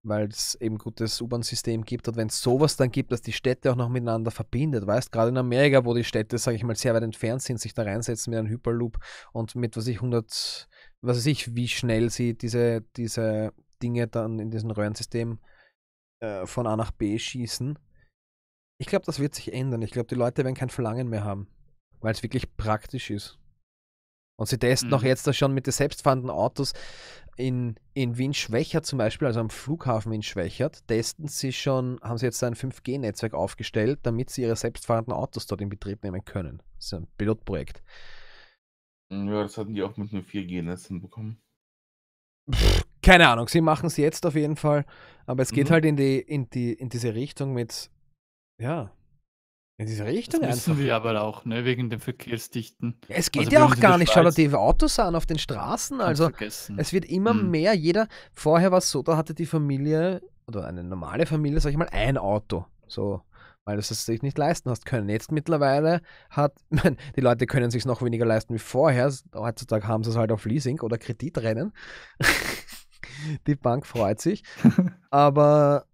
[SPEAKER 1] weil es eben gutes U-Bahn-System gibt. Und wenn es sowas dann gibt, dass die Städte auch noch miteinander verbindet, weißt gerade in Amerika, wo die Städte, sage ich mal, sehr weit entfernt sind, sich da reinsetzen mit einem Hyperloop und mit, was ich, 100 was weiß ich, wie schnell sie diese, diese Dinge dann in diesem Röhrensystem äh, von A nach B schießen. Ich glaube, das wird sich ändern. Ich glaube, die Leute werden kein Verlangen mehr haben, weil es wirklich praktisch ist. Und sie testen mhm. auch jetzt das schon mit den selbstfahrenden Autos in, in Wien Schwächert zum Beispiel, also am Flughafen Wien Schwächert, testen sie schon, haben sie jetzt ein 5G-Netzwerk aufgestellt, damit sie ihre selbstfahrenden Autos dort in Betrieb nehmen können. Das ist ein Pilotprojekt.
[SPEAKER 2] Ja, das hatten die auch mit einem 4G-Netz hinbekommen.
[SPEAKER 1] Pff, keine Ahnung, sie machen es jetzt auf jeden Fall, aber es geht mhm. halt in die, in die, in diese Richtung mit, ja,
[SPEAKER 3] in diese Richtung das müssen einfach. wir aber auch, ne, wegen den Verkehrsdichten. es geht also ja auch gar nicht. Schau dir
[SPEAKER 1] die Autos an auf den Straßen. Also es wird immer mhm. mehr. Jeder, vorher war es so, da hatte die Familie oder eine normale Familie, sag ich mal, ein Auto. So, weil du es sich nicht leisten hast können. Jetzt mittlerweile hat, die Leute können es sich noch weniger leisten wie vorher. Heutzutage haben sie es halt auf Leasing oder Kreditrennen. die Bank freut sich. Aber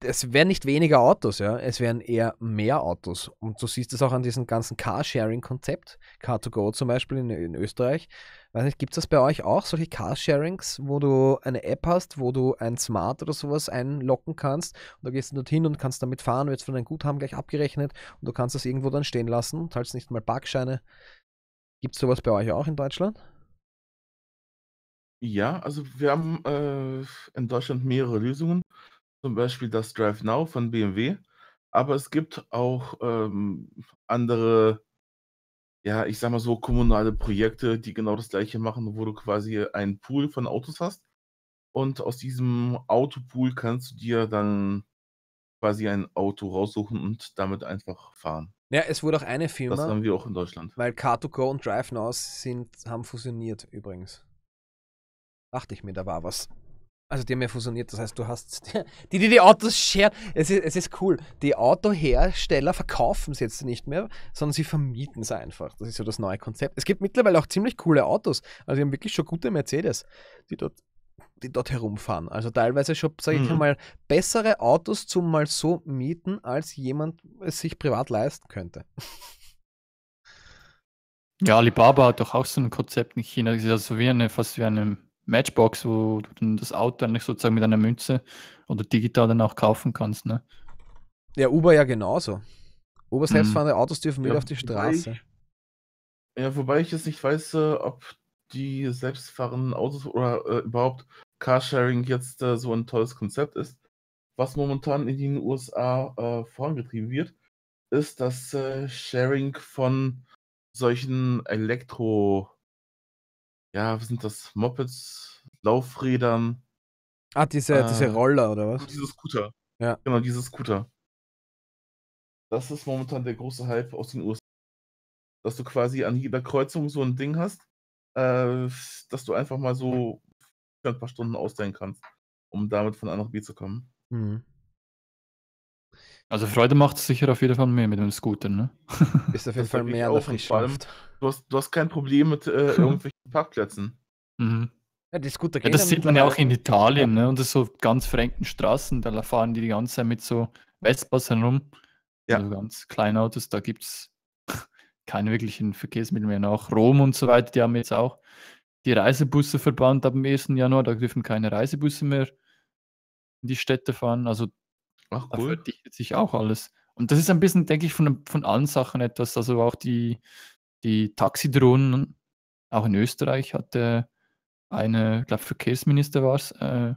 [SPEAKER 1] es wären nicht weniger Autos, ja, es wären eher mehr Autos. Und du siehst es auch an diesem ganzen Carsharing-Konzept, Car2Go zum Beispiel in, in Österreich. Weiß nicht, gibt es das bei euch auch, solche Carsharings, wo du eine App hast, wo du ein Smart oder sowas einlocken kannst und da gehst du dorthin und kannst damit fahren, wird von deinem Guthaben gleich abgerechnet und du kannst das irgendwo dann stehen lassen und zahlst nicht mal Parkscheine. Gibt es sowas bei euch auch in Deutschland?
[SPEAKER 2] Ja, also wir haben äh, in Deutschland mehrere Lösungen, zum Beispiel das Drive Now von BMW, aber es gibt auch ähm, andere, ja, ich sag mal so, kommunale Projekte, die genau das gleiche machen, wo du quasi einen Pool von Autos hast und aus diesem Autopool kannst du dir dann quasi ein Auto raussuchen und damit einfach fahren.
[SPEAKER 1] Ja, es wurde auch eine Firma. Das haben wir auch in Deutschland. Weil Car2Go und DriveNow sind, haben fusioniert übrigens. Dachte ich mir, da war was. Also die haben ja fusioniert, das heißt, du hast die, die die Autos scheren. Es ist, es ist cool. Die Autohersteller verkaufen es jetzt nicht mehr, sondern sie vermieten es einfach. Das ist so das neue Konzept. Es gibt mittlerweile auch ziemlich coole Autos. Also die haben wirklich schon gute Mercedes, die dort, die dort herumfahren. Also teilweise schon, sage ich mhm. mal, bessere Autos zum mal so mieten, als jemand es sich privat leisten könnte.
[SPEAKER 3] Ja, Alibaba hat doch auch so ein Konzept in China. Das ist ja so wie eine, fast wie eine Matchbox, wo du das Auto eigentlich sozusagen mit einer Münze oder digital dann auch kaufen kannst. Ne?
[SPEAKER 1] Ja, Uber ja genauso. Uber mhm. selbstfahrende hm. Autos dürfen wieder ja, auf die Straße.
[SPEAKER 2] Ich, ja, wobei ich jetzt nicht weiß, äh, ob die selbstfahrenden Autos oder äh, überhaupt Carsharing jetzt äh, so ein tolles Konzept ist. Was momentan in den USA äh, vorangetrieben wird, ist das äh, Sharing von solchen Elektro- ja, was sind das? Mopeds, Laufrädern. Ah, diese, äh, diese Roller oder was? Diese Scooter. Ja. Genau, diese Scooter. Das ist momentan der große Hype aus den USA. Dass du quasi an jeder Kreuzung so ein Ding hast, äh, dass du einfach mal so für ein paar Stunden ausdehnen kannst, um damit von A nach B zu kommen.
[SPEAKER 3] Mhm. Also Freude macht es sicher auf jeden Fall mehr mit dem Scooter, ne?
[SPEAKER 2] Ist auf jeden Fall
[SPEAKER 3] mehr auf Frischluft.
[SPEAKER 2] Du hast, du hast kein Problem mit äh, irgendwelchen
[SPEAKER 3] Parkplätzen. Mhm.
[SPEAKER 1] Ja, die Scooter gehen ja, das sieht man ja auch in
[SPEAKER 3] Italien, ne? Und das so ganz fremden Straßen, da fahren die die ganze Zeit mit so Vespas herum. Ja. Also ganz kleine Autos, da gibt es keine wirklichen Verkehrsmittel mehr. Auch Rom und so weiter, die haben jetzt auch die Reisebusse verbannt ab dem 1. Januar. Da dürfen keine Reisebusse mehr in die Städte fahren. Also Ach cool. Da verdichtet sich auch alles. Und das ist ein bisschen, denke ich, von, von allen Sachen etwas. Also auch die, die Taxidrohnen, auch in Österreich hatte eine, ich glaube, Verkehrsminister war es, äh,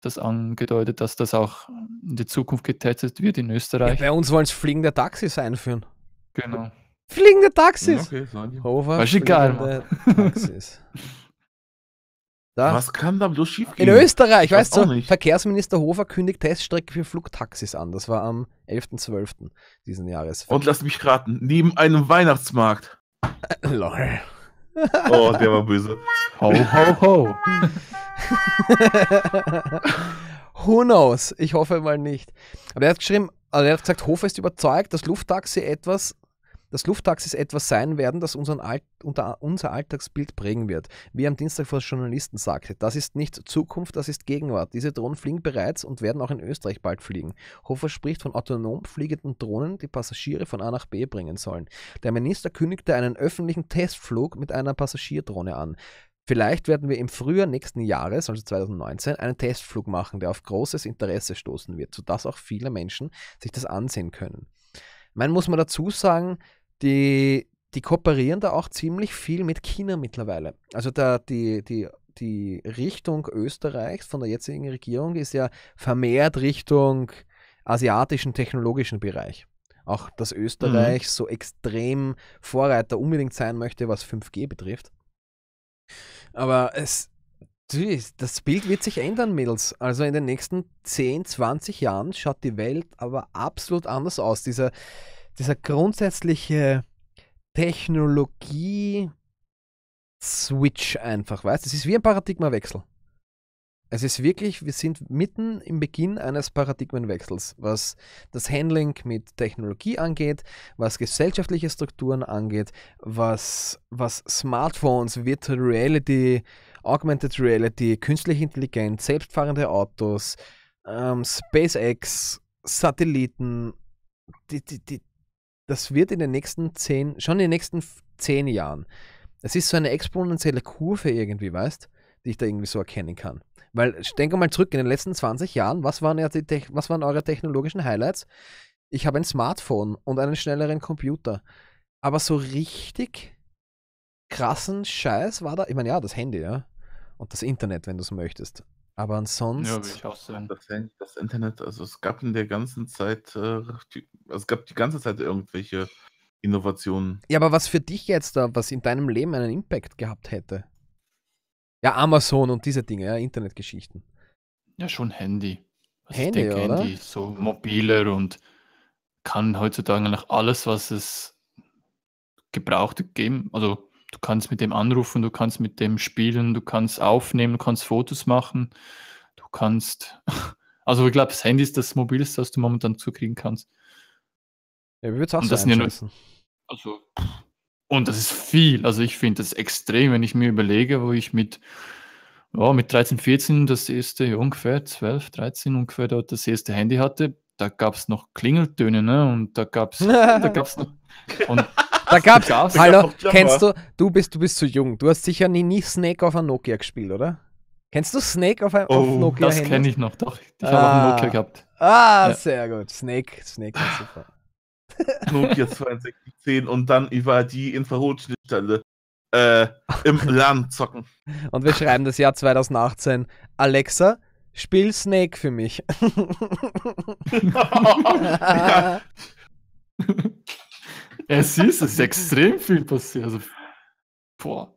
[SPEAKER 3] das angedeutet, dass das auch in der Zukunft getestet wird in Österreich. Ja, bei uns wollen es fliegende Taxis einführen. Genau.
[SPEAKER 1] Fliegende Taxis! Ja, okay, Over. Was
[SPEAKER 3] egal.
[SPEAKER 1] Taxis. Da. Was kann da bloß
[SPEAKER 2] schief gehen? In Österreich, weißt du, so,
[SPEAKER 1] Verkehrsminister Hofer kündigt Teststrecke für Flugtaxis an. Das war am 11.12. diesen Jahres. Und lass
[SPEAKER 2] mich raten, neben einem Weihnachtsmarkt. Lol. Oh, der war böse. Ho, ho,
[SPEAKER 5] ho.
[SPEAKER 1] Who knows? Ich hoffe mal nicht. Aber er hat geschrieben, also er hat gesagt, Hofer ist überzeugt, dass Lufttaxi etwas dass Lufttaxis etwas sein werden, das Alt, unter, unser Alltagsbild prägen wird. Wie er am Dienstag vor Journalisten sagte, das ist nicht Zukunft, das ist Gegenwart. Diese Drohnen fliegen bereits und werden auch in Österreich bald fliegen. Hofer spricht von autonom fliegenden Drohnen, die Passagiere von A nach B bringen sollen. Der Minister kündigte einen öffentlichen Testflug mit einer Passagierdrohne an. Vielleicht werden wir im Frühjahr nächsten Jahres, also 2019, einen Testflug machen, der auf großes Interesse stoßen wird, sodass auch viele Menschen sich das ansehen können. Man muss mal dazu sagen, die, die kooperieren da auch ziemlich viel mit China mittlerweile. Also da die, die, die Richtung Österreichs von der jetzigen Regierung ist ja vermehrt Richtung asiatischen technologischen Bereich. Auch dass Österreich mhm. so extrem Vorreiter unbedingt sein möchte, was 5G betrifft. Aber es, das Bild wird sich ändern, Mädels. Also in den nächsten 10, 20 Jahren schaut die Welt aber absolut anders aus. Dieser dieser grundsätzliche Technologie-Switch einfach, weißt du? Es ist wie ein Paradigmawechsel. Es ist wirklich, wir sind mitten im Beginn eines Paradigmenwechsels, was das Handling mit Technologie angeht, was gesellschaftliche Strukturen angeht, was, was Smartphones, Virtual Reality, Augmented Reality, künstliche Intelligenz, selbstfahrende Autos, ähm, SpaceX, Satelliten, die, die, die, das wird in den nächsten zehn, schon in den nächsten zehn Jahren, es ist so eine exponentielle Kurve irgendwie, weißt die ich da irgendwie so erkennen kann. Weil, denke mal zurück in den letzten 20 Jahren, was waren, ja was waren eure technologischen Highlights? Ich habe ein Smartphone und einen schnelleren Computer. Aber so richtig krassen Scheiß war da, ich meine, ja, das Handy, ja, und das Internet, wenn du es möchtest. Aber ansonsten. Ja, will ich auch sagen. Das,
[SPEAKER 2] das Internet, also es gab in der ganzen Zeit, äh, die, also es gab die ganze Zeit irgendwelche
[SPEAKER 3] Innovationen.
[SPEAKER 1] Ja, aber was für dich jetzt da, was in deinem Leben einen Impact gehabt hätte? Ja, Amazon und diese Dinge, ja, Internetgeschichten.
[SPEAKER 3] Ja, schon Handy. Was also Handy, denke, oder? Handy ist so mobiler und kann heutzutage nach alles, was es gebraucht geben, also Du kannst mit dem anrufen, du kannst mit dem spielen, du kannst aufnehmen, du kannst Fotos machen, du kannst. Also ich glaube, das Handy ist das mobilste, was du momentan zukriegen kannst. Ja, wie auch und das ja nur, also, Und das ist viel. Also ich finde das extrem, wenn ich mir überlege, wo ich mit, ja, mit 13, 14 das erste, ungefähr 12, 13 ungefähr dort das erste Handy hatte, da gab es noch Klingeltöne, ne? Und da gab es da gab's noch. Und da gab's auch. Hallo, kennst du, du bist, du bist zu jung. Du hast sicher nie, nie Snake auf einem Nokia
[SPEAKER 1] gespielt, oder? Kennst du Snake auf einem oh, Nokia? Das kenne ich noch, doch. Ich ah. habe auch einen Nokia gehabt. Ah, ja. sehr gut. Snake, Snake ist super. Nokia 2010 und dann über die Infrarotschnittstelle äh, im LAN zocken. Und wir schreiben das Jahr 2018. Alexa, spiel Snake für mich.
[SPEAKER 5] ja.
[SPEAKER 3] Es ist, es ist extrem viel passiert. Also, boah.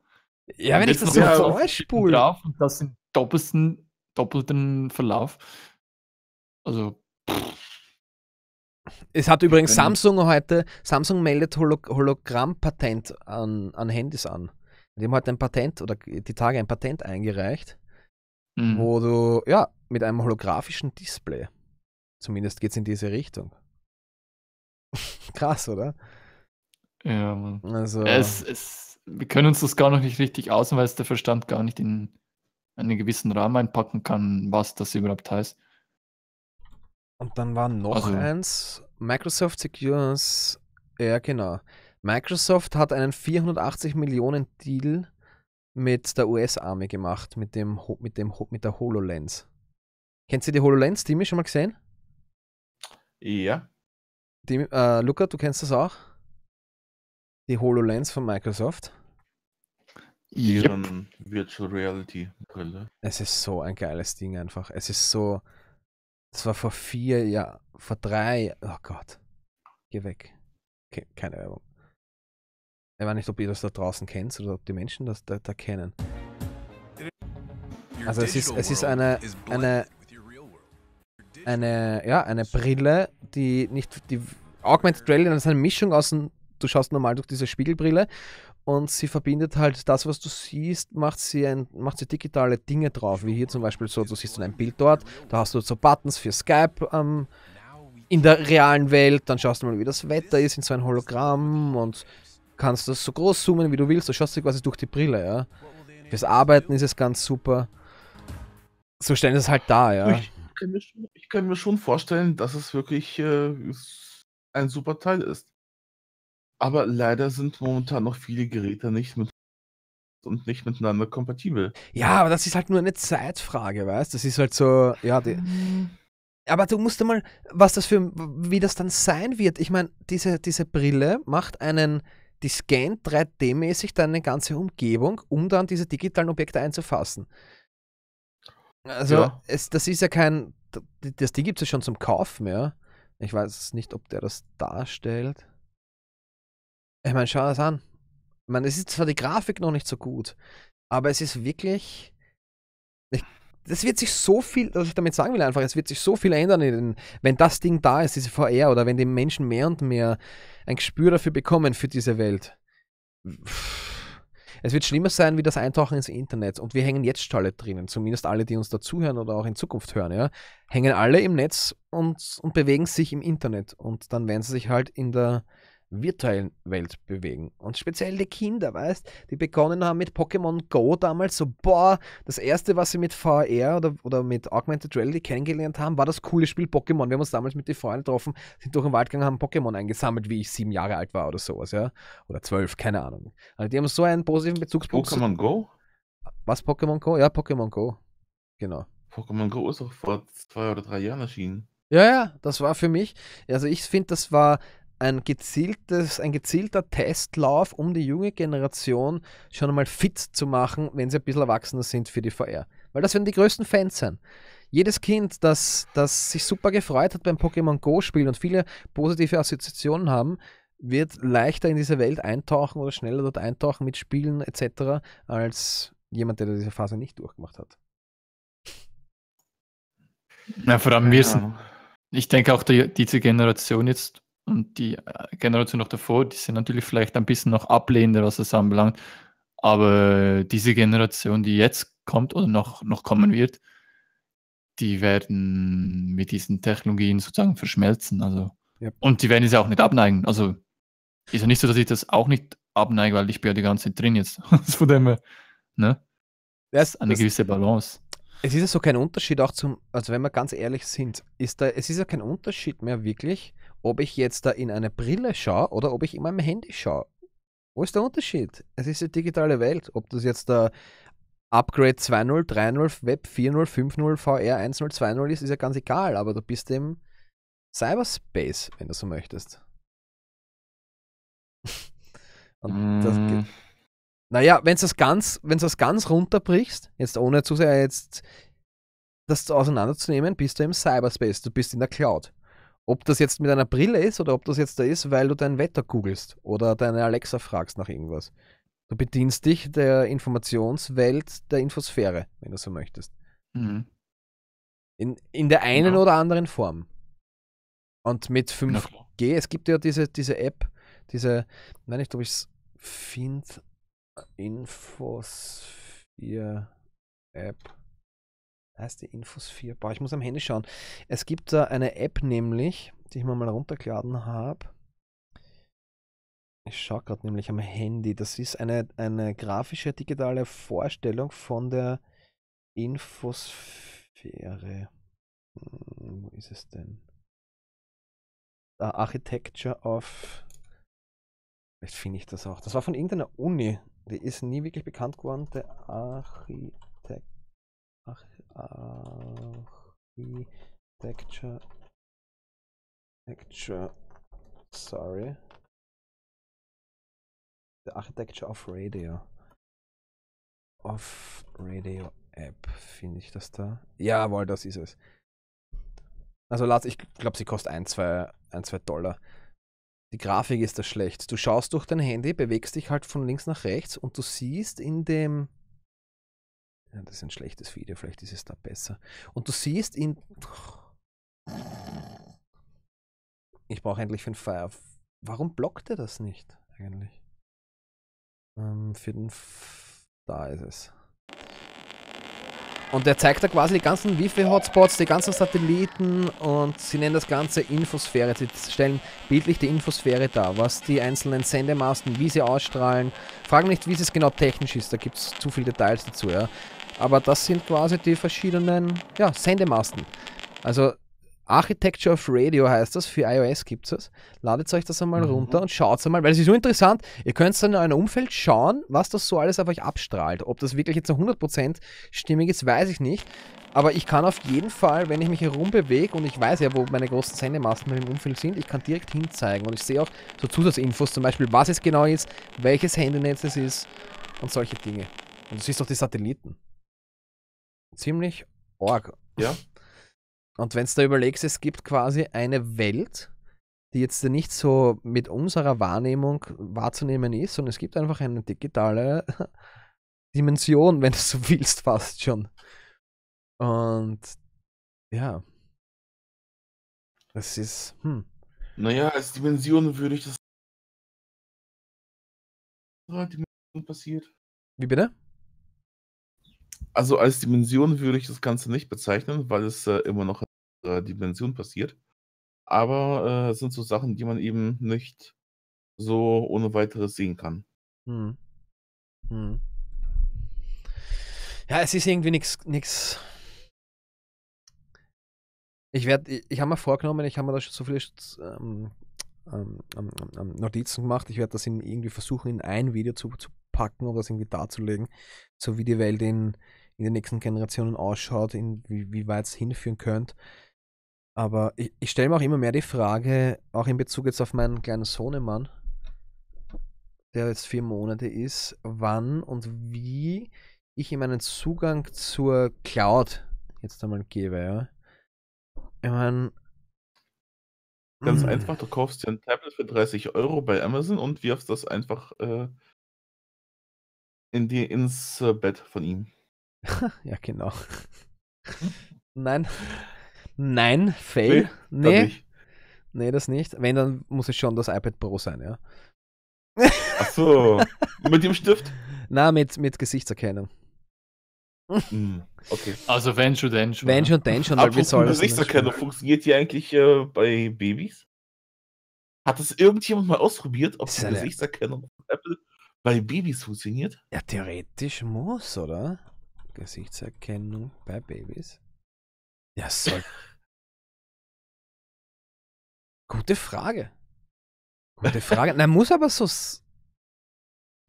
[SPEAKER 3] Ja, wenn ich das so vorspule. Drauf und das im doppelten, doppelten Verlauf. Also. Pff. Es hat übrigens wenn
[SPEAKER 1] Samsung heute, Samsung meldet Holo Hologramm-Patent an, an Handys an. Die haben heute ein Patent oder die Tage ein Patent eingereicht, mhm. wo du, ja, mit einem holographischen Display,
[SPEAKER 3] zumindest geht es in diese Richtung.
[SPEAKER 1] Krass, oder?
[SPEAKER 3] Ja. Also, es, es, wir können uns das gar noch nicht richtig aus, weil es der Verstand gar nicht in einen gewissen Rahmen einpacken kann, was das überhaupt heißt.
[SPEAKER 1] Und dann war noch also, eins, Microsoft Secures, ja genau. Microsoft hat einen 480 Millionen Deal mit der us armee gemacht, mit, dem, mit, dem, mit der HoloLens. Kennst du die HoloLens, Timmy, schon mal gesehen? Ja. Die, äh, Luca, du kennst das auch? die HoloLens von Microsoft.
[SPEAKER 2] Ihren yep. Ähm, Virtual Reality Brille.
[SPEAKER 1] Es ist so ein geiles Ding einfach. Es ist so. Das war vor vier, ja, vor drei. Oh Gott. Geh weg. Okay, keine Werbung. Ich weiß nicht, ob ihr das da draußen kennt oder ob die Menschen das da, da kennen.
[SPEAKER 5] Also es ist, es ist eine,
[SPEAKER 1] eine, eine, ja, eine Brille, die nicht, die Augmented Reality, ist eine Mischung aus einem du schaust normal durch diese Spiegelbrille und sie verbindet halt das, was du siehst, macht sie, ein, macht sie digitale Dinge drauf, wie hier zum Beispiel so, du siehst ein Bild dort, da hast du so Buttons für Skype ähm, in der realen Welt, dann schaust du mal, wie das Wetter ist in so ein Hologramm und kannst das so groß zoomen, wie du willst, du schaust dir quasi durch die Brille, ja. Fürs Arbeiten ist es ganz super. So stellen es halt da, ja.
[SPEAKER 2] Ich, ich kann mir schon vorstellen, dass es wirklich äh, ein super Teil ist. Aber leider sind momentan noch viele Geräte nicht mit und nicht miteinander kompatibel.
[SPEAKER 1] Ja, aber das ist halt nur eine Zeitfrage, weißt? du? Das ist halt so, ja, die, mhm. aber du musst mal, was das für, wie das dann sein wird. Ich meine, diese, diese Brille macht einen, die scannt 3D-mäßig deine ganze Umgebung, um dann diese digitalen Objekte einzufassen. Also, ja. es, das ist ja kein, das, die gibt es ja schon zum Kauf mehr. Ich weiß nicht, ob der das darstellt. Ich meine, schau das an. Ich meine, es ist zwar die Grafik noch nicht so gut, aber es ist wirklich. Ich, das wird sich so viel, was ich damit sagen will, einfach, es wird sich so viel ändern, den, wenn das Ding da ist, diese VR, oder wenn die Menschen mehr und mehr ein Gespür dafür bekommen für diese Welt. Es wird schlimmer sein wie das Eintauchen ins Internet. Und wir hängen jetzt schon alle drinnen, zumindest alle, die uns dazuhören oder auch in Zukunft hören, ja, hängen alle im Netz und, und bewegen sich im Internet. Und dann werden sie sich halt in der virtuellen Welt bewegen. Und speziell die Kinder, weißt, die begonnen haben mit Pokémon Go damals so, boah, das erste, was sie mit VR oder, oder mit Augmented Reality kennengelernt haben, war das coole Spiel Pokémon. Wir haben uns damals mit den Freunden getroffen, sind durch den Wald gegangen, haben Pokémon eingesammelt, wie ich sieben Jahre alt war oder sowas, ja. Oder zwölf, keine Ahnung. Also die haben so einen positiven Bezugspunkt. Pokémon Go? Was, Pokémon Go? Ja, Pokémon Go. Genau.
[SPEAKER 2] Pokémon Go ist auch vor zwei oder drei Jahren erschienen.
[SPEAKER 1] Ja, ja, das war für mich. Also ich finde, das war ein, gezieltes, ein gezielter Testlauf, um die junge Generation schon einmal fit zu machen, wenn sie ein bisschen erwachsener sind für die VR. Weil das werden die größten Fans sein. Jedes Kind, das, das sich super gefreut hat beim Pokémon Go-Spiel und viele positive Assoziationen haben, wird leichter in diese Welt eintauchen oder schneller dort eintauchen mit Spielen etc. als jemand, der diese Phase nicht durchgemacht hat.
[SPEAKER 3] Na, vor allem wir sind, ich denke auch die, diese Generation jetzt und die äh, Generation noch davor, die sind natürlich vielleicht ein bisschen noch ablehnender, was das anbelangt. Aber diese Generation, die jetzt kommt oder noch, noch kommen mhm. wird, die werden mit diesen Technologien sozusagen verschmelzen. Also. Ja. Und die werden es ja auch nicht abneigen. Also ist ja nicht so, dass ich das auch nicht abneige, weil ich bin ja die ganze Zeit drin jetzt. Also von dem ne? Das, Eine das, gewisse Balance.
[SPEAKER 1] Es ist ja so kein Unterschied auch zum, also wenn wir ganz ehrlich sind, ist da, es ist ja kein Unterschied mehr wirklich, ob ich jetzt da in eine Brille schaue oder ob ich in meinem Handy schaue. Wo ist der Unterschied? Es ist die digitale Welt. Ob das jetzt der Upgrade 2.0, 3.0, Web 4.0, 5.0, VR 1.0, 2.0 ist, ist ja ganz egal, aber du bist im Cyberspace, wenn du so möchtest. Und mm. das naja, wenn du es ganz, wenn's das ganz runterbrichst, jetzt ohne zu sehr jetzt das auseinanderzunehmen, bist du im Cyberspace, du bist in der Cloud. Ob das jetzt mit einer Brille ist oder ob das jetzt da ist, weil du dein Wetter googelst oder deine Alexa fragst nach irgendwas. Du bedienst dich der Informationswelt der Infosphäre, wenn du so möchtest. Mhm. In, in der einen genau. oder anderen Form. Und mit 5G, es gibt ja diese, diese App, diese, nein, ich glaube, ich finde, Infos 4 App. Heißt die Infos 4? Boah, ich muss am Handy schauen. Es gibt da eine App nämlich, die ich mir mal runtergeladen habe. Ich schaue gerade nämlich am Handy. Das ist eine, eine grafische digitale Vorstellung von der Infosphäre. Hm, wo ist es denn? Da ah, Architecture of. Vielleicht finde ich das auch. Das war von irgendeiner Uni die ist nie wirklich bekannt geworden, der Architekt, Architecture,
[SPEAKER 4] Architecture, sorry,
[SPEAKER 1] The Architecture of Radio, of Radio App, finde ich das da? Jawohl, das ist es. Also Lars, ich glaube, sie kostet 1, 2, ein, zwei Dollar. Die Grafik ist da schlecht. Du schaust durch dein Handy, bewegst dich halt von links nach rechts und du siehst in dem. Ja, das ist ein schlechtes Video, vielleicht ist es da besser. Und du siehst in. Ich brauche endlich für den Fire. Warum blockt er das nicht eigentlich? Ähm, für den. F da ist es. Und der zeigt da quasi die ganzen Wi-Fi-Hotspots, die ganzen Satelliten und sie nennen das Ganze Infosphäre. Sie stellen bildlich die Infosphäre dar, was die einzelnen Sendemasten, wie sie ausstrahlen. Fragen nicht, wie es genau technisch ist, da gibt es zu viele Details dazu, ja. Aber das sind quasi die verschiedenen ja, Sendemasten. Also Architecture of Radio heißt das, für iOS gibt es. das. Ladet euch das einmal mhm. runter und schaut es einmal, weil es ist so interessant. Ihr könnt dann in eurem Umfeld schauen, was das so alles auf euch abstrahlt. Ob das wirklich jetzt 100% stimmig ist, weiß ich nicht. Aber ich kann auf jeden Fall, wenn ich mich herumbewege und ich weiß ja, wo meine großen Sendemasten im Umfeld sind, ich kann direkt hinzeigen und ich sehe auch so Zusatzinfos, zum Beispiel, was es genau ist, welches Handynetz es ist und solche Dinge. Und du siehst auch die Satelliten. Ziemlich org. Ja. Und wenn du da überlegst, es gibt quasi eine Welt, die jetzt nicht so mit unserer Wahrnehmung wahrzunehmen ist, sondern es gibt einfach eine digitale Dimension, wenn du so willst, fast schon. Und ja.
[SPEAKER 4] Das ist. Hm. Naja, als Dimension würde ich das. Dimension passiert. Wie bitte?
[SPEAKER 2] Also als Dimension würde ich das Ganze nicht bezeichnen, weil es äh, immer noch äh, Dimension passiert. Aber äh, es äh, sind so Sachen, die man eben nicht so ohne weiteres sehen kann. Hm. Hm.
[SPEAKER 1] Ja, es ist irgendwie nichts. Nix... Ich werde, ich, ich habe mir vorgenommen, ich habe mir da schon so viele ähm, ähm, ähm, ähm, Notizen gemacht. Ich werde das in, irgendwie versuchen, in ein Video zu, zu packen, oder das irgendwie darzulegen, so wie die Welt in, in den nächsten Generationen ausschaut, in, wie, wie weit es hinführen könnte. Aber ich, ich stelle mir auch immer mehr die Frage, auch in Bezug jetzt auf meinen kleinen Sohnemann, der jetzt vier Monate ist, wann und wie ich ihm einen Zugang zur Cloud jetzt einmal gebe. Ja. Ich meine.
[SPEAKER 2] Ganz mh. Hm. einfach, du kaufst dir ein Tablet für 30 Euro bei Amazon und wirfst das einfach äh, in die, ins äh, Bett von ihm.
[SPEAKER 1] ja, genau. Nein. Nein, fail. Nee, nee. nee, das nicht. Wenn, dann muss es schon das iPad Pro sein, ja. Achso. mit dem Stift? Na, mit, mit Gesichtserkennung.
[SPEAKER 3] Hm, okay. Also wenn schon, denn schon. Wenn schon, denn schon. Aber wie soll das Gesichtserkennung
[SPEAKER 2] funktioniert die eigentlich äh, bei Babys? Hat das irgendjemand mal ausprobiert, ob die Gesichtserkennung
[SPEAKER 1] von Apple bei Babys funktioniert? Ja, theoretisch muss, oder? Gesichtserkennung bei Babys. Ja, soll,
[SPEAKER 4] Gute Frage. Gute Frage. Na, muss aber so.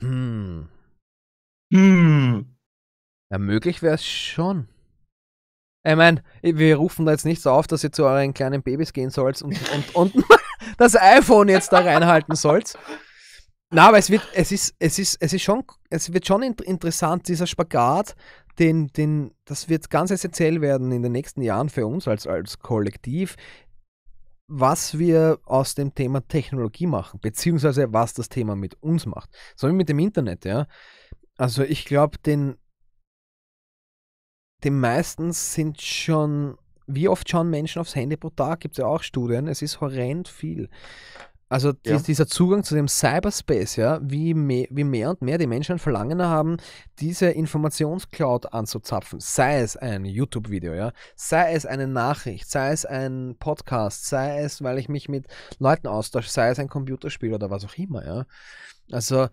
[SPEAKER 1] Hm.
[SPEAKER 5] Hm.
[SPEAKER 1] Ja, möglich wäre es schon. Ich meine, wir rufen da jetzt nicht so auf, dass ihr zu euren kleinen Babys gehen sollt und, und, und das iPhone jetzt da reinhalten sollt. Na, aber es wird, es ist, es ist, es ist schon, es wird schon interessant, dieser Spagat, den, den, das wird ganz essentiell werden in den nächsten Jahren für uns als, als Kollektiv was wir aus dem Thema Technologie machen, beziehungsweise was das Thema mit uns macht. So wie mit dem Internet, ja. Also ich glaube, den, den meisten sind schon, wie oft schauen Menschen aufs Handy pro Tag, gibt es ja auch Studien, es ist horrend viel. Also ja. dieser Zugang zu dem Cyberspace, ja, wie, mehr, wie mehr und mehr die Menschen ein Verlangen haben, diese Informationscloud anzuzapfen. Sei es ein YouTube-Video, ja, sei es eine Nachricht, sei es ein Podcast, sei es, weil ich mich mit Leuten austausche, sei es ein Computerspiel oder was auch immer, ja. Also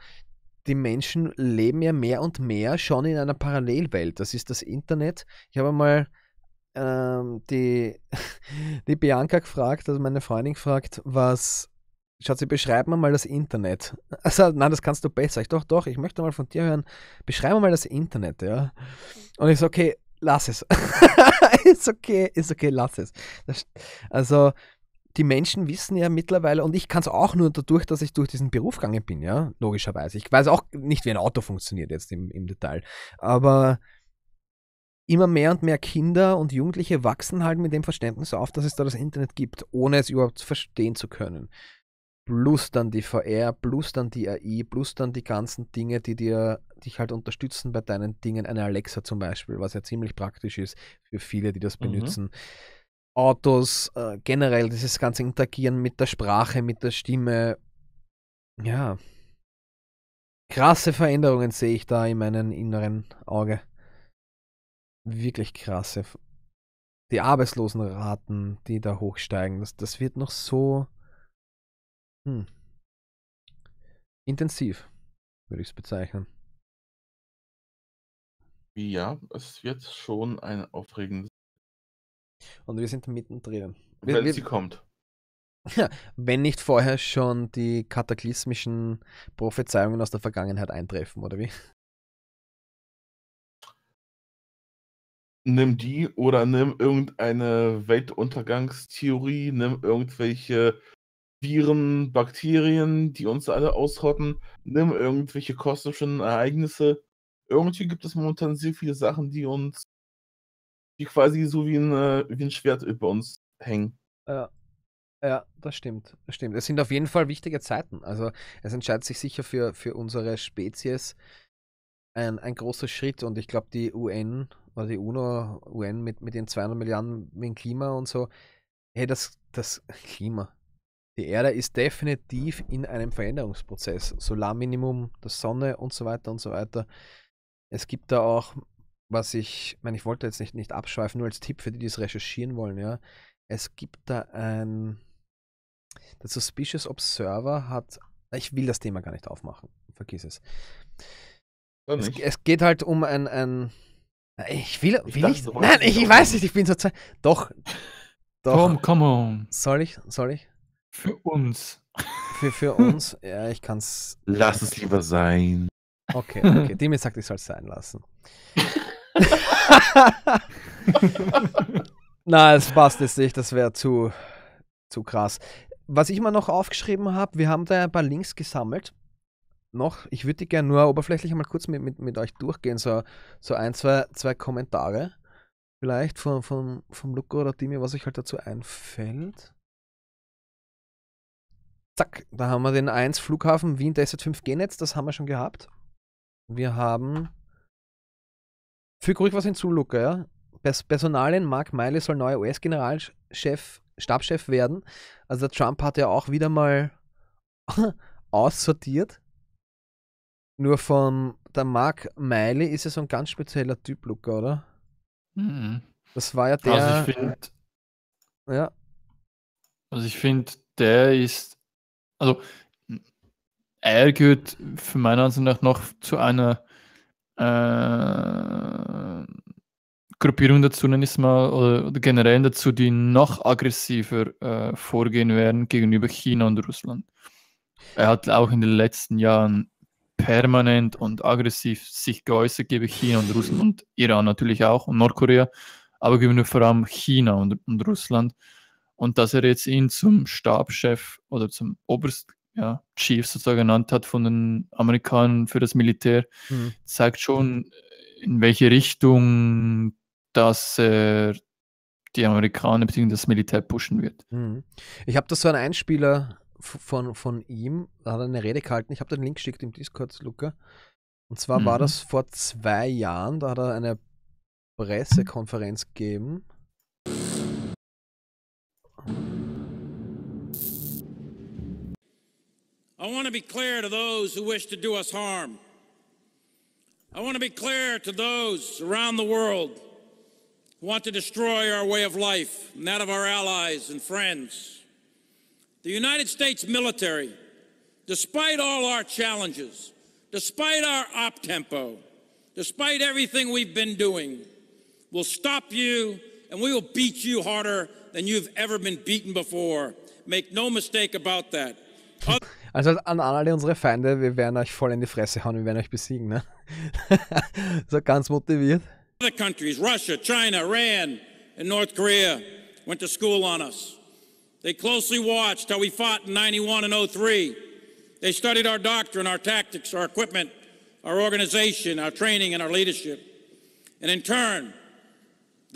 [SPEAKER 1] die Menschen leben ja mehr und mehr schon in einer Parallelwelt. Das ist das Internet. Ich habe mal ähm, die, die Bianca gefragt, also meine Freundin gefragt, was Schatzi, beschreib mir mal das Internet. Also, nein, das kannst du besser. Ich, doch, doch, ich möchte mal von dir hören. Beschreib mir mal das Internet, ja. Und ich so, okay, lass es. ist okay, ist okay, lass es. Das, also, die Menschen wissen ja mittlerweile, und ich kann es auch nur dadurch, dass ich durch diesen Beruf gegangen bin, ja, logischerweise. Ich weiß auch nicht, wie ein Auto funktioniert jetzt im, im Detail. Aber immer mehr und mehr Kinder und Jugendliche wachsen halt mit dem Verständnis auf, dass es da das Internet gibt, ohne es überhaupt verstehen zu können plus dann die VR, plus dann die AI, plus dann die ganzen Dinge, die dir dich halt unterstützen bei deinen Dingen. Eine Alexa zum Beispiel, was ja ziemlich praktisch ist für viele, die das mhm. benutzen. Autos, äh, generell dieses ganze Interagieren mit der Sprache, mit der Stimme. Ja. Krasse Veränderungen sehe ich da in meinem inneren Auge. Wirklich krasse. Die Arbeitslosenraten, die da hochsteigen, das, das wird noch so hm.
[SPEAKER 4] Intensiv, würde ich es bezeichnen. Ja, es
[SPEAKER 2] wird schon ein aufregendes.
[SPEAKER 4] Und wir sind mittendrin.
[SPEAKER 2] Wenn sie
[SPEAKER 1] kommt. wenn nicht vorher schon die kataklysmischen Prophezeiungen aus der Vergangenheit eintreffen, oder wie?
[SPEAKER 2] Nimm die oder nimm irgendeine Weltuntergangstheorie, nimm irgendwelche Viren, Bakterien, die uns alle ausrotten, nimm irgendwelche kosmischen Ereignisse. Irgendwie gibt es momentan sehr viele Sachen, die
[SPEAKER 1] uns, die quasi so wie ein, äh, wie ein Schwert über uns hängen. Ja. Ja, das stimmt, das stimmt. Es sind auf jeden Fall wichtige Zeiten. Also es entscheidet sich sicher für, für unsere Spezies ein, ein großer Schritt und ich glaube die UN oder die UNO, UN mit, mit den 200 Milliarden wegen Klima und so, hey, das, das Klima, die Erde ist definitiv in einem Veränderungsprozess. Solarminimum, der Sonne und so weiter und so weiter. Es gibt da auch, was ich, ich meine, ich wollte jetzt nicht, nicht abschweifen, nur als Tipp für die, die es recherchieren wollen, ja. Es gibt da ein. Der Suspicious Observer hat. Ich will das Thema gar nicht aufmachen. Vergiss es. Es, es, geht halt um ein. ein ich will. will dachte, ich, nein, ich, ich weiß nicht, ich bin so. Doch.
[SPEAKER 3] Doch. Tom, come on.
[SPEAKER 1] Soll ich? Soll ich? Für uns. Für, für uns? Ja, ich kann's. Äh, Lass es lieber sein. Okay, okay. Demi sagt, ich soll es sein lassen. Na, es passt jetzt nicht, das wäre zu, zu krass. Was ich mal noch aufgeschrieben habe, wir haben da ein paar Links gesammelt. Noch, ich würde die gerne nur oberflächlich mal kurz mit, mit, mit euch durchgehen, so, so ein, zwei, zwei Kommentare. Vielleicht von, von, vom Luca oder Dimi, was euch halt dazu einfällt. Zack, da haben wir den 1 Flughafen Wien Desert 5G-Netz, das haben wir schon gehabt. Wir haben. Füg ruhig was hinzu, Luca, ja. Personalien, Mark Miley soll neuer US-Generalchef, Stabschef werden. Also der Trump hat ja auch wieder mal aussortiert. Nur von der Mark Miley ist ja so ein ganz spezieller Typ, Luca, oder? Mhm. Das war ja also der. Also ich finde. Ja.
[SPEAKER 3] Also ich finde, der ist also er gehört für meine Ansicht nach noch zu einer äh, Gruppierung dazu, nenne ich es mal, oder, oder, generell dazu, die noch aggressiver äh, vorgehen werden gegenüber China und Russland. Er hat auch in den letzten Jahren permanent und aggressiv sich geäußert gegen China und Russland und Iran natürlich auch und Nordkorea, aber gegenüber vor allem China und, und Russland und dass er jetzt ihn zum Stabschef oder zum Oberst ja, Chief sozusagen genannt hat von den Amerikanern für das Militär, mhm. zeigt schon, in welche Richtung dass er die Amerikaner bzw. das Militär pushen wird. Mhm.
[SPEAKER 1] Ich habe das so einen Einspieler von, von ihm, da hat er eine Rede gehalten, ich habe den Link geschickt im Discord, Luca. Und zwar mhm. war das vor zwei Jahren, da hat er eine Pressekonferenz gegeben.
[SPEAKER 7] I want to be clear to those who wish to do us harm. I want to be clear to those around the world who want to destroy our way of life and that of our allies and friends. The United States military, despite all our challenges, despite our op tempo, despite everything we've been doing, will stop you and we will beat you harder than you've ever been beaten before. Make no mistake about that.
[SPEAKER 1] Also an alle unsere Feinde, wir werden euch voll in die Fresse hauen, wir werden euch besiegen, ne? so ganz motiviert.
[SPEAKER 7] Other countries, Russia, China, Iran and North Korea went to school on us. They closely watched how we fought in 91 and 03. They studied our doctrine, our tactics, our equipment, our organization, our training, and our leadership. And in turn,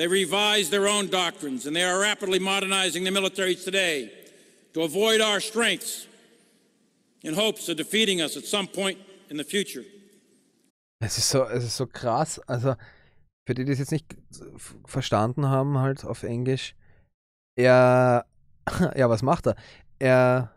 [SPEAKER 7] They revised their own doctrines, and they are rapidly modernizing their militaries today to avoid our strengths in hopes of defeating us at some point in the future.
[SPEAKER 1] Es ist so, es ist so krass. Also für die, die es jetzt nicht verstanden haben, halt auf Englisch, er, ja, was macht er? Er,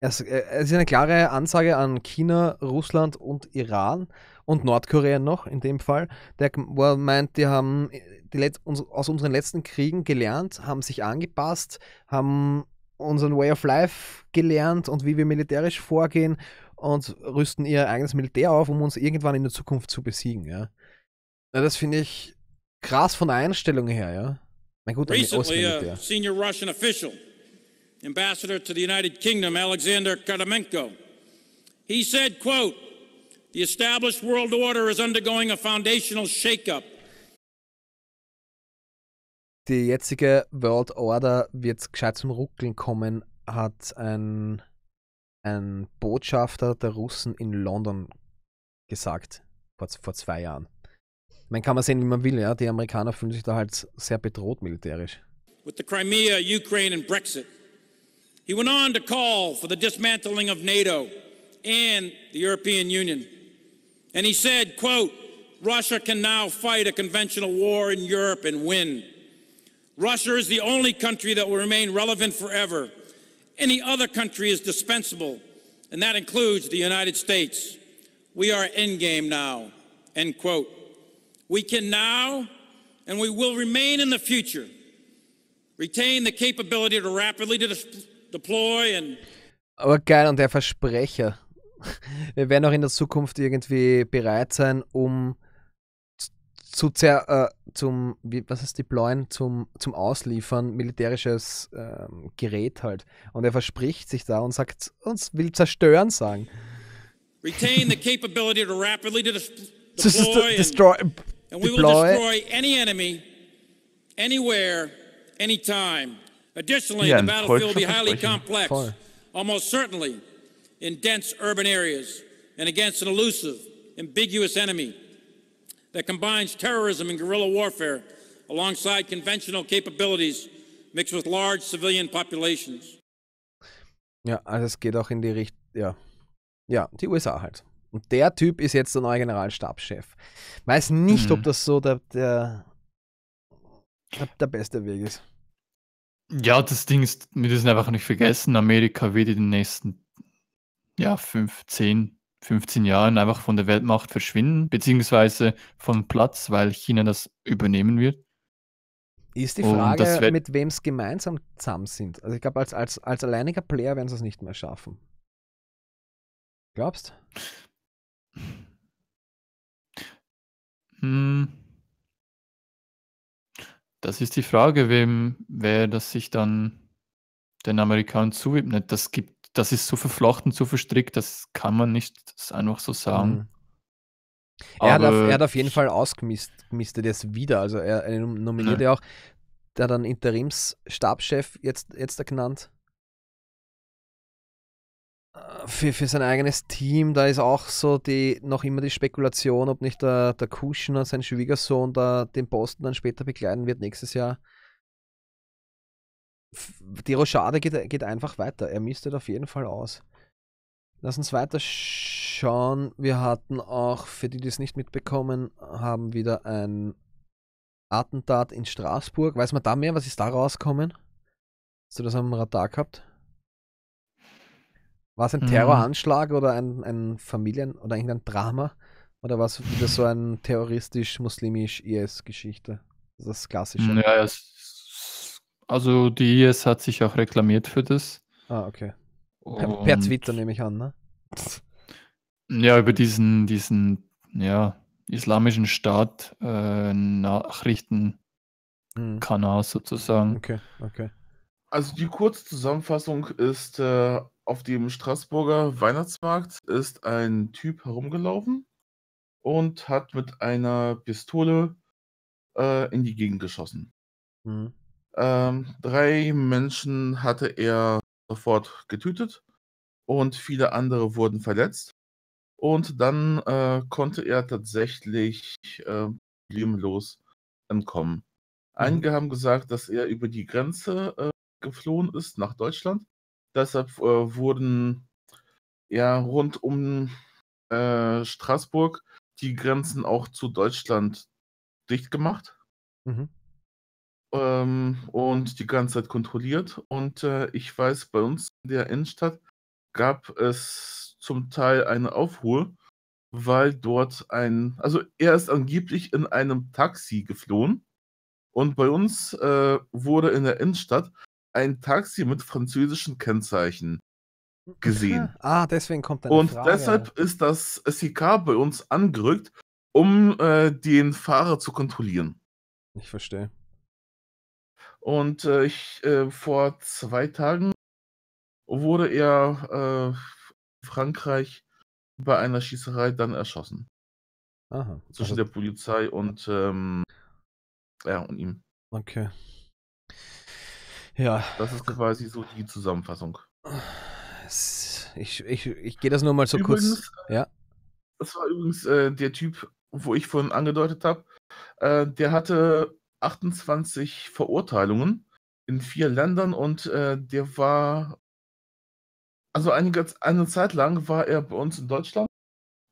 [SPEAKER 1] er, es ist eine klare Ansage an China, Russland und Iran und Nordkorea noch in dem Fall, der meint, die haben äh, die aus unseren letzten Kriegen gelernt, haben sich angepasst, haben unseren Way of Life gelernt und wie wir militärisch vorgehen und rüsten ihr eigenes Militär auf, um uns irgendwann in der Zukunft zu besiegen. Ja. ja das finde ich krass von der Einstellung her, ja. Mein guter Recently, a
[SPEAKER 7] senior Russian official, ambassador to the United Kingdom, Alexander Kadamenko, he said, quote, The established world order is undergoing a foundational shakeup.
[SPEAKER 1] Die jetzige World Order wird gescheit zum Ruckeln kommen, hat ein, ein Botschafter der Russen in London gesagt, vor, vor zwei Jahren. Man kann man sehen, wie man will, ja. Die Amerikaner fühlen sich da halt sehr bedroht militärisch.
[SPEAKER 7] With the Crimea, Ukraine and Brexit. He went on to call for the dismantling of NATO and the European Union. And he said, quote, Russia can now fight a conventional war in Europe and win. Russia is the only country that will remain relevant forever. Any other country is dispensable, and that includes the United States. We are endgame now, end quote. We can now, and we will remain in the future, retain the capability to rapidly de deploy and...
[SPEAKER 1] Aber geil, und der Versprecher. wir werden auch in der Zukunft irgendwie bereit sein, um zu zer, äh, zum, wie, was ist deployen, zum, zum Ausliefern militärisches ähm, Gerät halt. Und er verspricht sich da und sagt, uns will zerstören sagen.
[SPEAKER 7] Retain the capability to rapidly to
[SPEAKER 1] deploy, destroy, and,
[SPEAKER 7] and we will destroy any enemy, anywhere, anytime. Additionally, yeah, the battlefield will be highly complex. Voll. Almost certainly in dense urban areas and against an elusive, ambiguous enemy that combines terrorism and guerrilla warfare alongside conventional capabilities mixed with large civilian populations.
[SPEAKER 1] Ja, also es geht auch in die Richtung, ja. Ja, die USA halt. Und der Typ ist jetzt der neue Generalstabschef. Weiß nicht, mhm. ob das so der, der, der beste Weg ist.
[SPEAKER 3] Ja, das Ding ist, wir müssen einfach nicht vergessen, Amerika wird in den nächsten ja, 15, 15 Jahren einfach von der Weltmacht verschwinden, beziehungsweise vom Platz, weil China das übernehmen wird.
[SPEAKER 1] Ist die Frage, mit wem es gemeinsam zusammen sind. Also ich glaube, als, als, als alleiniger Player werden sie es nicht mehr schaffen. Glaubst? Hm.
[SPEAKER 3] Das ist die Frage, wem, wer das sich dann den Amerikanern zuwidmet. Das gibt das ist so verflochten, so verstrickt, das kann man nicht einfach so sagen. Mhm. Er, hat auf, er, hat
[SPEAKER 1] auf, jeden Fall ausgemistet jetzt wieder. Also er, er nominiert ja auch, der dann Interimsstabschef jetzt, jetzt da genannt. Äh, für, für sein eigenes Team, da ist auch so die noch immer die Spekulation, ob nicht der, der Kuschner, sein Schwiegersohn, da den Posten dann später begleiten wird nächstes Jahr die Rochade geht, geht, einfach weiter. Er mistet auf jeden Fall aus. Lass uns weiter schauen. Wir hatten auch, für die, die es nicht mitbekommen haben, wieder ein Attentat in Straßburg. Weiß man da mehr? Was ist da rausgekommen? Hast du das am Radar gehabt? War es ein mhm. Terroranschlag mhm. oder ein, ein Familien- oder irgendein Drama? Oder war es wieder so ein terroristisch-muslimisch-IS-Geschichte? Das ist das Klassische. Ja,
[SPEAKER 3] es also die IS hat sich auch reklamiert für das.
[SPEAKER 1] Ah, okay. Und per Twitter nehme ich an, ne?
[SPEAKER 3] Ja, über diesen, diesen, ja, islamischen Staat äh, Nachrichtenkanal hm. mhm. sozusagen. Okay,
[SPEAKER 1] okay.
[SPEAKER 2] Also die kurze Zusammenfassung ist, äh, auf dem Straßburger Weihnachtsmarkt ist ein Typ herumgelaufen und hat mit einer Pistole äh, in die Gegend geschossen. Mhm. Ähm, drei Menschen hatte er sofort getötet und viele andere wurden verletzt. Und dann äh, konnte er tatsächlich äh, problemlos entkommen. Mhm. Einige mhm. haben gesagt, dass er über die Grenze äh, geflohen ist nach Deutschland. Deshalb äh, wurden ja rund um äh, Straßburg die Grenzen auch zu Deutschland dicht gemacht. Mhm ähm, und die ganze Zeit kontrolliert. Und äh, ich weiß, bei uns in der Innenstadt gab es zum Teil eine Aufruhr, weil dort ein, also er ist angeblich in einem Taxi geflohen. Und bei uns äh, wurde in der Innenstadt ein Taxi mit französischen Kennzeichen gesehen.
[SPEAKER 1] Ah, deswegen kommt dann. Und Frage. deshalb
[SPEAKER 2] ist das SEK bei uns angerückt, um äh, den Fahrer zu kontrollieren. Ich verstehe. Und äh, ich, äh, vor zwei Tagen wurde er äh, Frankreich bei einer Schießerei dann erschossen. Aha. Zwischen also... der Polizei und, ähm, ja, und ihm. Okay. Ja. Das ist quasi so die Zusammenfassung. Ich, ich, ich gehe das nur
[SPEAKER 7] mal so übrigens,
[SPEAKER 2] kurz. Ja. Das war übrigens äh, der Typ, wo ich vorhin angedeutet habe. Äh, der hatte 28 Verurteilungen in vier Ländern und äh, der war, also einige, eine Zeit lang war er bei uns in Deutschland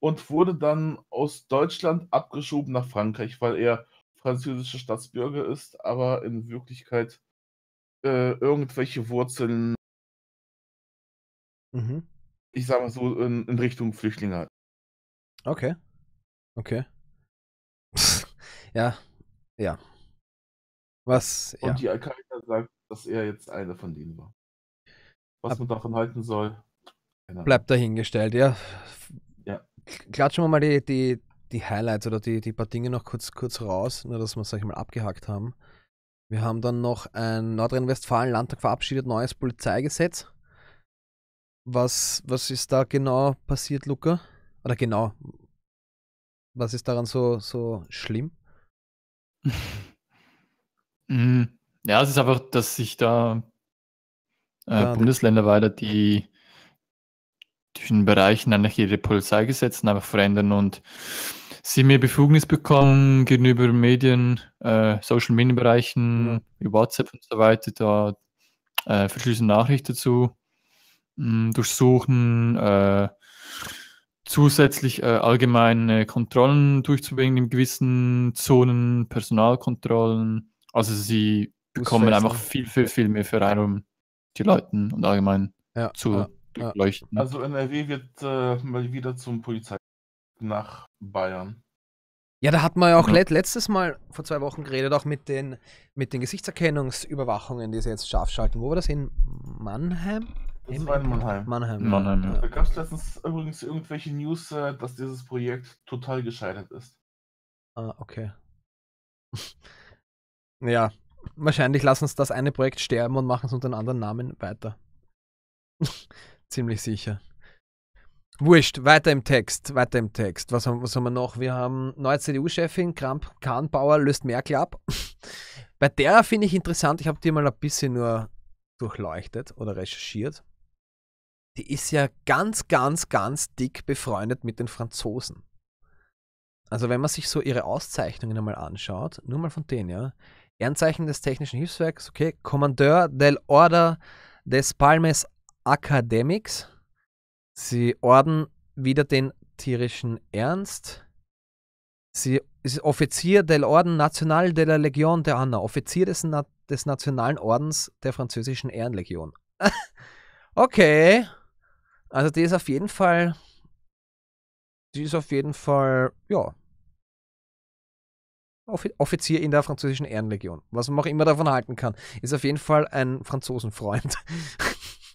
[SPEAKER 2] und wurde dann aus Deutschland abgeschoben nach Frankreich, weil er französischer Staatsbürger ist, aber in Wirklichkeit äh,
[SPEAKER 4] irgendwelche Wurzeln, mhm. ich sage mal so, in, in Richtung Flüchtlinge hat. Okay. Okay.
[SPEAKER 1] ja, ja, was, Und die
[SPEAKER 4] Al-Qaida sagt, dass er
[SPEAKER 2] jetzt
[SPEAKER 1] einer von denen war. Was Ab man davon halten soll, bleibt dahingestellt, ja. ja. Klatschen wir mal die, die, die Highlights oder die, die paar Dinge noch kurz, kurz raus, nur dass wir es, sag ich mal, abgehakt haben. Wir haben dann noch ein Nordrhein-Westfalen-Landtag verabschiedet, neues Polizeigesetz. Was, was ist da genau passiert, Luca? Oder genau, was ist daran so, so schlimm?
[SPEAKER 3] Mhm. Ja, es ist einfach, dass sich da äh, ja, Bundesländer weiter die diesen Bereichen eigentlich ihre Polizeigesetzen einfach verändern und sie mehr Befugnis bekommen gegenüber Medien, äh, Social Media Bereichen, mhm. wie WhatsApp und so weiter, da äh, verschlüsselte Nachrichten zu mh, durchsuchen, äh, zusätzlich äh, allgemeine Kontrollen durchzubringen in gewissen Zonen, Personalkontrollen, also sie bekommen einfach viel, viel, viel mehr für rein, um die Leuten und allgemein ja, zu ja, durchleuchten.
[SPEAKER 2] Also NRW wird äh,
[SPEAKER 1] mal wieder zum Polizei nach Bayern.
[SPEAKER 3] Ja, da hat man ja auch genau. let
[SPEAKER 1] letztes Mal vor zwei Wochen geredet, auch mit den, mit den Gesichtserkennungsüberwachungen, die sie jetzt scharf schalten. Wo war das in Mannheim? Das war in Mannheim. Mannheim, Mannheim ja. Da
[SPEAKER 2] gab es letztens übrigens irgendwelche News, äh, dass dieses Projekt total gescheitert ist.
[SPEAKER 1] Ah, okay. Ja, wahrscheinlich lassen sie das eine Projekt sterben und machen es unter einem anderen Namen weiter. Ziemlich sicher. Wurscht, weiter im Text, weiter im Text. Was haben, was haben wir noch? Wir haben neue CDU-Chefin, Kramp Kahnbauer löst Merkel ab. Bei der finde ich interessant, ich habe die mal ein bisschen nur durchleuchtet oder recherchiert. Die ist ja ganz, ganz, ganz dick befreundet mit den Franzosen. Also wenn man sich so ihre Auszeichnungen einmal anschaut, nur mal von denen, ja, Ehrzeichen des Technischen Hilfswerks, okay, Kommandeur del Order des Palmes Academics. Sie orden wieder den tierischen Ernst. Sie ist Offizier del Orden National de la Legion de Anna, Offizier des, Na des Nationalen Ordens der französischen Ehrenlegion. okay. Also die ist auf jeden Fall, die ist auf jeden Fall, ja, Offizier in der französischen Ehrenlegion, was man auch immer davon halten kann, ist auf jeden Fall ein Franzosenfreund.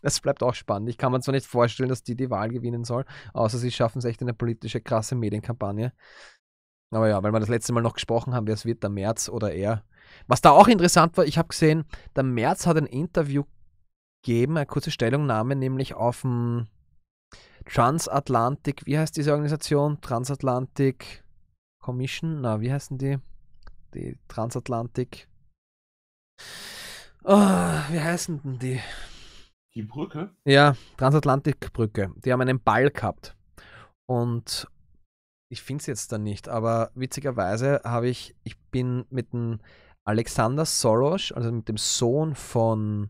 [SPEAKER 1] Das bleibt auch spannend. Ich kann mir zwar nicht vorstellen, dass die die Wahl gewinnen soll, außer sie schaffen es echt eine politische, krasse Medienkampagne. Aber ja, weil wir das letzte Mal noch gesprochen haben, wer es wird, der März oder er. Was da auch interessant war, ich habe gesehen, der März hat ein Interview gegeben, eine kurze Stellungnahme, nämlich auf dem Transatlantik, wie heißt diese Organisation? Transatlantik Commission? Na, wie heißen die? die Transatlantik. Oh, wie heißen denn die? Die Brücke? Ja, Transatlantikbrücke. Die haben einen Ball gehabt. Und ich finde es jetzt dann nicht, aber witzigerweise habe ich, ich bin mit dem Alexander Soros, also mit dem Sohn von,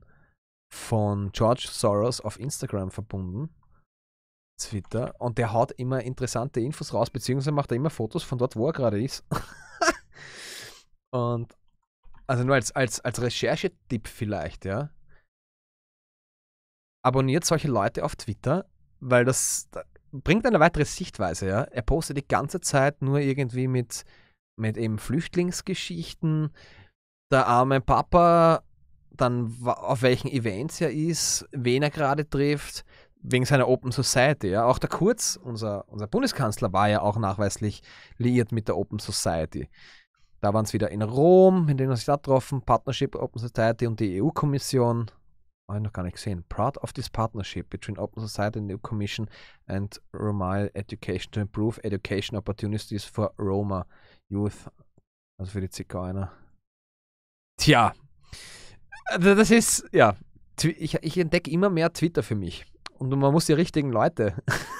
[SPEAKER 1] von George Soros auf Instagram verbunden. Twitter. Und der haut immer interessante Infos raus, beziehungsweise macht er immer Fotos von dort, wo er gerade ist. Und also nur als, als, als Recherchetipp vielleicht, ja. Abonniert solche Leute auf Twitter, weil das bringt eine weitere Sichtweise, ja. Er postet die ganze Zeit nur irgendwie mit, mit eben Flüchtlingsgeschichten, der arme Papa, dann auf welchen Events er ist, wen er gerade trifft, wegen seiner Open Society. Ja. Auch der Kurz, unser, unser Bundeskanzler, war ja auch nachweislich liiert mit der Open Society. Da waren es wieder in Rom, in denen sie da getroffen, Partnership Open Society und die EU-Kommission. Habe oh, ich noch gar nicht gesehen. Proud of this partnership between Open Society and the Commission and Roma Education to improve education opportunities for Roma Youth. Also für die Zigeuner. Tja, das ist, ja, ich, ich entdecke immer mehr Twitter für mich. Und man muss die richtigen Leute,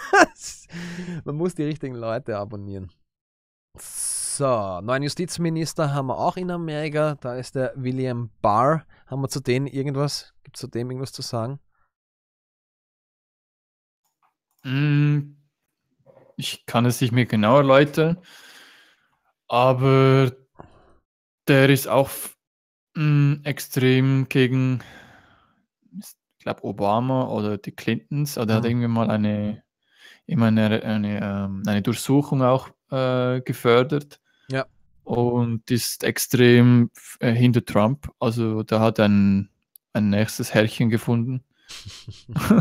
[SPEAKER 1] man muss die richtigen Leute abonnieren. So. So, neuen Justizminister haben wir auch in Amerika. Da ist der William Barr. Haben wir zu denen irgendwas? Gibt es zu dem irgendwas zu sagen?
[SPEAKER 3] Mm, ich kann es nicht mehr genau erläutern. Aber der ist auch mm, extrem gegen, ich glaube, Obama oder die Clintons. Oder also mhm. hat irgendwie mal eine, immer eine, eine, ähm, eine Durchsuchung auch äh, gefördert und ist extrem äh, hinter Trump. Also da hat ein, ein nächstes Herrchen gefunden.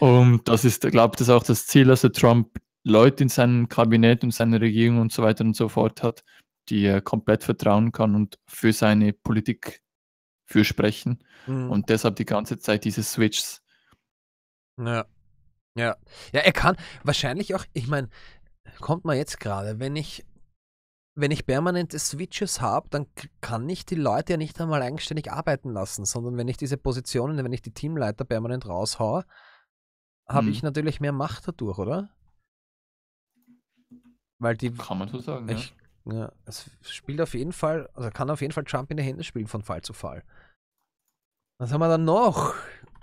[SPEAKER 3] und das ist, glaube ich, auch das Ziel, dass also Trump Leute in seinem Kabinett und seiner Regierung und so weiter und so fort hat, die er komplett vertrauen kann und für seine Politik für sprechen. Mhm. Und deshalb die ganze Zeit diese Switches.
[SPEAKER 1] Ja. Ja. Ja, er kann wahrscheinlich auch, ich meine, kommt man jetzt gerade, wenn ich wenn ich permanente Switches habe, dann kann ich die Leute ja nicht einmal eigenständig arbeiten lassen, sondern wenn ich diese Positionen, wenn ich die Teamleiter permanent raushaue, habe hm. ich natürlich mehr Macht dadurch, oder?
[SPEAKER 3] Weil die. Kann man so sagen, ich, ja.
[SPEAKER 1] ja. Es spielt auf jeden Fall, also kann auf jeden Fall Trump in die Hände spielen von Fall zu Fall. Was haben wir dann noch?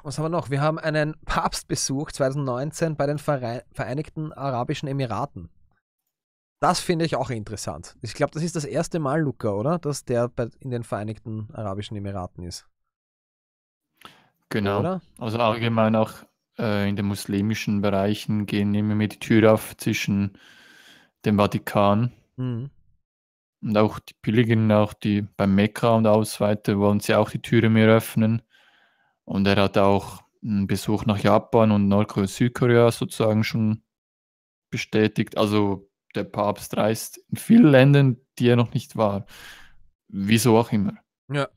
[SPEAKER 1] Was haben wir noch? Wir haben einen Papstbesuch 2019 bei den Vereinigten Arabischen Emiraten. Das finde ich auch interessant. Ich glaube, das ist das erste Mal, Luca, oder? Dass der bei, in den Vereinigten Arabischen Emiraten ist.
[SPEAKER 3] Genau. Oder? Also allgemein auch äh, in den muslimischen Bereichen gehen immer mehr die Tür auf zwischen dem Vatikan mhm. und auch die Pilgern, auch die beim Mekka und weiter, wollen sie auch die Türe mehr öffnen. Und er hat auch einen Besuch nach Japan und Nordkorea, Südkorea sozusagen schon bestätigt. Also der Papst reist in vielen Ländern, die er noch nicht war. Wieso auch immer.
[SPEAKER 1] Ja.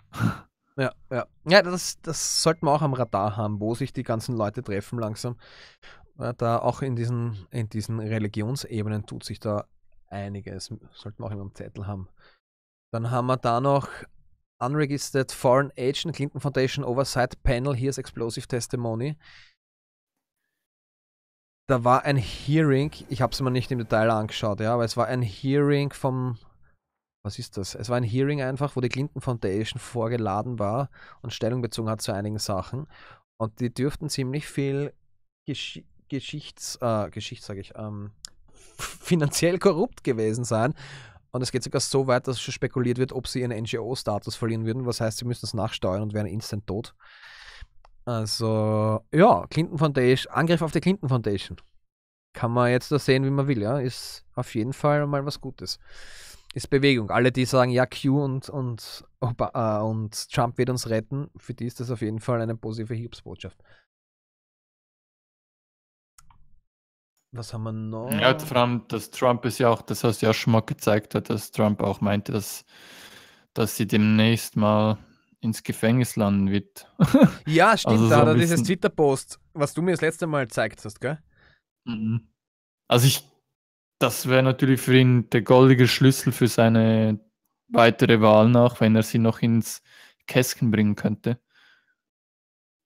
[SPEAKER 1] Ja, ja. ja das, das sollte man auch am Radar haben, wo sich die ganzen Leute treffen langsam. Äh, da auch in diesen, in diesen Religionsebenen tut sich da einiges. Sollten wir auch immer im Zettel haben. Dann haben wir da noch Unregistered Foreign Agent, Clinton Foundation Oversight Panel, Hier ist explosive testimony da war ein Hearing, ich habe es mir nicht im Detail angeschaut, ja, aber es war ein Hearing vom, was ist das? Es war ein Hearing einfach, wo die Clinton Foundation vorgeladen war und Stellung bezogen hat zu einigen Sachen. Und die dürften ziemlich viel Gesch Geschichts, äh, Geschichts sage ich, ähm, finanziell korrupt gewesen sein. Und es geht sogar so weit, dass schon spekuliert wird, ob sie ihren NGO-Status verlieren würden. Was heißt, sie müssen es nachsteuern und wären instant tot. Also, ja, Clinton Foundation, Angriff auf die Clinton Foundation. Kann man jetzt da sehen, wie man will, ja. Ist auf jeden Fall mal was Gutes. Ist Bewegung. Alle, die sagen, ja, Q und, und, Opa, äh, und Trump wird uns retten, für die ist das auf jeden Fall eine positive Hiebsbotschaft. Was haben wir noch? Ja, vor
[SPEAKER 3] allem, dass Trump ist ja auch, das hast du ja schon mal gezeigt, dass Trump auch meinte, dass, dass sie demnächst mal ins Gefängnis landen wird. ja, stimmt, also so da, da dieses
[SPEAKER 1] Twitter-Post, was du mir das letzte Mal gezeigt hast, gell? Mhm.
[SPEAKER 3] Also ich, das wäre natürlich für ihn der goldige Schlüssel für seine weitere Wahl nach, wenn er sie noch ins Kästchen bringen könnte.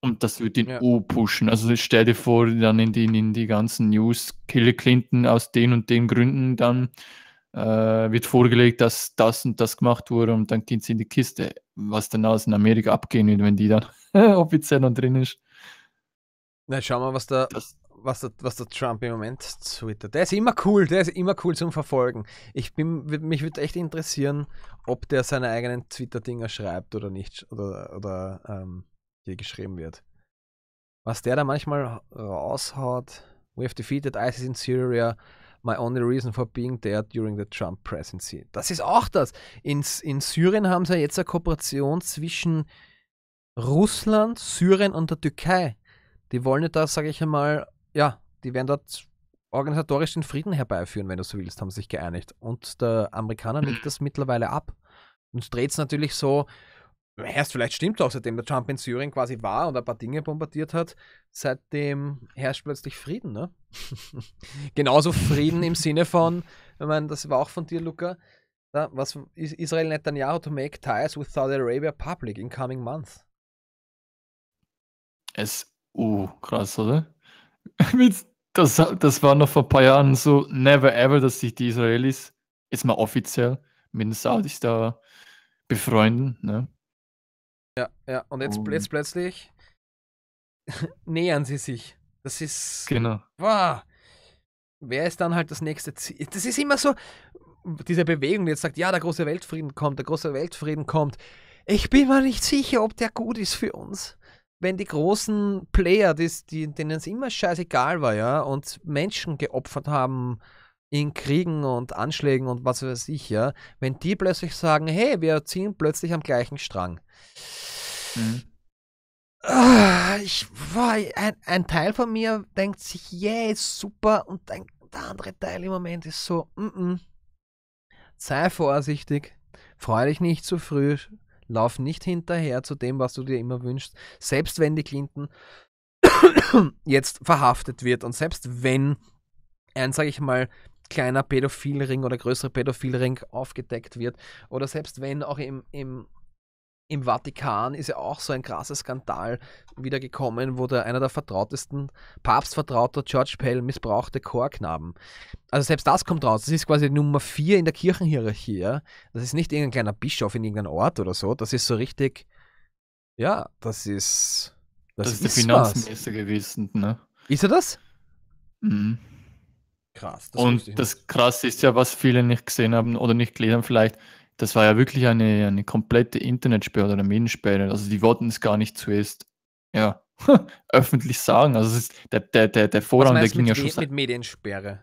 [SPEAKER 3] Und das würde ihn ja. pushen. Also stell dir vor, dann in die, in die ganzen News, Hillary Clinton aus den und den Gründen dann äh, wird vorgelegt, dass das und das gemacht wurde und dann geht sie in die Kiste was dann aus in Amerika abgehen wird, wenn die dann offiziell noch drin ist.
[SPEAKER 1] Na, schau mal, was der, das, was, der, was der Trump im Moment twittert. Der ist immer cool, der ist immer cool zum Verfolgen. Ich bin, mich würde echt interessieren, ob der seine eigenen Twitter-Dinger schreibt oder nicht, oder, oder ähm, hier geschrieben wird. Was der da manchmal raushaut, we have defeated ISIS in Syria, My only reason for being there during the Trump presidency. Das ist auch das. Ins, in Syrien haben sie ja jetzt eine Kooperation zwischen Russland, Syrien und der Türkei. Die wollen ja da, sage ich einmal, ja, die werden dort organisatorisch den Frieden herbeiführen, wenn du so willst, haben sich geeinigt. Und der Amerikaner hm. legt das mittlerweile ab. Und dreht es natürlich so erst vielleicht stimmt doch, seitdem der Trump in Syrien quasi war und ein paar Dinge bombardiert hat, seitdem herrscht plötzlich Frieden, ne? Genauso Frieden im Sinne von, ich meine, das war auch von dir, Luca, da, was Israel Netanyahu to make ties with Saudi Arabia public in coming months.
[SPEAKER 3] Es, uh, krass, oder? das, das war noch vor ein paar Jahren so, never ever, dass sich die Israelis jetzt mal offiziell mit den Saudis da befreunden, ne?
[SPEAKER 1] Ja, ja. Und jetzt, und jetzt plötzlich nähern sie sich. Das ist. Genau. Wow. Wer ist dann halt das nächste Ziel? Das ist immer so, diese Bewegung, die jetzt sagt, ja, der große Weltfrieden kommt, der große Weltfrieden kommt. Ich bin mir nicht sicher, ob der gut ist für uns. Wenn die großen Player, die, die, denen es immer scheißegal war, ja, und Menschen geopfert haben, in Kriegen und Anschlägen und was weiß ich, ja, wenn die plötzlich sagen, hey, wir ziehen plötzlich am gleichen Strang. Mhm. Ah, ich, ein, ein, Teil von mir denkt sich, yeah, super, und ein, der andere Teil im Moment ist so, mm -mm. sei vorsichtig, freue dich nicht zu früh, lauf nicht hinterher zu dem, was du dir immer wünschst, selbst wenn die Clinton jetzt verhaftet wird und selbst wenn ein, sage ich mal, kleiner Pädophilring oder größerer Pädophilring aufgedeckt wird. Oder selbst wenn auch im, im, im Vatikan ist ja auch so ein krasser Skandal wieder gekommen, wo der einer der vertrautesten, Papstvertrauter George Pell missbrauchte Chorknaben. Also selbst das kommt raus. Das ist quasi Nummer vier in der Kirchenhierarchie. Ja? Das ist nicht irgendein kleiner Bischof in irgendeinem Ort oder so. Das ist so richtig,
[SPEAKER 3] ja, das ist... Das, das ist, ist der Finanzminister gewesen, ne? Ist er das? Mhm. Krass. Das und das Krasse ist ja, was viele nicht gesehen haben oder nicht gelesen haben vielleicht, das war ja wirklich eine, eine komplette Internetsperre oder Mediensperre. Also die wollten es gar nicht zuerst ja, öffentlich sagen. Also ist, der, der, der, der Vorrang, der ging ja schon... Was mit
[SPEAKER 1] Mediensperre?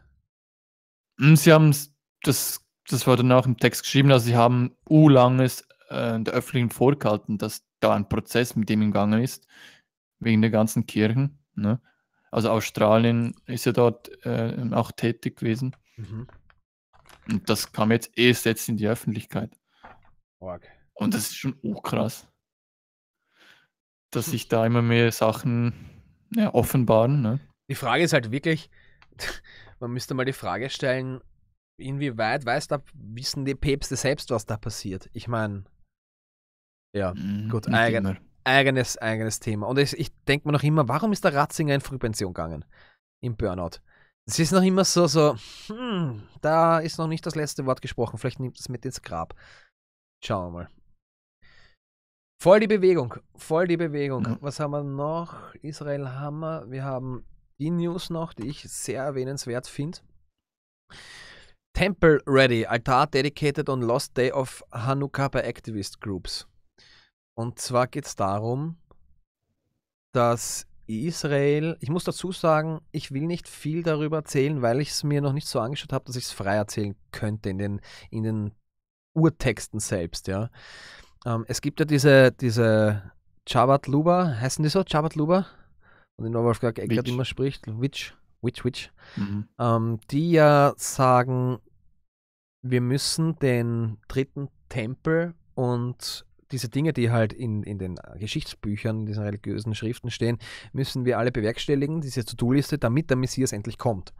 [SPEAKER 3] Hm, sie haben das, das war dann auch im Text geschrieben, also sie haben U-langes äh, der Öffentlichen vorgehalten, dass da ein Prozess mit dem im Gange ist, wegen der ganzen Kirchen. Ne? Also Australien ist ja dort äh, auch tätig gewesen. Mhm. Und das kam jetzt eh jetzt in die Öffentlichkeit. Org. Und das ist schon hochkrass, dass hm. sich da immer mehr Sachen ja, offenbaren. Ne?
[SPEAKER 1] Die Frage ist halt wirklich, man müsste mal die Frage stellen, inwieweit weiß da, wissen die Päpste selbst, was da passiert? Ich meine, ja, mhm, gut, eigentlich eigenes, eigenes Thema. Und ich, ich denke mir noch immer, warum ist der Ratzinger in Frühpension gegangen? Im Burnout. Es ist noch immer so, so, hm, da ist noch nicht das letzte Wort gesprochen. Vielleicht nimmt es mit ins Grab. Schauen wir mal. Voll die Bewegung, voll die Bewegung. Mhm. Was haben wir noch? Israel Hammer. Wir haben die News noch, die ich sehr erwähnenswert finde. Temple Ready, Altar dedicated on Lost Day of Hanukkah by Activist Groups. Und zwar geht es darum, dass Israel, ich muss dazu sagen, ich will nicht viel darüber erzählen, weil ich es mir noch nicht so angeschaut habe, dass ich es frei erzählen könnte in den, in den Urtexten selbst, ja. Ähm, es gibt ja diese, diese Chabat Luba, heißen die so? Chabat Luba? Und in Wolfgang Eckert immer spricht, Witch, Witch, Witch. Mhm. Ähm, die ja sagen, wir müssen den dritten Tempel und diese Dinge, die halt in, in den Geschichtsbüchern, in diesen religiösen Schriften stehen, müssen wir alle bewerkstelligen, diese To-Do-Liste, damit der Messias endlich kommt.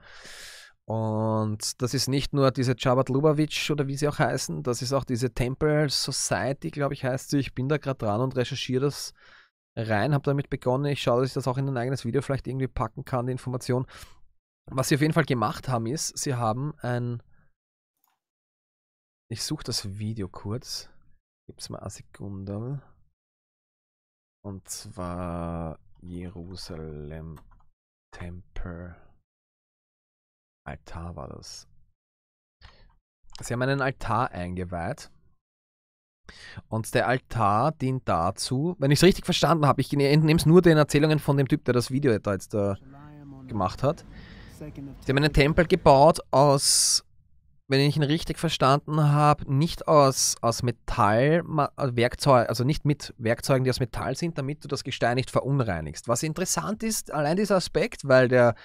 [SPEAKER 1] Und das ist nicht nur diese Czabat Lubavitch oder wie sie auch heißen, das ist auch diese Temple Society, glaube ich, heißt sie. Ich bin da gerade dran und recherchiere das rein, habe damit begonnen. Ich schaue, dass ich das auch in ein eigenes Video vielleicht irgendwie packen kann, die Information. Was sie auf jeden Fall gemacht haben, ist, sie haben ein. Ich suche das Video kurz gibt es mal eine Sekunde. Und
[SPEAKER 4] zwar Jerusalem Tempel.
[SPEAKER 1] Altar war das. Sie haben einen Altar eingeweiht. Und der Altar dient dazu, wenn ich es richtig verstanden habe, ich entnehme es nur den Erzählungen von dem Typ, der das Video da jetzt da äh, gemacht hat. Sie haben einen Tempel gebaut aus wenn ich ihn richtig verstanden habe, nicht aus, aus Metall, äh, Werkzeug, also nicht mit Werkzeugen, die aus Metall sind, damit du das Gestein nicht verunreinigst. Was interessant ist, allein dieser Aspekt, weil der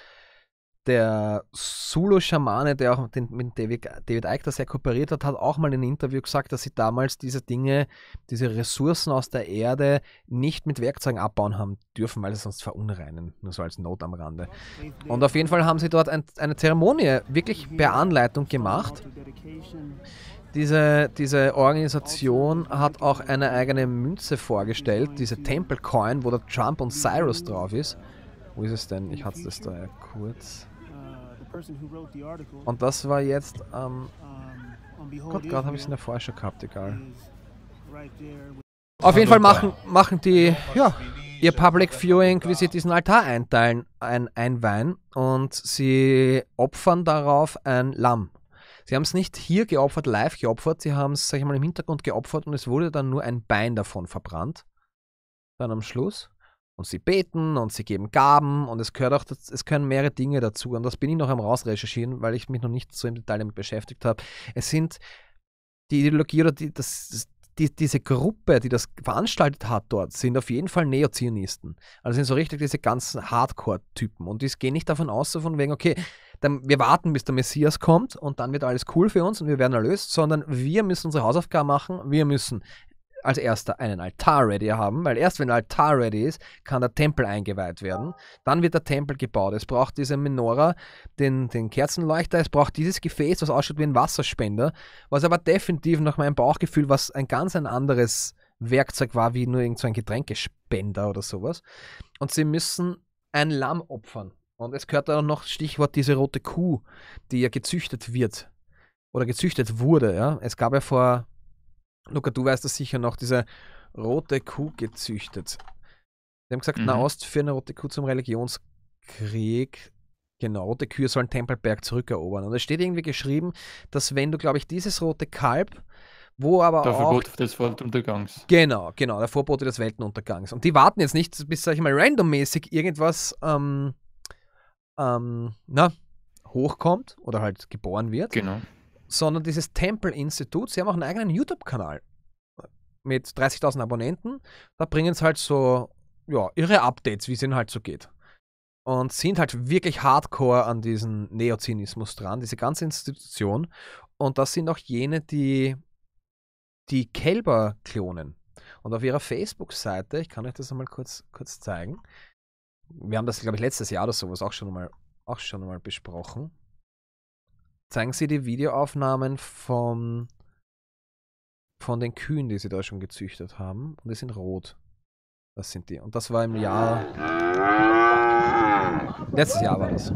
[SPEAKER 1] der sulu schamane der auch den, mit David, David Eichler sehr kooperiert hat, hat auch mal in einem Interview gesagt, dass sie damals diese Dinge, diese Ressourcen aus der Erde nicht mit Werkzeugen abbauen haben dürfen, weil sie sonst verunreinen. Nur so als Not am Rande. Und auf jeden Fall haben sie dort ein, eine Zeremonie wirklich per Anleitung gemacht. Diese, diese Organisation hat auch eine eigene Münze vorgestellt, diese Temple Coin, wo der Trump und Cyrus drauf ist. Wo ist es denn? Ich hatte das da ja kurz. Und das war jetzt am... Ähm Gott, gerade habe ich es in der Vorschau gehabt, egal.
[SPEAKER 5] Auf jeden Fall machen,
[SPEAKER 1] machen die ja, ihr Public Viewing, wie sie diesen Altar einteilen, ein, ein Wein und sie opfern darauf ein Lamm. Sie haben es nicht hier geopfert, live geopfert, sie haben es, sag ich mal, im Hintergrund geopfert und es wurde dann nur ein Bein davon verbrannt. Dann am Schluss. Und sie beten und sie geben Gaben und es gehört auch, es können mehrere Dinge dazu. Und das bin ich noch am rausrecherchieren, weil ich mich noch nicht so im Detail damit beschäftigt habe. Es sind die Ideologie oder die, das, die, diese Gruppe, die das veranstaltet hat dort, sind auf jeden Fall Neozionisten. Also sind so richtig diese ganzen Hardcore-Typen. Und die gehen nicht davon aus, so von wegen, okay, dann, wir warten, bis der Messias kommt und dann wird alles cool für uns und wir werden erlöst, sondern wir müssen unsere Hausaufgaben machen, wir müssen als erster einen Altar ready haben, weil erst wenn der Altar ready ist, kann der Tempel eingeweiht werden. Dann wird der Tempel gebaut. Es braucht diese Menorah, den, den Kerzenleuchter, es braucht dieses Gefäß, was ausschaut wie ein Wasserspender, was aber definitiv nach meinem Bauchgefühl was ein ganz ein anderes Werkzeug war, wie nur irgendein so ein Getränkespender oder sowas. Und sie müssen ein Lamm opfern. Und es gehört dann noch Stichwort diese rote Kuh, die ja gezüchtet wird oder gezüchtet wurde. Ja? Es gab ja vor Luca, du weißt das sicher noch, diese rote Kuh gezüchtet. Sie haben gesagt, mhm. Nahost für eine rote Kuh zum Religionskrieg. Genau, rote Kühe sollen Tempelberg zurückerobern. Und es steht irgendwie geschrieben, dass wenn du, glaube ich, dieses rote Kalb, wo aber der auch... Verbot des Weltuntergangs. Genau, genau, der Vorbote des Weltenuntergangs. Und die warten jetzt nicht, bis, sag ich mal, randommäßig irgendwas, ähm, ähm, na, hochkommt oder halt geboren wird. Genau sondern dieses Temple-Institut, sie haben auch einen eigenen YouTube-Kanal mit 30.000 Abonnenten. Da bringen sie halt so, ja, ihre Updates, wie es ihnen halt so geht. Und sind halt wirklich hardcore an diesen Neozynismus dran, diese ganze Institution. Und das sind auch jene, die die Kälber klonen. Und auf ihrer Facebook-Seite, ich kann euch das einmal kurz, kurz zeigen. Wir haben das, glaube ich, letztes Jahr oder sowas auch schon mal, auch schon mal besprochen zeigen sie die Videoaufnahmen vom, von den Kühen, die sie da schon gezüchtet haben. Und die sind rot. Das sind die. Und das war im Jahr. Letztes Jahr war das.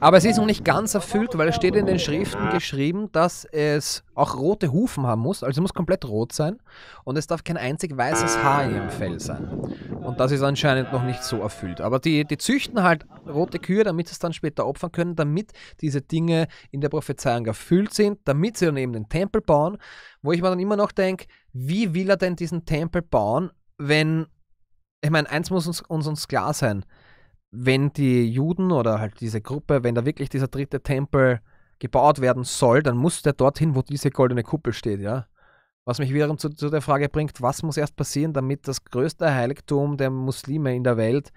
[SPEAKER 1] Aber es ist noch nicht ganz erfüllt, weil es steht in den Schriften geschrieben, dass es auch rote Hufen haben muss. Also es muss komplett rot sein. Und es darf kein einzig weißes Haar in ihrem Fell sein. Und das ist anscheinend noch nicht so erfüllt. Aber die, die züchten halt rote Kühe, damit sie es dann später opfern können, damit diese Dinge in der Prophezeiung erfüllt sind, damit sie dann eben den Tempel bauen, wo ich mir dann immer noch denke, wie will er denn diesen Tempel bauen, wenn, ich meine, eins muss uns, uns, uns klar sein, wenn die Juden oder halt diese Gruppe, wenn da wirklich dieser dritte Tempel gebaut werden soll, dann muss der dorthin, wo diese goldene Kuppel steht, ja. Was mich wiederum zu, zu, der Frage bringt, was muss erst passieren, damit das größte Heiligtum der Muslime in der Welt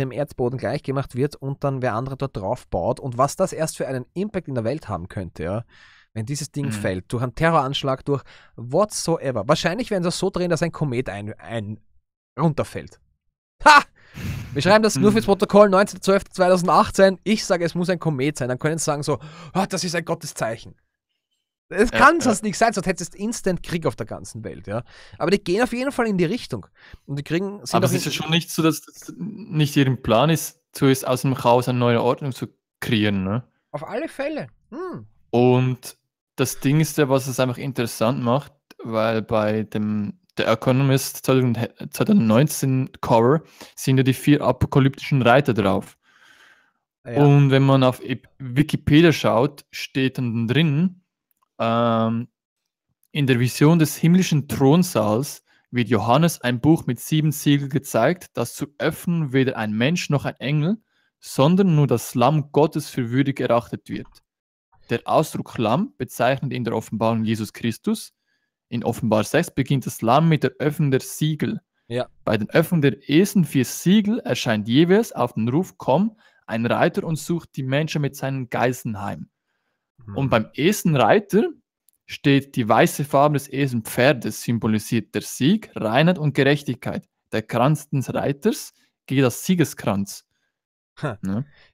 [SPEAKER 1] dem Erdboden gleichgemacht wird und dann wer andere dort drauf baut und was das erst für einen Impact in der Welt haben könnte, ja. Wenn dieses Ding mhm. fällt, durch einen Terroranschlag, durch whatsoever. Wahrscheinlich werden sie das so drehen, dass ein Komet ein, ein runterfällt. Ha! Wir schreiben das nur mhm. fürs Protokoll 19.12.2018. Ich sage, es muss ein Komet sein. Dann können sie sagen so, oh, das ist ein Gotteszeichen. Es kann ja, sonst ja. nicht sein, sonst hättest du instant Krieg auf der ganzen Welt, ja. Aber die gehen auf jeden Fall in die Richtung. Und die kriegen. Aber es ist ja
[SPEAKER 3] schon nicht so, dass das nicht ihrem Plan ist, zuerst aus dem Chaos eine neue Ordnung zu kreieren, ne?
[SPEAKER 1] Auf alle Fälle. Hm.
[SPEAKER 3] Und das Ding ist ja, was es einfach interessant macht, weil bei dem The Economist 2019 äh, Cover sind ja die vier apokalyptischen Reiter drauf. Ja. Und wenn man auf Wikipedia schaut, steht dann drin, ähm, in der Vision des himmlischen Thronsaals wird Johannes ein Buch mit sieben Siegeln gezeigt, das zu öffnen weder ein Mensch noch ein Engel, sondern nur das Lamm Gottes für würdig erachtet wird. Der Ausdruck Lamm bezeichnet in der Offenbarung Jesus Christus. In Offenbar 6 beginnt das Lamm mit der Öffnung der Siegel. Ja. Bei den Öffnungen der ersten vier Siegel erscheint jeweils auf den Ruf Komm ein Reiter und sucht die Menschen mit seinen Geißen heim. Mhm. Und beim Esenreiter steht die weiße Farbe des Esenpferdes, symbolisiert der Sieg, Reinheit und Gerechtigkeit. Der Kranz des Reiters geht als Siegeskranz.
[SPEAKER 1] Ja.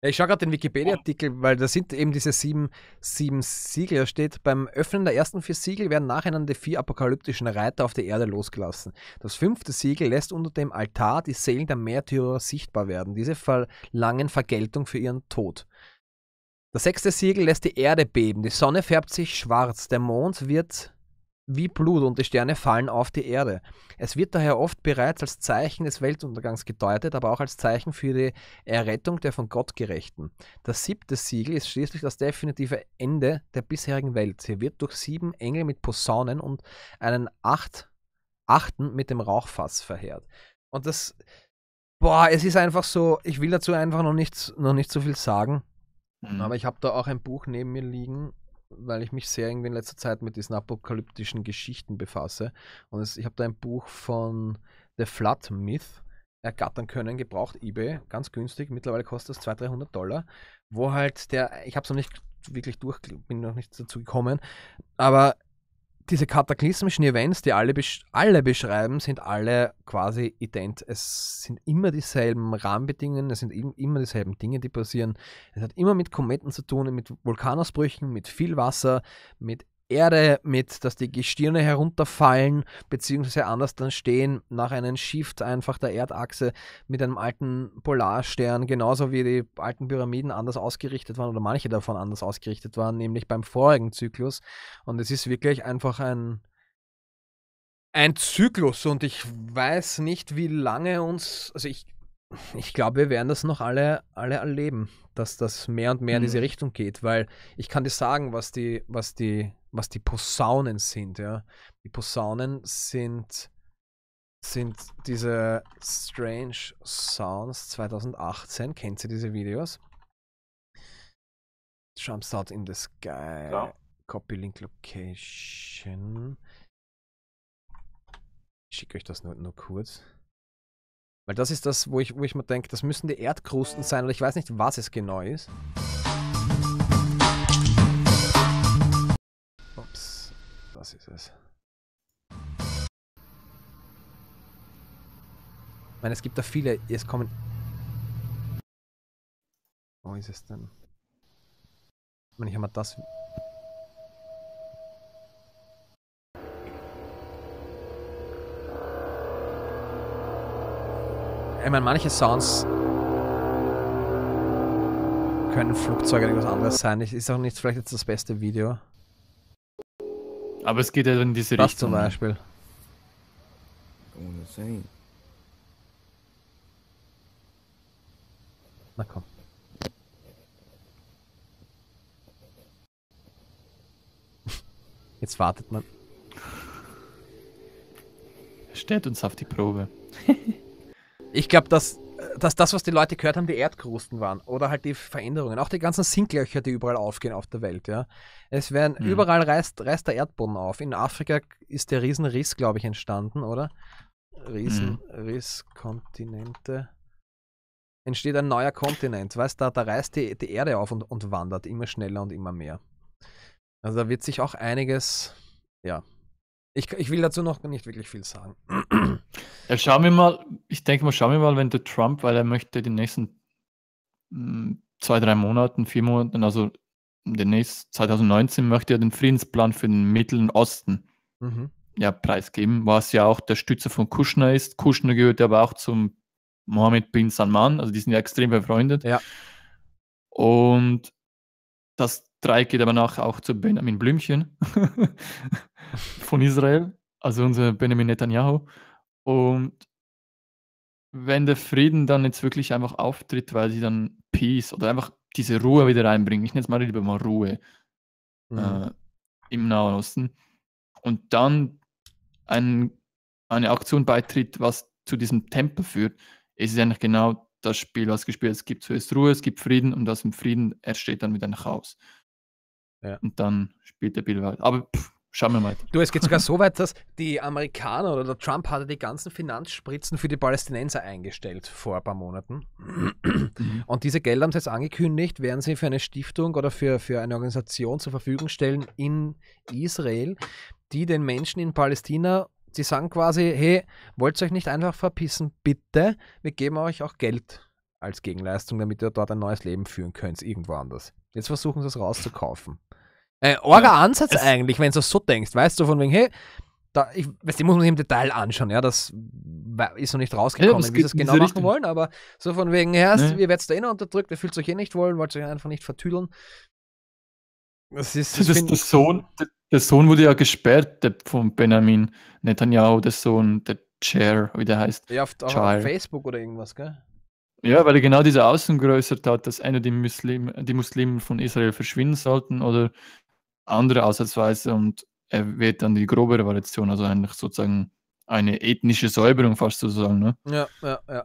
[SPEAKER 1] ich schaue gerade den Wikipedia-Artikel, weil da sind eben diese sieben, sieben Siegel. Da steht, beim Öffnen der ersten vier Siegel werden nacheinander die vier apokalyptischen Reiter auf der Erde losgelassen. Das fünfte Siegel lässt unter dem Altar die Seelen der Märtyrer sichtbar werden. Diese verlangen Vergeltung für ihren Tod. Das sechste Siegel lässt die Erde beben, die Sonne färbt sich schwarz, der Mond wird wie Blut und die Sterne fallen auf die Erde. Es wird daher oft bereits als Zeichen des Weltuntergangs gedeutet, aber auch als Zeichen für die Errettung der von Gott Gerechten. Das siebte Siegel ist schließlich das definitive Ende der bisherigen Welt. Sie wird durch sieben Engel mit Posaunen und einen acht, achten mit dem Rauchfass verheert. Und das, boah, es ist einfach so, ich will dazu einfach noch nicht, noch nicht so viel sagen. Mhm. Aber ich habe da auch ein Buch neben mir liegen, weil ich mich sehr irgendwie in letzter Zeit mit diesen apokalyptischen Geschichten befasse. Und es, ich habe da ein Buch von The Flood Myth ergattern können, gebraucht eBay, ganz günstig, mittlerweile kostet das 200, 300 Dollar, wo halt der, ich habe es noch nicht wirklich durch, bin noch nicht dazu gekommen, aber diese kataklysmischen Events, die alle, besch alle beschreiben, sind alle quasi ident. Es sind immer dieselben Rahmenbedingungen, es sind immer dieselben Dinge, die passieren. Es hat immer mit Kometen zu tun, mit Vulkanausbrüchen, mit viel Wasser, mit Erde mit, dass die Gestirne herunterfallen, beziehungsweise anders dann stehen, nach einem Shift einfach der Erdachse mit einem alten Polarstern, genauso wie die alten Pyramiden anders ausgerichtet waren oder manche davon anders ausgerichtet waren, nämlich beim vorigen Zyklus. Und es ist wirklich einfach ein, ein Zyklus und ich weiß nicht, wie lange uns, also ich, ich glaube, wir werden das noch alle, alle erleben, dass das mehr und mehr mhm. in diese Richtung geht, weil ich kann dir sagen, was die, was die, was die Posaunen sind, ja. Die Posaunen sind, sind diese Strange Sounds 2018. Kennt ihr diese Videos? Jumps out in the sky. Ja. Copy Link Location. Ich schicke euch das nur, nur kurz. Weil das ist das, wo ich, wo ich mir denke, das müssen die Erdkrusten sein, oder ich weiß nicht, was es genau ist. Ups, das ist es. Ich meine, es gibt da viele, es kommen... Wo ist es denn? Ich meine, ich habe mir das ich meine, manche Sounds können Flugzeuge oder irgendwas anderes sein. Ist auch nicht vielleicht jetzt das beste Video.
[SPEAKER 3] Aber es geht ja in diese das Richtung. Das zum Beispiel. Na komm. Jetzt wartet man. Er Stellt uns auf die Probe.
[SPEAKER 1] ich glaube, dass, dass das, was die Leute gehört haben, die Erdkrusten waren oder halt die Veränderungen. Auch die ganzen Sinklöcher, die überall aufgehen auf der Welt. Ja. Es werden, mhm. überall reißt, reißt der Erdboden auf. In Afrika ist der Riesenriss, glaube ich, entstanden, oder? Riesenriss, Mhm. Entsteht ein neuer Kontinent. Weißt du, da, da reißt die, die Erde auf und, und wandert immer schneller und immer mehr. Also da wird sich auch einiges, ja, ich, ich will dazu noch nicht wirklich viel sagen.
[SPEAKER 3] Ja, schauen wir mal, ich denke mal, schauen wir mal, wenn der Trump, weil er möchte die nächsten mm, zwei, drei Monaten, vier Monaten, also den nächsten 2019 möchte er den Friedensplan für den Mittleren Osten mhm. ja, preisgeben, was ja auch der Stütze von Kushner ist. Kushner gehört aber auch zum Mohammed bin Salman, also die sind ja extrem befreundet. Ja. Und das Dreieck geht aber nach auch zu Benjamin Blümchen. von Israel, also unser Benjamin Netanyahu. Und wenn der Frieden dann jetzt wirklich einfach auftritt, weil sie dann Peace oder einfach diese Ruhe wieder reinbringen, ich nenne es mal lieber mal Ruhe mhm. äh, im Nahen Osten, und dann ein, eine Aktion beitritt, was zu diesem Tempel führt, ist es eigentlich genau das Spiel, was gespielt ist. Es gibt zuerst Ruhe, es gibt Frieden und aus dem Frieden entsteht dann wieder ein Chaos. Ja. Und dann spielt der Bill weiter. Aber pff, Schauen wir mal. Du,
[SPEAKER 1] es geht sogar so weit, dass die Amerikaner oder der Trump hatte die ganzen Finanzspritzen für die Palästinenser eingestellt vor ein paar Monaten. Und diese Gelder haben sie jetzt angekündigt, werden sie für eine Stiftung oder für, für eine Organisation zur Verfügung stellen in Israel, die den Menschen in Palästina, die sagen quasi, hey, wollt ihr euch nicht einfach verpissen, bitte, wir geben euch auch Geld als Gegenleistung, damit ihr dort ein neues Leben führen könnt, irgendwo anders. Jetzt versuchen sie es rauszukaufen. Ein äh, orger ja. Ansatz eigentlich, wenn du es so denkst. Weißt du, von wegen, hey, da, ich weiß, die muss man sich im Detail anschauen, ja, das ist noch nicht rausgekommen, ja, wie sie es genau machen Richtung. wollen, aber so von wegen, erst, ja. ihr werdet da eh noch unterdrückt, ihr fühlt euch eh nicht wollen, wollt euch einfach nicht vertüdeln.
[SPEAKER 3] Das ist, das das, der, Sohn, der, der, Sohn wurde ja gesperrt, der, von Benjamin Netanyahu, der Sohn, der Chair, wie der heißt. Ja, auf, auf, Facebook
[SPEAKER 1] oder irgendwas, gell?
[SPEAKER 3] Ja, weil er genau diese Außen geäußert hat, dass einer die, Muslim, die Muslimen von Israel verschwinden sollten oder andere Ansatzweise und er wird dann die grobere Variation, also eigentlich sozusagen eine ethnische Säuberung fast sozusagen. Ne?
[SPEAKER 1] Ja, ja, ja.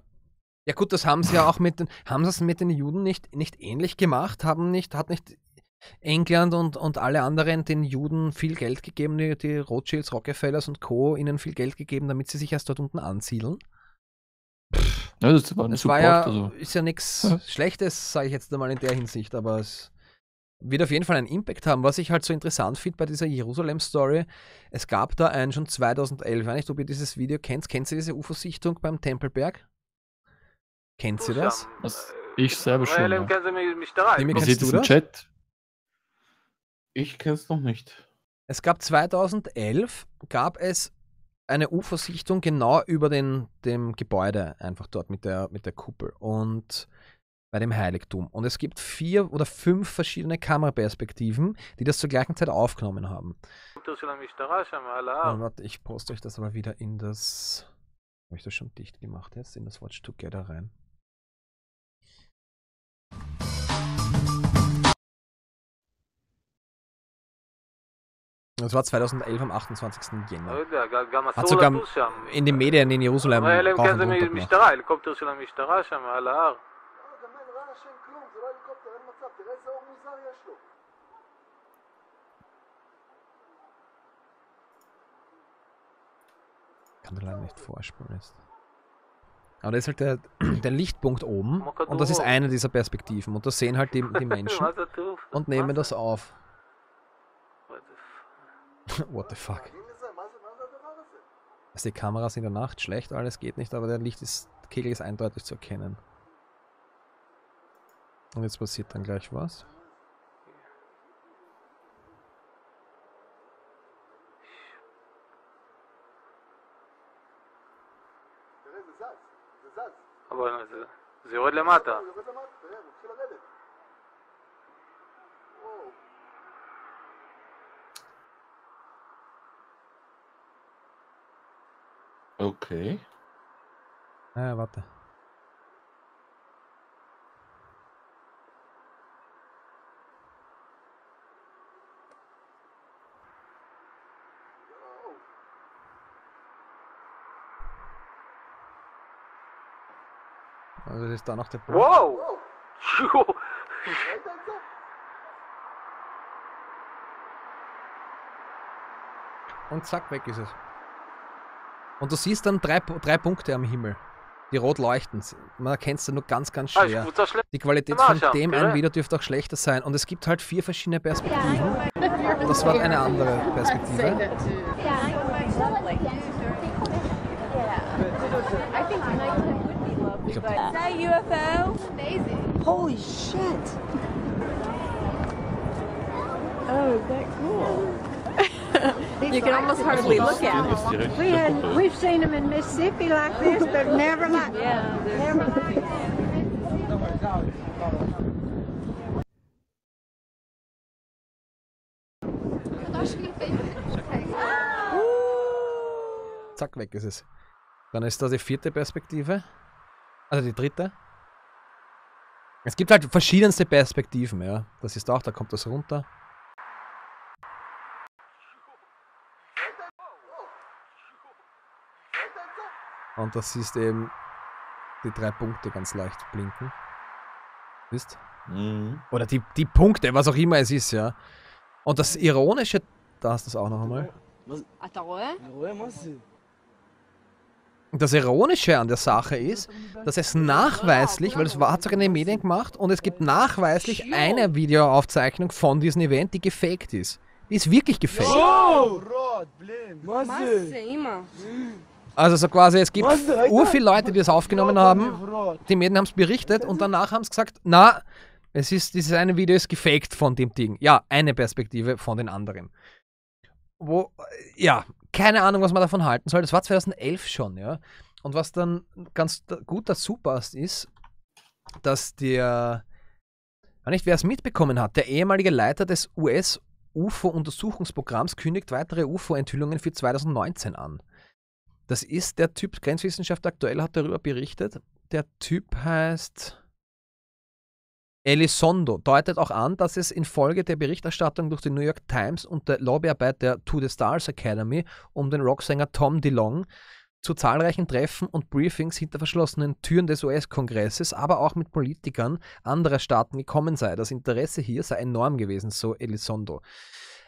[SPEAKER 1] Ja gut, das haben sie ja auch mit den, haben sie es mit den Juden nicht, nicht ähnlich gemacht, haben nicht, hat nicht England und, und alle anderen den Juden viel Geld gegeben, die, die Rothschilds, Rockefellers und Co. ihnen viel Geld gegeben, damit sie sich erst dort unten ansiedeln.
[SPEAKER 3] Ja, das war, das Support, war ja, also.
[SPEAKER 1] ist ja nichts ja. Schlechtes, sage ich jetzt einmal in der Hinsicht, aber es wird auf jeden Fall einen Impact haben. Was ich halt so interessant finde bei dieser Jerusalem-Story, es gab da einen schon 2011, ich weiß nicht, ob ihr dieses Video kennt. Kennst du diese UFO-Sichtung beim Tempelberg? Kennt ihr das? das ich selber schon. Ja. Nimi, kennst du das? Chat? Ich kenn's noch nicht. Es gab 2011, gab es eine UFO-Sichtung genau über den, dem Gebäude, einfach dort mit der, mit der Kuppel. Und bei dem Heiligtum. Und es gibt vier oder fünf verschiedene Kameraperspektiven, die das zur gleichen Zeit aufgenommen haben.
[SPEAKER 2] Äh, warte,
[SPEAKER 1] ich poste euch das aber wieder in das. Habe ich das schon dicht gemacht jetzt? In das Watch Together rein. Das war 2011 am 28. Jänner. Hat sogar in den Medien in Jerusalem. Äh, äh, und allein nicht vorspulen ist. Aber da ist halt der, der Lichtpunkt oben und das ist eine dieser Perspektiven und das sehen halt die, die Menschen und nehmen das auf. What the fuck? Also die Kameras in der Nacht schlecht, alles geht nicht, aber der Licht ist, Kegel ist eindeutig zu erkennen. Und jetzt passiert dann gleich was.
[SPEAKER 3] למטה.
[SPEAKER 4] אוקיי.
[SPEAKER 1] אה, עבדת. ist da noch der Punkt. Wow! Und zack, weg ist es. Und du siehst dann drei, drei Punkte am Himmel, die rot leuchten. Man erkennt es dann nur ganz, ganz schwer. Die Qualität genau, von dem einen Video dürfte auch schlechter sein. Und es gibt halt vier verschiedene Perspektiven.
[SPEAKER 6] Das war eine andere Perspektive. I think
[SPEAKER 5] Is that
[SPEAKER 4] UFO? Amazing. Holy shit.
[SPEAKER 5] Oh, that cool. you can almost hardly look at it. We had, eh. we've seen them in Mississippi like this, but never like yeah, dus- never like
[SPEAKER 1] Zack, weg ist es. Dann ist das die vierte Perspektive. Also die dritte. Es gibt halt verschiedenste Perspektiven, ja. Das ist auch, da kommt das runter. Und das ist eben die drei Punkte ganz leicht blinken. Wisst? Mhm. Oder die, die Punkte, was auch immer es ist, ja. Und das Ironische, da hast du es auch noch einmal. Was? Das Ironische an der Sache ist, dass es nachweislich, weil es war, hat sogar in den Medien gemacht, und es gibt nachweislich eine Videoaufzeichnung von diesem Event, die gefaked ist. Die ist wirklich gefaked. Also so quasi, es gibt urviel Leute, die es aufgenommen haben, die Medien haben es berichtet und danach haben es gesagt, na, es ist, dieses eine Video ist gefaked von dem Ding. Ja, eine Perspektive von den anderen. Wo, ja, keine Ahnung, was man davon halten soll. Das war 2011 schon, ja. Und was dann ganz gut dazu passt, ist, dass der, ich nicht, wer es mitbekommen hat, der ehemalige Leiter des US-UFO-Untersuchungsprogramms kündigt weitere UFO-Enthüllungen für 2019 an. Das ist der Typ, Grenzwissenschaft aktuell hat darüber berichtet. Der Typ heißt Elizondo deutet auch an, dass es infolge der Berichterstattung durch die New York Times und der Lobbyarbeit der To the Stars Academy um den Rocksänger Tom DeLong zu zahlreichen Treffen und Briefings hinter verschlossenen Türen des US-Kongresses, aber auch mit Politikern anderer Staaten gekommen sei. Das Interesse hier sei enorm gewesen, so Elizondo.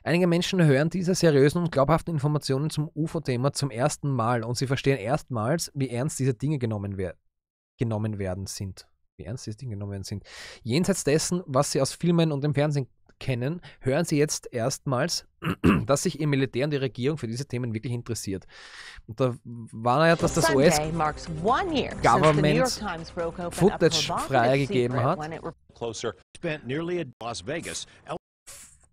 [SPEAKER 1] Einige Menschen hören diese seriösen und glaubhaften Informationen zum UFO-Thema zum ersten Mal und sie verstehen erstmals, wie ernst diese Dinge genommen, wer genommen werden sind wie ernst dieses Ding genommen sind. Jenseits dessen, was sie aus Filmen und dem Fernsehen kennen, hören sie jetzt erstmals, dass sich ihr Militär und die Regierung für diese Themen wirklich interessiert. Und da war ja, dass das US-Government Footage freigegeben hat.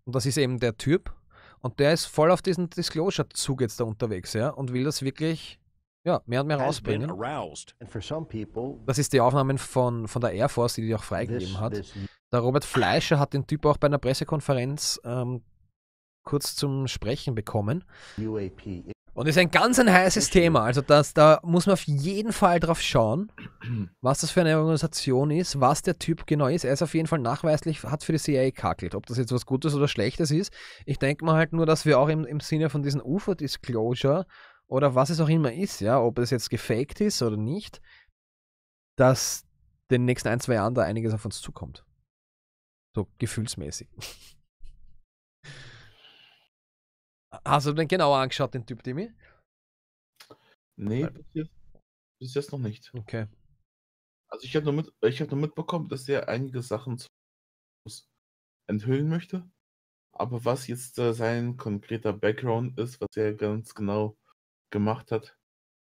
[SPEAKER 1] Und das ist eben der Typ. Und der ist voll auf diesen Disclosure-Zug jetzt da unterwegs, ja, und will das wirklich ja, mehr und mehr rausbringen. Das ist die Aufnahmen von, von der Air Force, die die auch freigegeben hat. Der Robert Fleischer hat den Typ auch bei einer Pressekonferenz ähm, kurz zum Sprechen bekommen. Und ist ein ganz ein heißes Thema. Also das, da muss man auf jeden Fall drauf schauen, was das für eine Organisation ist, was der Typ genau ist. Er ist auf jeden Fall nachweislich, hat für die CIA kackelt. Ob das jetzt was Gutes oder Schlechtes ist. Ich denke mal halt nur, dass wir auch im, im Sinne von diesem UFO-Disclosure oder was es auch immer ist, ja, ob es jetzt gefaked ist oder nicht, dass den nächsten ein, zwei Jahren da einiges auf uns zukommt. So gefühlsmäßig. Hast du den genauer angeschaut, den Typ, Demi?
[SPEAKER 4] Nee, bis jetzt, bis jetzt noch nicht. Okay.
[SPEAKER 2] Also ich habe nur, mit, hab nur mitbekommen, dass er einige Sachen enthüllen möchte. Aber was jetzt äh, sein konkreter Background ist, was er ganz
[SPEAKER 1] genau gemacht hat,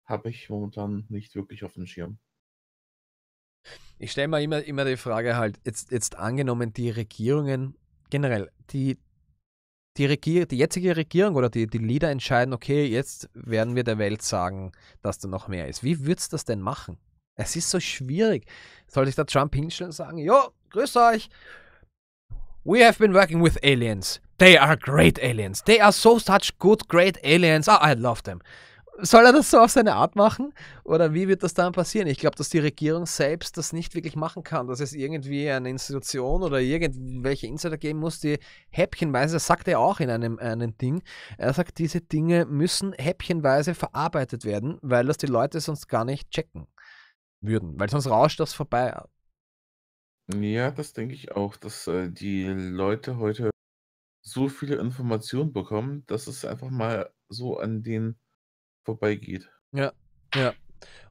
[SPEAKER 1] habe ich momentan nicht wirklich auf dem Schirm. Ich stelle mir immer, immer die Frage halt, jetzt, jetzt angenommen, die Regierungen generell, die, die, Regier die jetzige Regierung oder die, die Leader entscheiden, okay, jetzt werden wir der Welt sagen, dass da noch mehr ist. Wie würdest du das denn machen? Es ist so schwierig. Sollte ich da Trump hinstellen und sagen, jo, grüß euch. We have been working with aliens. They are great aliens. They are so such good, great aliens. Ah, oh, I love them. Soll er das so auf seine Art machen? Oder wie wird das dann passieren? Ich glaube, dass die Regierung selbst das nicht wirklich machen kann, dass es irgendwie eine Institution oder irgendwelche Insider geben muss, die häppchenweise, das sagt er auch in einem, einem Ding, er sagt, diese Dinge müssen häppchenweise verarbeitet werden, weil das die Leute sonst gar nicht checken würden, weil sonst rauscht das vorbei.
[SPEAKER 2] Ja, das denke ich auch, dass äh, die Leute heute so viele Informationen bekommen, dass es einfach mal so an denen vorbeigeht.
[SPEAKER 1] Ja, ja.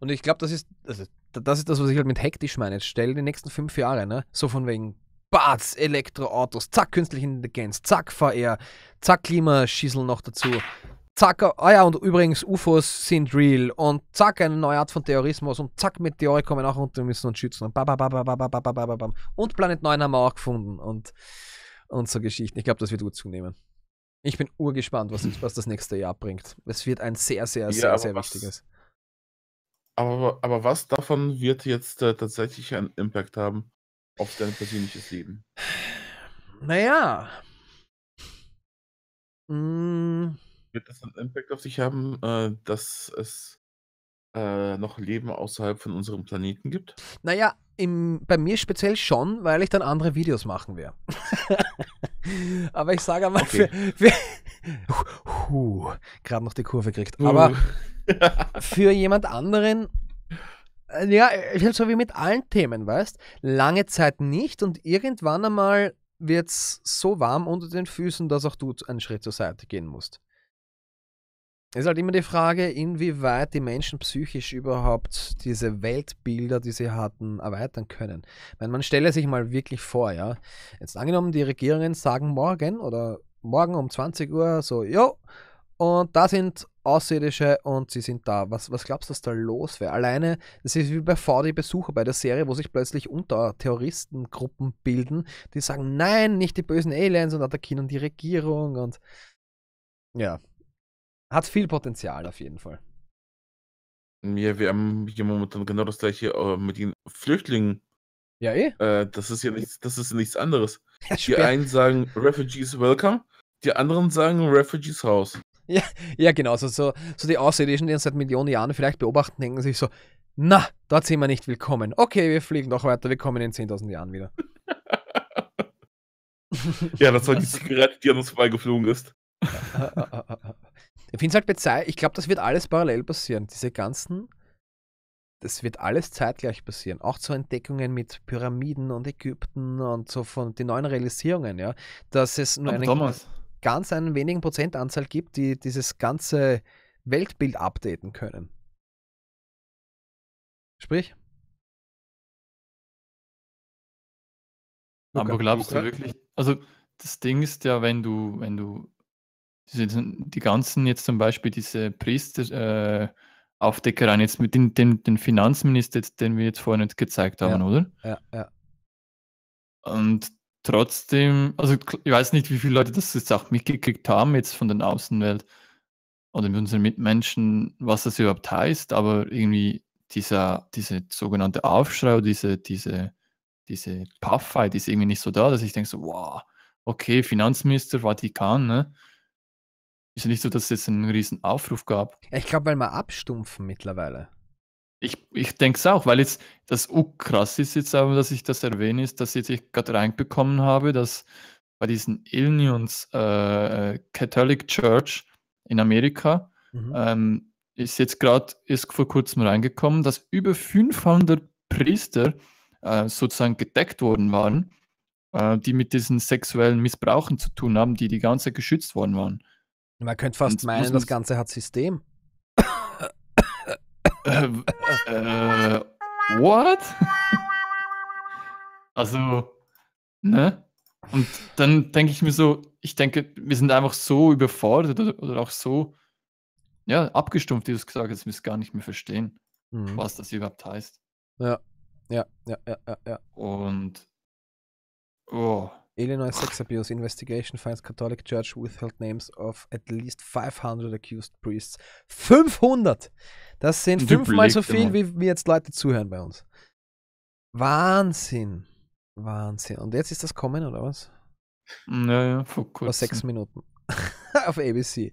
[SPEAKER 1] Und ich glaube, das ist, also, das ist das, was ich halt mit hektisch meine. Jetzt stell die nächsten fünf Jahre, ne? So von wegen Bats, Elektroautos, zack, künstliche Intelligenz, zack, VR, zack, Klimaschießel noch dazu. Zack, ah ja, und übrigens, UFOs sind real und zack, eine neue Art von Terrorismus und zack, Meteore kommen auch runter müssen uns schützen und Und Planet 9 haben wir auch gefunden und und so Geschichten. Ich glaube, das wird gut zunehmen. Ich bin urgespannt, was, was das nächste Jahr bringt. Es wird ein sehr, sehr, sehr, sehr was, wichtiges. Aber, aber was davon
[SPEAKER 2] wird jetzt äh, tatsächlich einen Impact haben auf dein persönliches Leben?
[SPEAKER 4] Naja. Mm. Wird das einen Impact
[SPEAKER 2] auf dich haben, äh, dass es äh, noch Leben außerhalb von unserem Planeten
[SPEAKER 1] gibt? Naja, im, bei mir speziell schon, weil ich dann andere Videos machen werde. Aber ich sage einmal, okay. für, für uh, uh, gerade noch die Kurve kriegt. Aber für jemand anderen äh, ja, ich halt so wie mit allen Themen, weißt? Lange Zeit nicht und irgendwann einmal wird es so warm unter den Füßen, dass auch du einen Schritt zur Seite gehen musst. Es ist halt immer die Frage, inwieweit die Menschen psychisch überhaupt diese Weltbilder, die sie hatten, erweitern können. Wenn man stelle sich mal wirklich vor, ja, jetzt angenommen, die Regierungen sagen morgen oder morgen um 20 Uhr so, jo, und da sind Außerirdische und sie sind da. Was, was glaubst du, dass da los wäre? Alleine, das ist wie bei VD Besucher bei der Serie, wo sich plötzlich Unterterroristengruppen bilden, die sagen, nein, nicht die bösen Aliens und attackieren die Regierung und ja, hat viel Potenzial auf jeden Fall.
[SPEAKER 2] Ja, wir haben hier momentan genau das gleiche äh, mit den Flüchtlingen. Ja, eh. Äh, das ist ja nichts, das ist nichts anderes. Ja, die einen
[SPEAKER 1] sagen Refugees welcome, die
[SPEAKER 2] anderen sagen Refugees House. Ja,
[SPEAKER 1] ja genau. So, so, so die Außerirdischen, die uns seit Millionen Jahren vielleicht beobachten, denken sich so, na, dort sind wir nicht willkommen. Okay, wir fliegen doch weiter, wir kommen in 10.000 Jahren wieder.
[SPEAKER 2] ja, das war die Zigarette, die an uns vorbeigeflogen ist.
[SPEAKER 1] Ich finde es halt bezeichnet, ich glaube, das wird alles parallel passieren. Diese ganzen, das wird alles zeitgleich passieren. Auch zu Entdeckungen mit Pyramiden und Ägypten und so von den neuen Realisierungen, ja. Dass es nur eine ganz einen wenigen Prozentanzahl gibt, die dieses ganze Weltbild updaten können. Sprich?
[SPEAKER 6] Aber glaubst du wirklich?
[SPEAKER 4] Also
[SPEAKER 3] das Ding ist ja, wenn du, wenn du diese, die ganzen jetzt zum Beispiel diese Priester, äh, Aufdeckereien jetzt mit dem, dem, dem Finanzminister, den wir jetzt vorhin nicht gezeigt haben, ja, oder? Ja, ja. Und trotzdem, also ich weiß nicht, wie viele Leute das jetzt auch mitgekriegt haben, jetzt von der Außenwelt oder mit unseren Mitmenschen, was das überhaupt heißt, aber irgendwie dieser, diese sogenannte Aufschrei, diese, diese, diese Puffheit ist irgendwie nicht so da, dass ich denke so, wow, okay, Finanzminister, Vatikan, ne? Ist ja nicht so, dass es jetzt einen riesen Aufruf gab.
[SPEAKER 1] Ich glaube, weil wir abstumpfen mittlerweile.
[SPEAKER 3] Ich, ich denke es auch, weil jetzt das U krass ist jetzt aber, dass ich das erwähne, ist, dass jetzt ich gerade reinbekommen habe, dass bei diesen Illinois äh, äh, Catholic Church in Amerika mhm. ähm, ist jetzt gerade ist vor kurzem reingekommen, dass über 500 Priester äh, sozusagen gedeckt worden waren, äh, die mit diesen sexuellen Missbrauchen zu tun haben, die die ganze Zeit geschützt worden waren.
[SPEAKER 1] Man könnte fast Und meinen, das Ganze hat System. äh,
[SPEAKER 3] äh, what? also, ne? Und dann denke ich mir so, ich denke, wir sind einfach so überfordert oder, oder auch so ja, abgestumpft, wie du es gesagt hast, dass wir es gar nicht mehr verstehen, mhm. was das überhaupt heißt. Ja,
[SPEAKER 1] ja, ja, ja, ja. ja.
[SPEAKER 3] Und oh, Illinois sex
[SPEAKER 1] abuse investigation finds Catholic Church withheld names of at least 500 accused priests. 500! Das sind fünfmal so viel, immer. wie, wie jetzt Leute zuhören bei uns. Wahnsinn. Wahnsinn. Und jetzt ist das kommen, oder was? Naja, vor kurzem. Vor sechs Minuten. Auf ABC.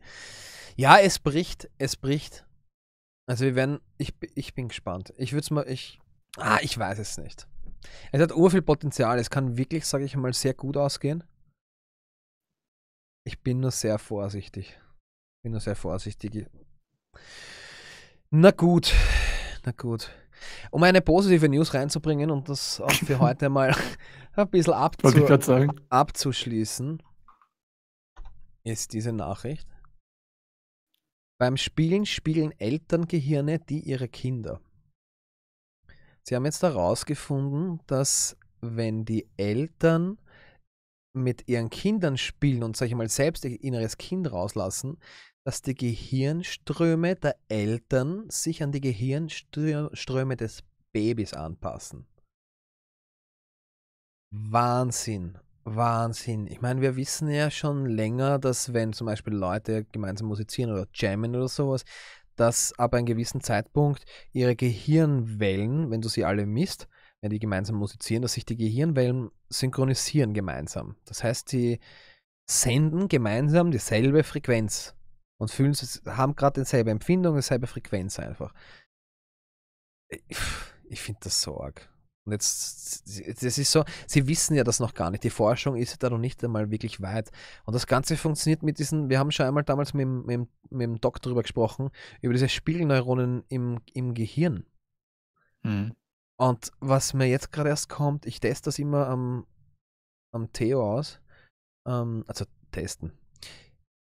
[SPEAKER 1] Ja, es bricht, es bricht. Also wir werden, ich, ich bin gespannt. Ich würde es mal, ich, ah, ich weiß es nicht. Es hat urviel Potenzial. Es kann wirklich, sage ich mal, sehr gut ausgehen. Ich bin nur sehr vorsichtig. Ich Bin nur sehr vorsichtig. Na gut, na gut. Um eine positive News reinzubringen und das auch für heute mal ein bisschen abzu abzuschließen, ist diese Nachricht. Beim Spielen spielen Elterngehirne die ihrer Kinder. Sie haben jetzt herausgefunden, dass wenn die Eltern mit ihren Kindern spielen und, sag ich mal, selbst ihr inneres Kind rauslassen, dass die Gehirnströme der Eltern sich an die Gehirnströme des Babys anpassen. Wahnsinn, Wahnsinn. Ich meine, wir wissen ja schon länger, dass wenn zum Beispiel Leute gemeinsam musizieren oder jammen oder sowas, dass ab einem gewissen Zeitpunkt ihre Gehirnwellen, wenn du sie alle misst, wenn die gemeinsam musizieren, dass sich die Gehirnwellen synchronisieren gemeinsam. Das heißt, sie senden gemeinsam dieselbe Frequenz und fühlen haben gerade dieselbe Empfindung, dieselbe Frequenz einfach. Ich, ich finde das so arg. Und jetzt, das ist so, sie wissen ja das noch gar nicht. Die Forschung ist da noch nicht einmal wirklich weit. Und das Ganze funktioniert mit diesen, wir haben schon einmal damals mit, mit, mit dem Doc darüber gesprochen, über diese Spiegelneuronen im, im Gehirn. Mhm. Und was mir jetzt gerade erst kommt, ich teste das immer am, am Theo aus. Ähm, also testen.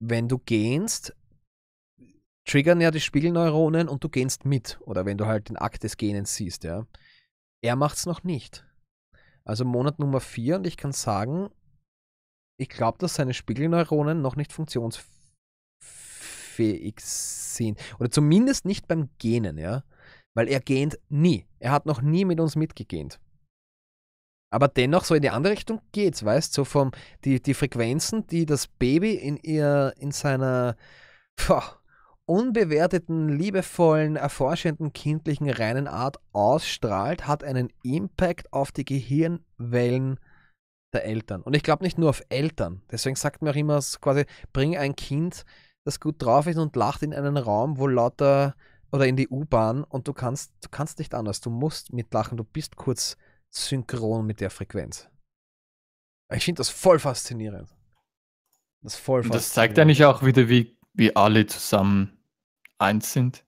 [SPEAKER 1] Wenn du gehst, triggern ja die Spiegelneuronen und du gehst mit. Oder wenn du halt den Akt des Gähnens siehst, ja. Er es noch nicht. Also Monat Nummer 4 und ich kann sagen, ich glaube, dass seine Spiegelneuronen noch nicht funktionsfähig sind. Oder zumindest nicht beim Genen, ja. Weil er gähnt nie. Er hat noch nie mit uns mitgegähnt. Aber dennoch, so in die andere Richtung geht's, weißt du, so vom, die, die Frequenzen, die das Baby in ihr, in seiner, pfoh, unbewerteten, liebevollen, erforschenden, kindlichen, reinen Art ausstrahlt, hat einen Impact auf die Gehirnwellen der Eltern. Und ich glaube nicht nur auf Eltern. Deswegen sagt man auch immer quasi, bring ein Kind, das gut drauf ist und lacht in einen Raum, wo lauter oder in die U-Bahn und du kannst, du kannst nicht anders. Du musst mitlachen. Du bist kurz synchron mit der Frequenz. Ich finde das voll faszinierend. Das, das zeigt ja nicht
[SPEAKER 3] auch wieder, wie wir alle zusammen eins sind.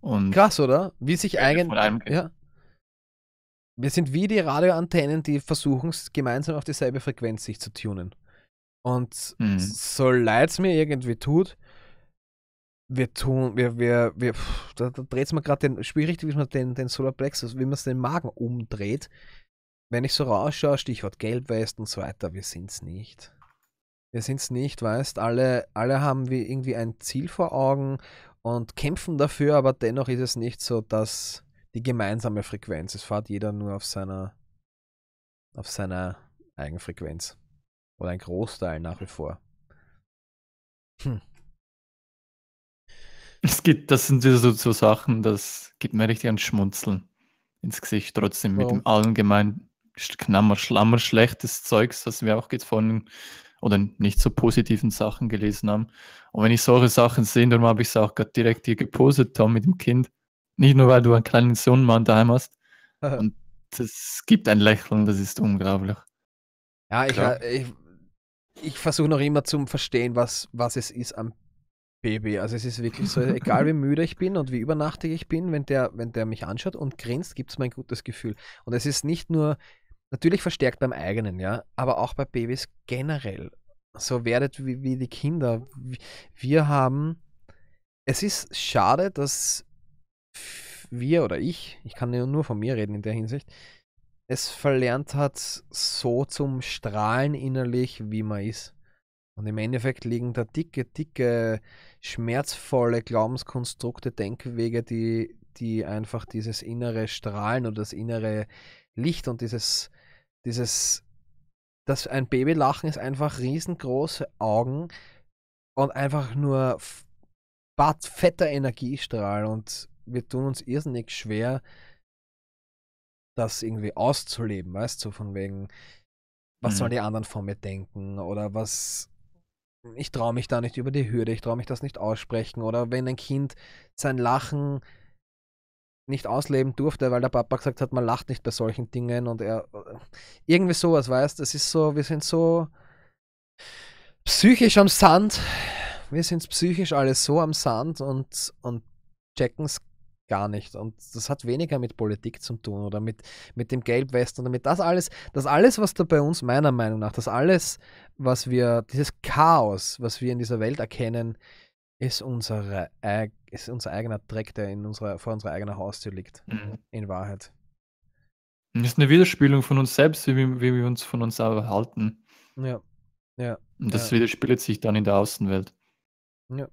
[SPEAKER 3] Und Krass,
[SPEAKER 1] oder? Wie sich eigentlich. Ja. Wir sind wie die Radioantennen, die versuchen, gemeinsam auf dieselbe Frequenz sich zu tunen. Und mhm. so leid es mir irgendwie tut, wir tun, wir, wir, wir, pff, da, da dreht es mir gerade den, schwierig, wie man den, den Plexus, wie man es den Magen umdreht. Wenn ich so rausschaue, Stichwort Gelbwesten und so weiter, wir sind es nicht. Wir sind es nicht, weißt alle, alle haben wir irgendwie ein Ziel vor Augen und kämpfen dafür, aber dennoch ist es nicht so, dass die gemeinsame Frequenz. Es fährt jeder nur auf seiner, auf seiner Eigenfrequenz. Oder ein Großteil nach wie vor.
[SPEAKER 5] Hm.
[SPEAKER 3] Es gibt, das sind so, so Sachen, das gibt mir richtig ein Schmunzeln ins Gesicht, trotzdem oh. mit dem allgemeinen Knammer, Schlammer, schlechtes Zeugs, was wir auch jetzt von oder nicht so positiven Sachen gelesen haben. Und wenn ich solche Sachen sehe, dann habe ich es auch gerade direkt hier gepostet, Tom, mit dem Kind. Nicht nur, weil du einen kleinen Sohnemann daheim hast. Und das gibt ein Lächeln, das ist unglaublich. Ja, ich, äh,
[SPEAKER 1] ich, ich versuche noch immer zu verstehen, was, was es ist am Baby. Also es ist wirklich so, egal wie müde ich bin und wie übernachtig ich bin, wenn der, wenn der mich anschaut und grinst, gibt es mein gutes Gefühl. Und es ist nicht nur Natürlich verstärkt beim eigenen, ja, aber auch bei Babys generell. So werdet wie, wie die Kinder. Wir haben. Es ist schade, dass wir oder ich, ich kann nur von mir reden in der Hinsicht, es verlernt hat, so zum Strahlen innerlich, wie man ist. Und im Endeffekt liegen da dicke, dicke, schmerzvolle Glaubenskonstrukte, Denkwege, die, die einfach dieses innere Strahlen oder das innere Licht und dieses dieses, dass ein Baby lachen ist einfach riesengroße Augen und einfach nur fetter Energiestrahl und wir tun uns irrsinnig schwer, das irgendwie auszuleben, weißt du, von wegen, was mhm. sollen die anderen von mir denken oder was, ich traue mich da nicht über die Hürde, ich traue mich das nicht aussprechen oder wenn ein Kind sein Lachen nicht ausleben durfte, weil der Papa gesagt hat, man lacht nicht bei solchen Dingen und er irgendwie sowas, weißt, es ist so, wir sind so psychisch am Sand, wir sind psychisch alles so am Sand und, und checken es gar nicht und das hat weniger mit Politik zu tun oder mit, mit dem Gelbwesten oder mit das alles, das alles, was da bei uns meiner Meinung nach, das alles, was wir, dieses Chaos, was wir in dieser Welt erkennen, ist unsere eigene ist unser eigener Dreck, der in unserer, vor unserer eigenen Haustür liegt. Mhm. In Wahrheit.
[SPEAKER 3] Das ist eine Widerspielung von uns selbst, wie, wir, wie wir uns von uns erhalten.
[SPEAKER 1] Ja. ja.
[SPEAKER 3] Und das ja. widerspiegelt sich dann in der Außenwelt.
[SPEAKER 1] Ja.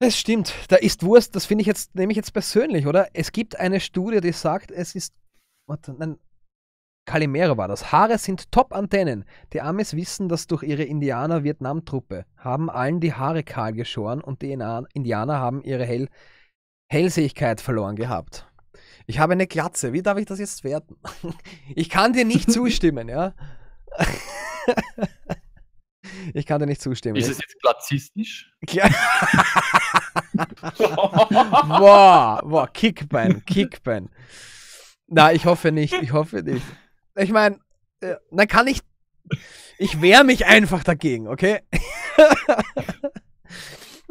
[SPEAKER 1] Es stimmt, da ist Wurst, das finde ich jetzt, nehme ich jetzt persönlich, oder? Es gibt eine Studie, die sagt, es ist, warte, nein, Kalimero war das. Haare sind Top-Antennen. Die Amis wissen das durch ihre Indianer-Vietnam-Truppe, haben allen die Haare kahl geschoren und die Indianer haben ihre Hell Hellsehigkeit verloren gehabt. Ich habe eine Glatze. Wie darf ich das jetzt werten? Ich kann dir nicht zustimmen, ja? Ich kann dir nicht zustimmen. Ist es jetzt
[SPEAKER 3] klassistisch? Ja. wow, Kickbein,
[SPEAKER 1] Kickbein. Na, ich hoffe nicht, ich hoffe nicht ich meine, äh, kann ich. Ich wehre mich einfach dagegen, okay?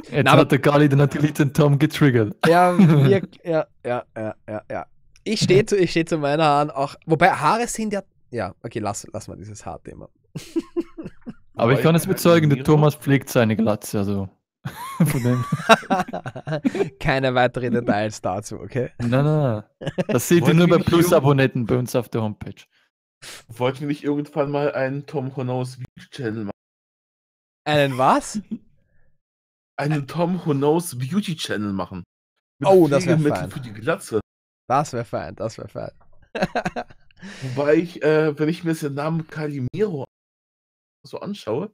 [SPEAKER 1] Jetzt Na, hat der
[SPEAKER 3] Gali natürlich den Tom getriggert. Ja, wir, ja, ja, ja, ja,
[SPEAKER 1] Ich stehe zu, ich steh zu meinen Haaren auch. Wobei Haare sind ja. Ja, okay, lass, lass mal dieses
[SPEAKER 3] Haarthema. Aber ich kann es bezeugen, der Thomas pflegt seine Glatze, also. Von dem.
[SPEAKER 1] Keine weiteren Details dazu, okay? Nein,
[SPEAKER 3] nein, nein. Das seht ihr nur bei Plus-Abonnenten bei uns auf der Homepage.
[SPEAKER 2] Wollten wir nicht irgendwann mal einen Tom Honos Beauty Channel machen? Einen was? Einen Ä Tom Honos Beauty Channel machen. Mit oh, das wäre fein. für die Glatze. Das wäre fein, das wäre fein. Wobei ich, äh, wenn ich mir den Namen Calimiro so anschaue,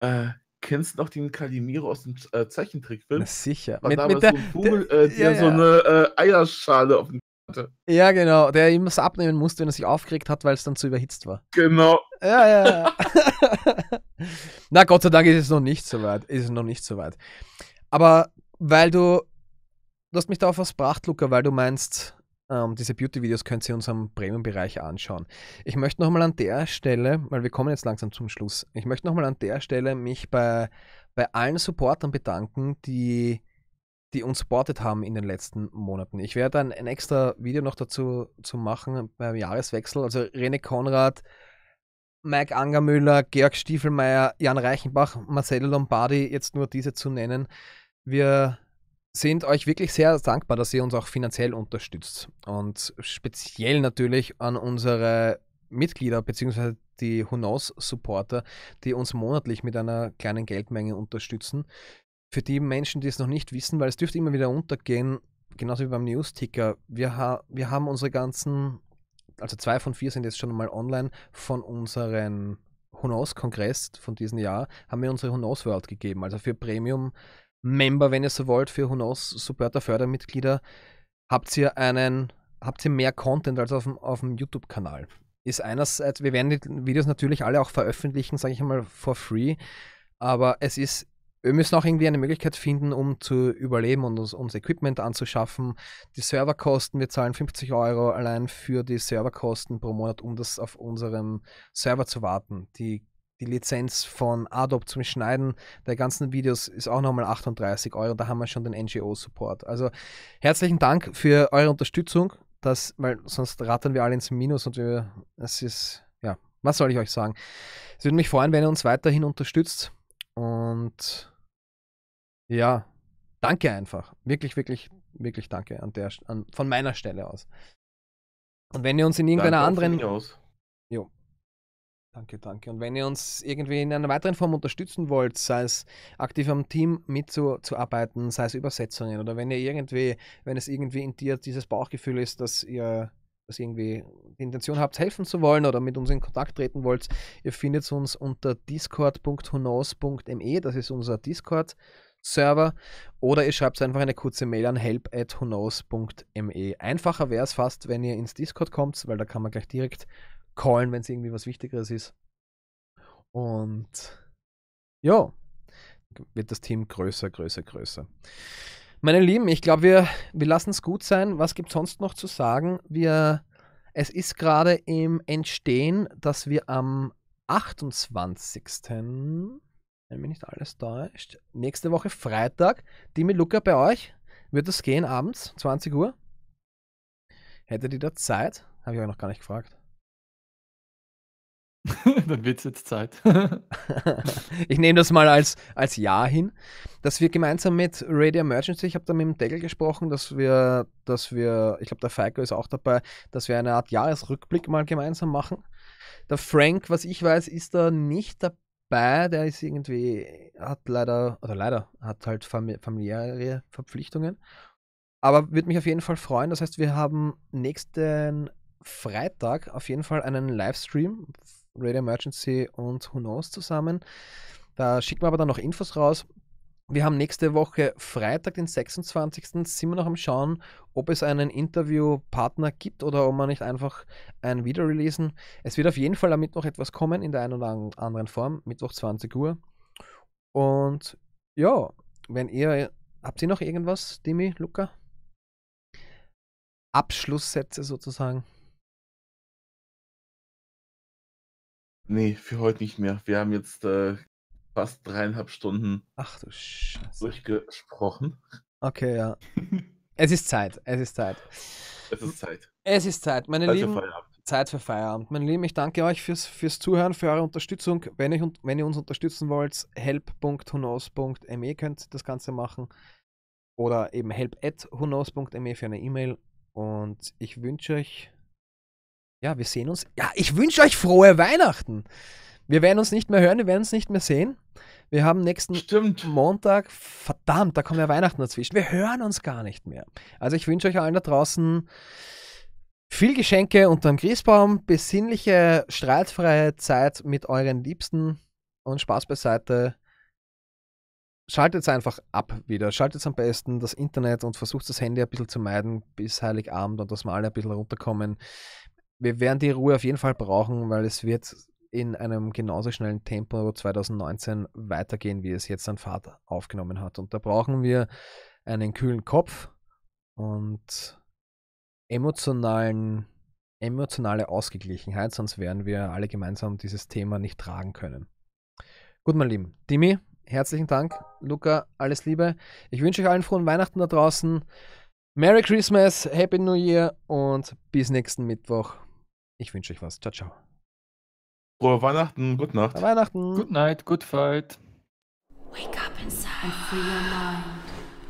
[SPEAKER 2] äh, kennst noch den Calimiro aus dem äh, Zeichentrickfilm? Na sicher. War mit, damals mit der, so ein Vogel, äh, der, ja, ja. so eine äh, Eierschale auf dem hatte.
[SPEAKER 1] Ja, genau, der immer so abnehmen musste, wenn er sich aufgeregt hat, weil es dann zu überhitzt war. Genau. Ja, ja, ja. Na, Gott sei Dank ist es noch nicht so weit. Ist es noch nicht so weit. Aber weil du, du hast mich darauf was gebracht, Luca, weil du meinst, ähm, diese Beauty-Videos könnt ihr uns am Premium-Bereich anschauen. Ich möchte nochmal an der Stelle, weil wir kommen jetzt langsam zum Schluss, ich möchte nochmal an der Stelle mich bei, bei allen Supportern bedanken, die die uns supportet haben in den letzten Monaten. Ich werde dann ein extra Video noch dazu zu machen beim Jahreswechsel. Also Rene Konrad, Mike Angermüller, Georg Stiefelmeier, Jan Reichenbach, Marcello Lombardi, jetzt nur diese zu nennen. Wir sind euch wirklich sehr dankbar, dass ihr uns auch finanziell unterstützt. Und speziell natürlich an unsere Mitglieder bzw. die Who Knows supporter die uns monatlich mit einer kleinen Geldmenge unterstützen für die Menschen, die es noch nicht wissen, weil es dürfte immer wieder untergehen, genauso wie beim Newsticker. Wir, ha wir haben unsere ganzen, also zwei von vier sind jetzt schon mal online, von unseren Hunos-Kongress von diesem Jahr haben wir unsere Hunos World gegeben. Also für Premium-Member, wenn ihr so wollt, für Hunos Supporter, Fördermitglieder, habt ihr einen, habt ihr mehr Content als auf dem, auf dem YouTube-Kanal. Ist einerseits, wir werden die Videos natürlich alle auch veröffentlichen, sage ich mal, for free, aber es ist wir müssen auch irgendwie eine Möglichkeit finden, um zu überleben und uns, uns Equipment anzuschaffen. Die Serverkosten, wir zahlen 50 Euro allein für die Serverkosten pro Monat, um das auf unserem Server zu warten. Die, die Lizenz von Adobe zum Schneiden der ganzen Videos ist auch nochmal 38 Euro. Da haben wir schon den NGO-Support. Also herzlichen Dank für eure Unterstützung. Das, weil sonst rattern wir alle ins Minus und wir, es ist, ja, was soll ich euch sagen? Es würde mich freuen, wenn ihr uns weiterhin unterstützt und ja, danke einfach. Wirklich, wirklich, wirklich danke an der, an, von meiner Stelle aus. Und wenn ihr uns in irgendeiner danke anderen. Jo. Danke, danke. Und wenn ihr uns irgendwie in einer weiteren Form unterstützen wollt, sei es aktiv am Team mitzuarbeiten, sei es Übersetzungen oder wenn ihr irgendwie, wenn es irgendwie in dir dieses Bauchgefühl ist, dass ihr dass irgendwie die Intention habt, helfen zu wollen oder mit uns in Kontakt treten wollt, ihr findet uns unter discord.hunos.me, das ist unser Discord. Server oder ihr schreibt einfach eine kurze Mail an help at whoknows.me. Einfacher wäre es fast, wenn ihr ins Discord kommt, weil da kann man gleich direkt callen, wenn es irgendwie was Wichtigeres ist. Und ja, wird das Team größer, größer, größer. Meine Lieben, ich glaube, wir, wir lassen es gut sein. Was gibt es sonst noch zu sagen? Wir, es ist gerade im Entstehen, dass wir am 28 wenn mich nicht alles täuscht. Nächste Woche Freitag. Die mit Luca bei euch. Wird das gehen abends, 20 Uhr? Hättet ihr da Zeit? Habe ich euch noch gar nicht gefragt. Dann wird es jetzt Zeit. ich nehme das mal als, als Ja hin, dass wir gemeinsam mit Radio Emergency, ich habe da mit dem Deckel gesprochen, dass wir, dass wir, ich glaube, der Falco ist auch dabei, dass wir eine Art Jahresrückblick mal gemeinsam machen. Der Frank, was ich weiß, ist da nicht dabei bei, der ist irgendwie, hat leider, oder leider, hat halt familiäre Verpflichtungen. Aber würde mich auf jeden Fall freuen. Das heißt, wir haben nächsten Freitag auf jeden Fall einen Livestream, Radio Emergency und Who Knows zusammen. Da schicken wir aber dann noch Infos raus. Wir haben nächste Woche Freitag, den 26. sind wir noch am Schauen, ob es einen Interviewpartner gibt oder ob man nicht einfach ein Video releasen. Es wird auf jeden Fall damit noch etwas kommen in der einen oder anderen Form, Mittwoch 20 Uhr. Und ja, wenn ihr, habt ihr noch irgendwas, Demi, Luca? Abschlusssätze sozusagen.
[SPEAKER 4] Nee, für heute nicht
[SPEAKER 2] mehr. Wir haben jetzt äh, fast dreieinhalb Stunden Ach, du durchgesprochen.
[SPEAKER 1] Okay, ja. es ist Zeit. Es ist Zeit. Es ist Zeit. Es ist Zeit, meine Zeit Lieben. Für Zeit für Feierabend. Meine Lieben, ich danke euch fürs, fürs Zuhören, für eure Unterstützung. Wenn, ich, wenn ihr uns unterstützen wollt, help.hunos.me könnt das Ganze machen. Oder eben help.hunos.me für eine E-Mail. Und ich wünsche euch, ja, wir sehen uns. Ja, ich wünsche euch frohe Weihnachten. Wir werden uns nicht mehr hören, wir werden uns nicht mehr sehen. Wir haben nächsten Stimmt. Montag, verdammt, da kommen ja Weihnachten dazwischen. Wir hören uns gar nicht mehr. Also ich wünsche euch allen da draußen viel Geschenke unterm Grießbaum, besinnliche, streitfreie Zeit mit euren Liebsten und Spaß beiseite. Schaltet es einfach ab wieder. Schaltet am besten das Internet und versucht das Handy ein bisschen zu meiden bis Heiligabend und dass wir alle ein bisschen runterkommen. Wir werden die Ruhe auf jeden Fall brauchen, weil es wird in einem genauso schnellen Tempo 2019 weitergehen, wie es jetzt an Fahrt aufgenommen hat. Und da brauchen wir einen kühlen Kopf und emotionalen, emotionale Ausgeglichenheit, sonst werden wir alle gemeinsam dieses Thema nicht tragen können. Gut, mein Lieben, Dimi, herzlichen Dank. Luca, alles Liebe. Ich wünsche euch allen frohen Weihnachten da draußen. Merry Christmas, Happy New Year und bis nächsten Mittwoch. Ich wünsche euch was. Ciao, ciao. Frohe Weihnachten, gute Nacht. Frohe Weihnachten.
[SPEAKER 3] Good night, good fight. Wake up inside and free your mind.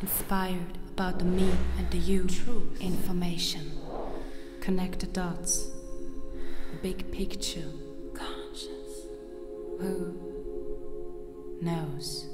[SPEAKER 5] Inspired about the me and the you. Truth. Information. Connect the dots. Big picture. Conscious. Who knows?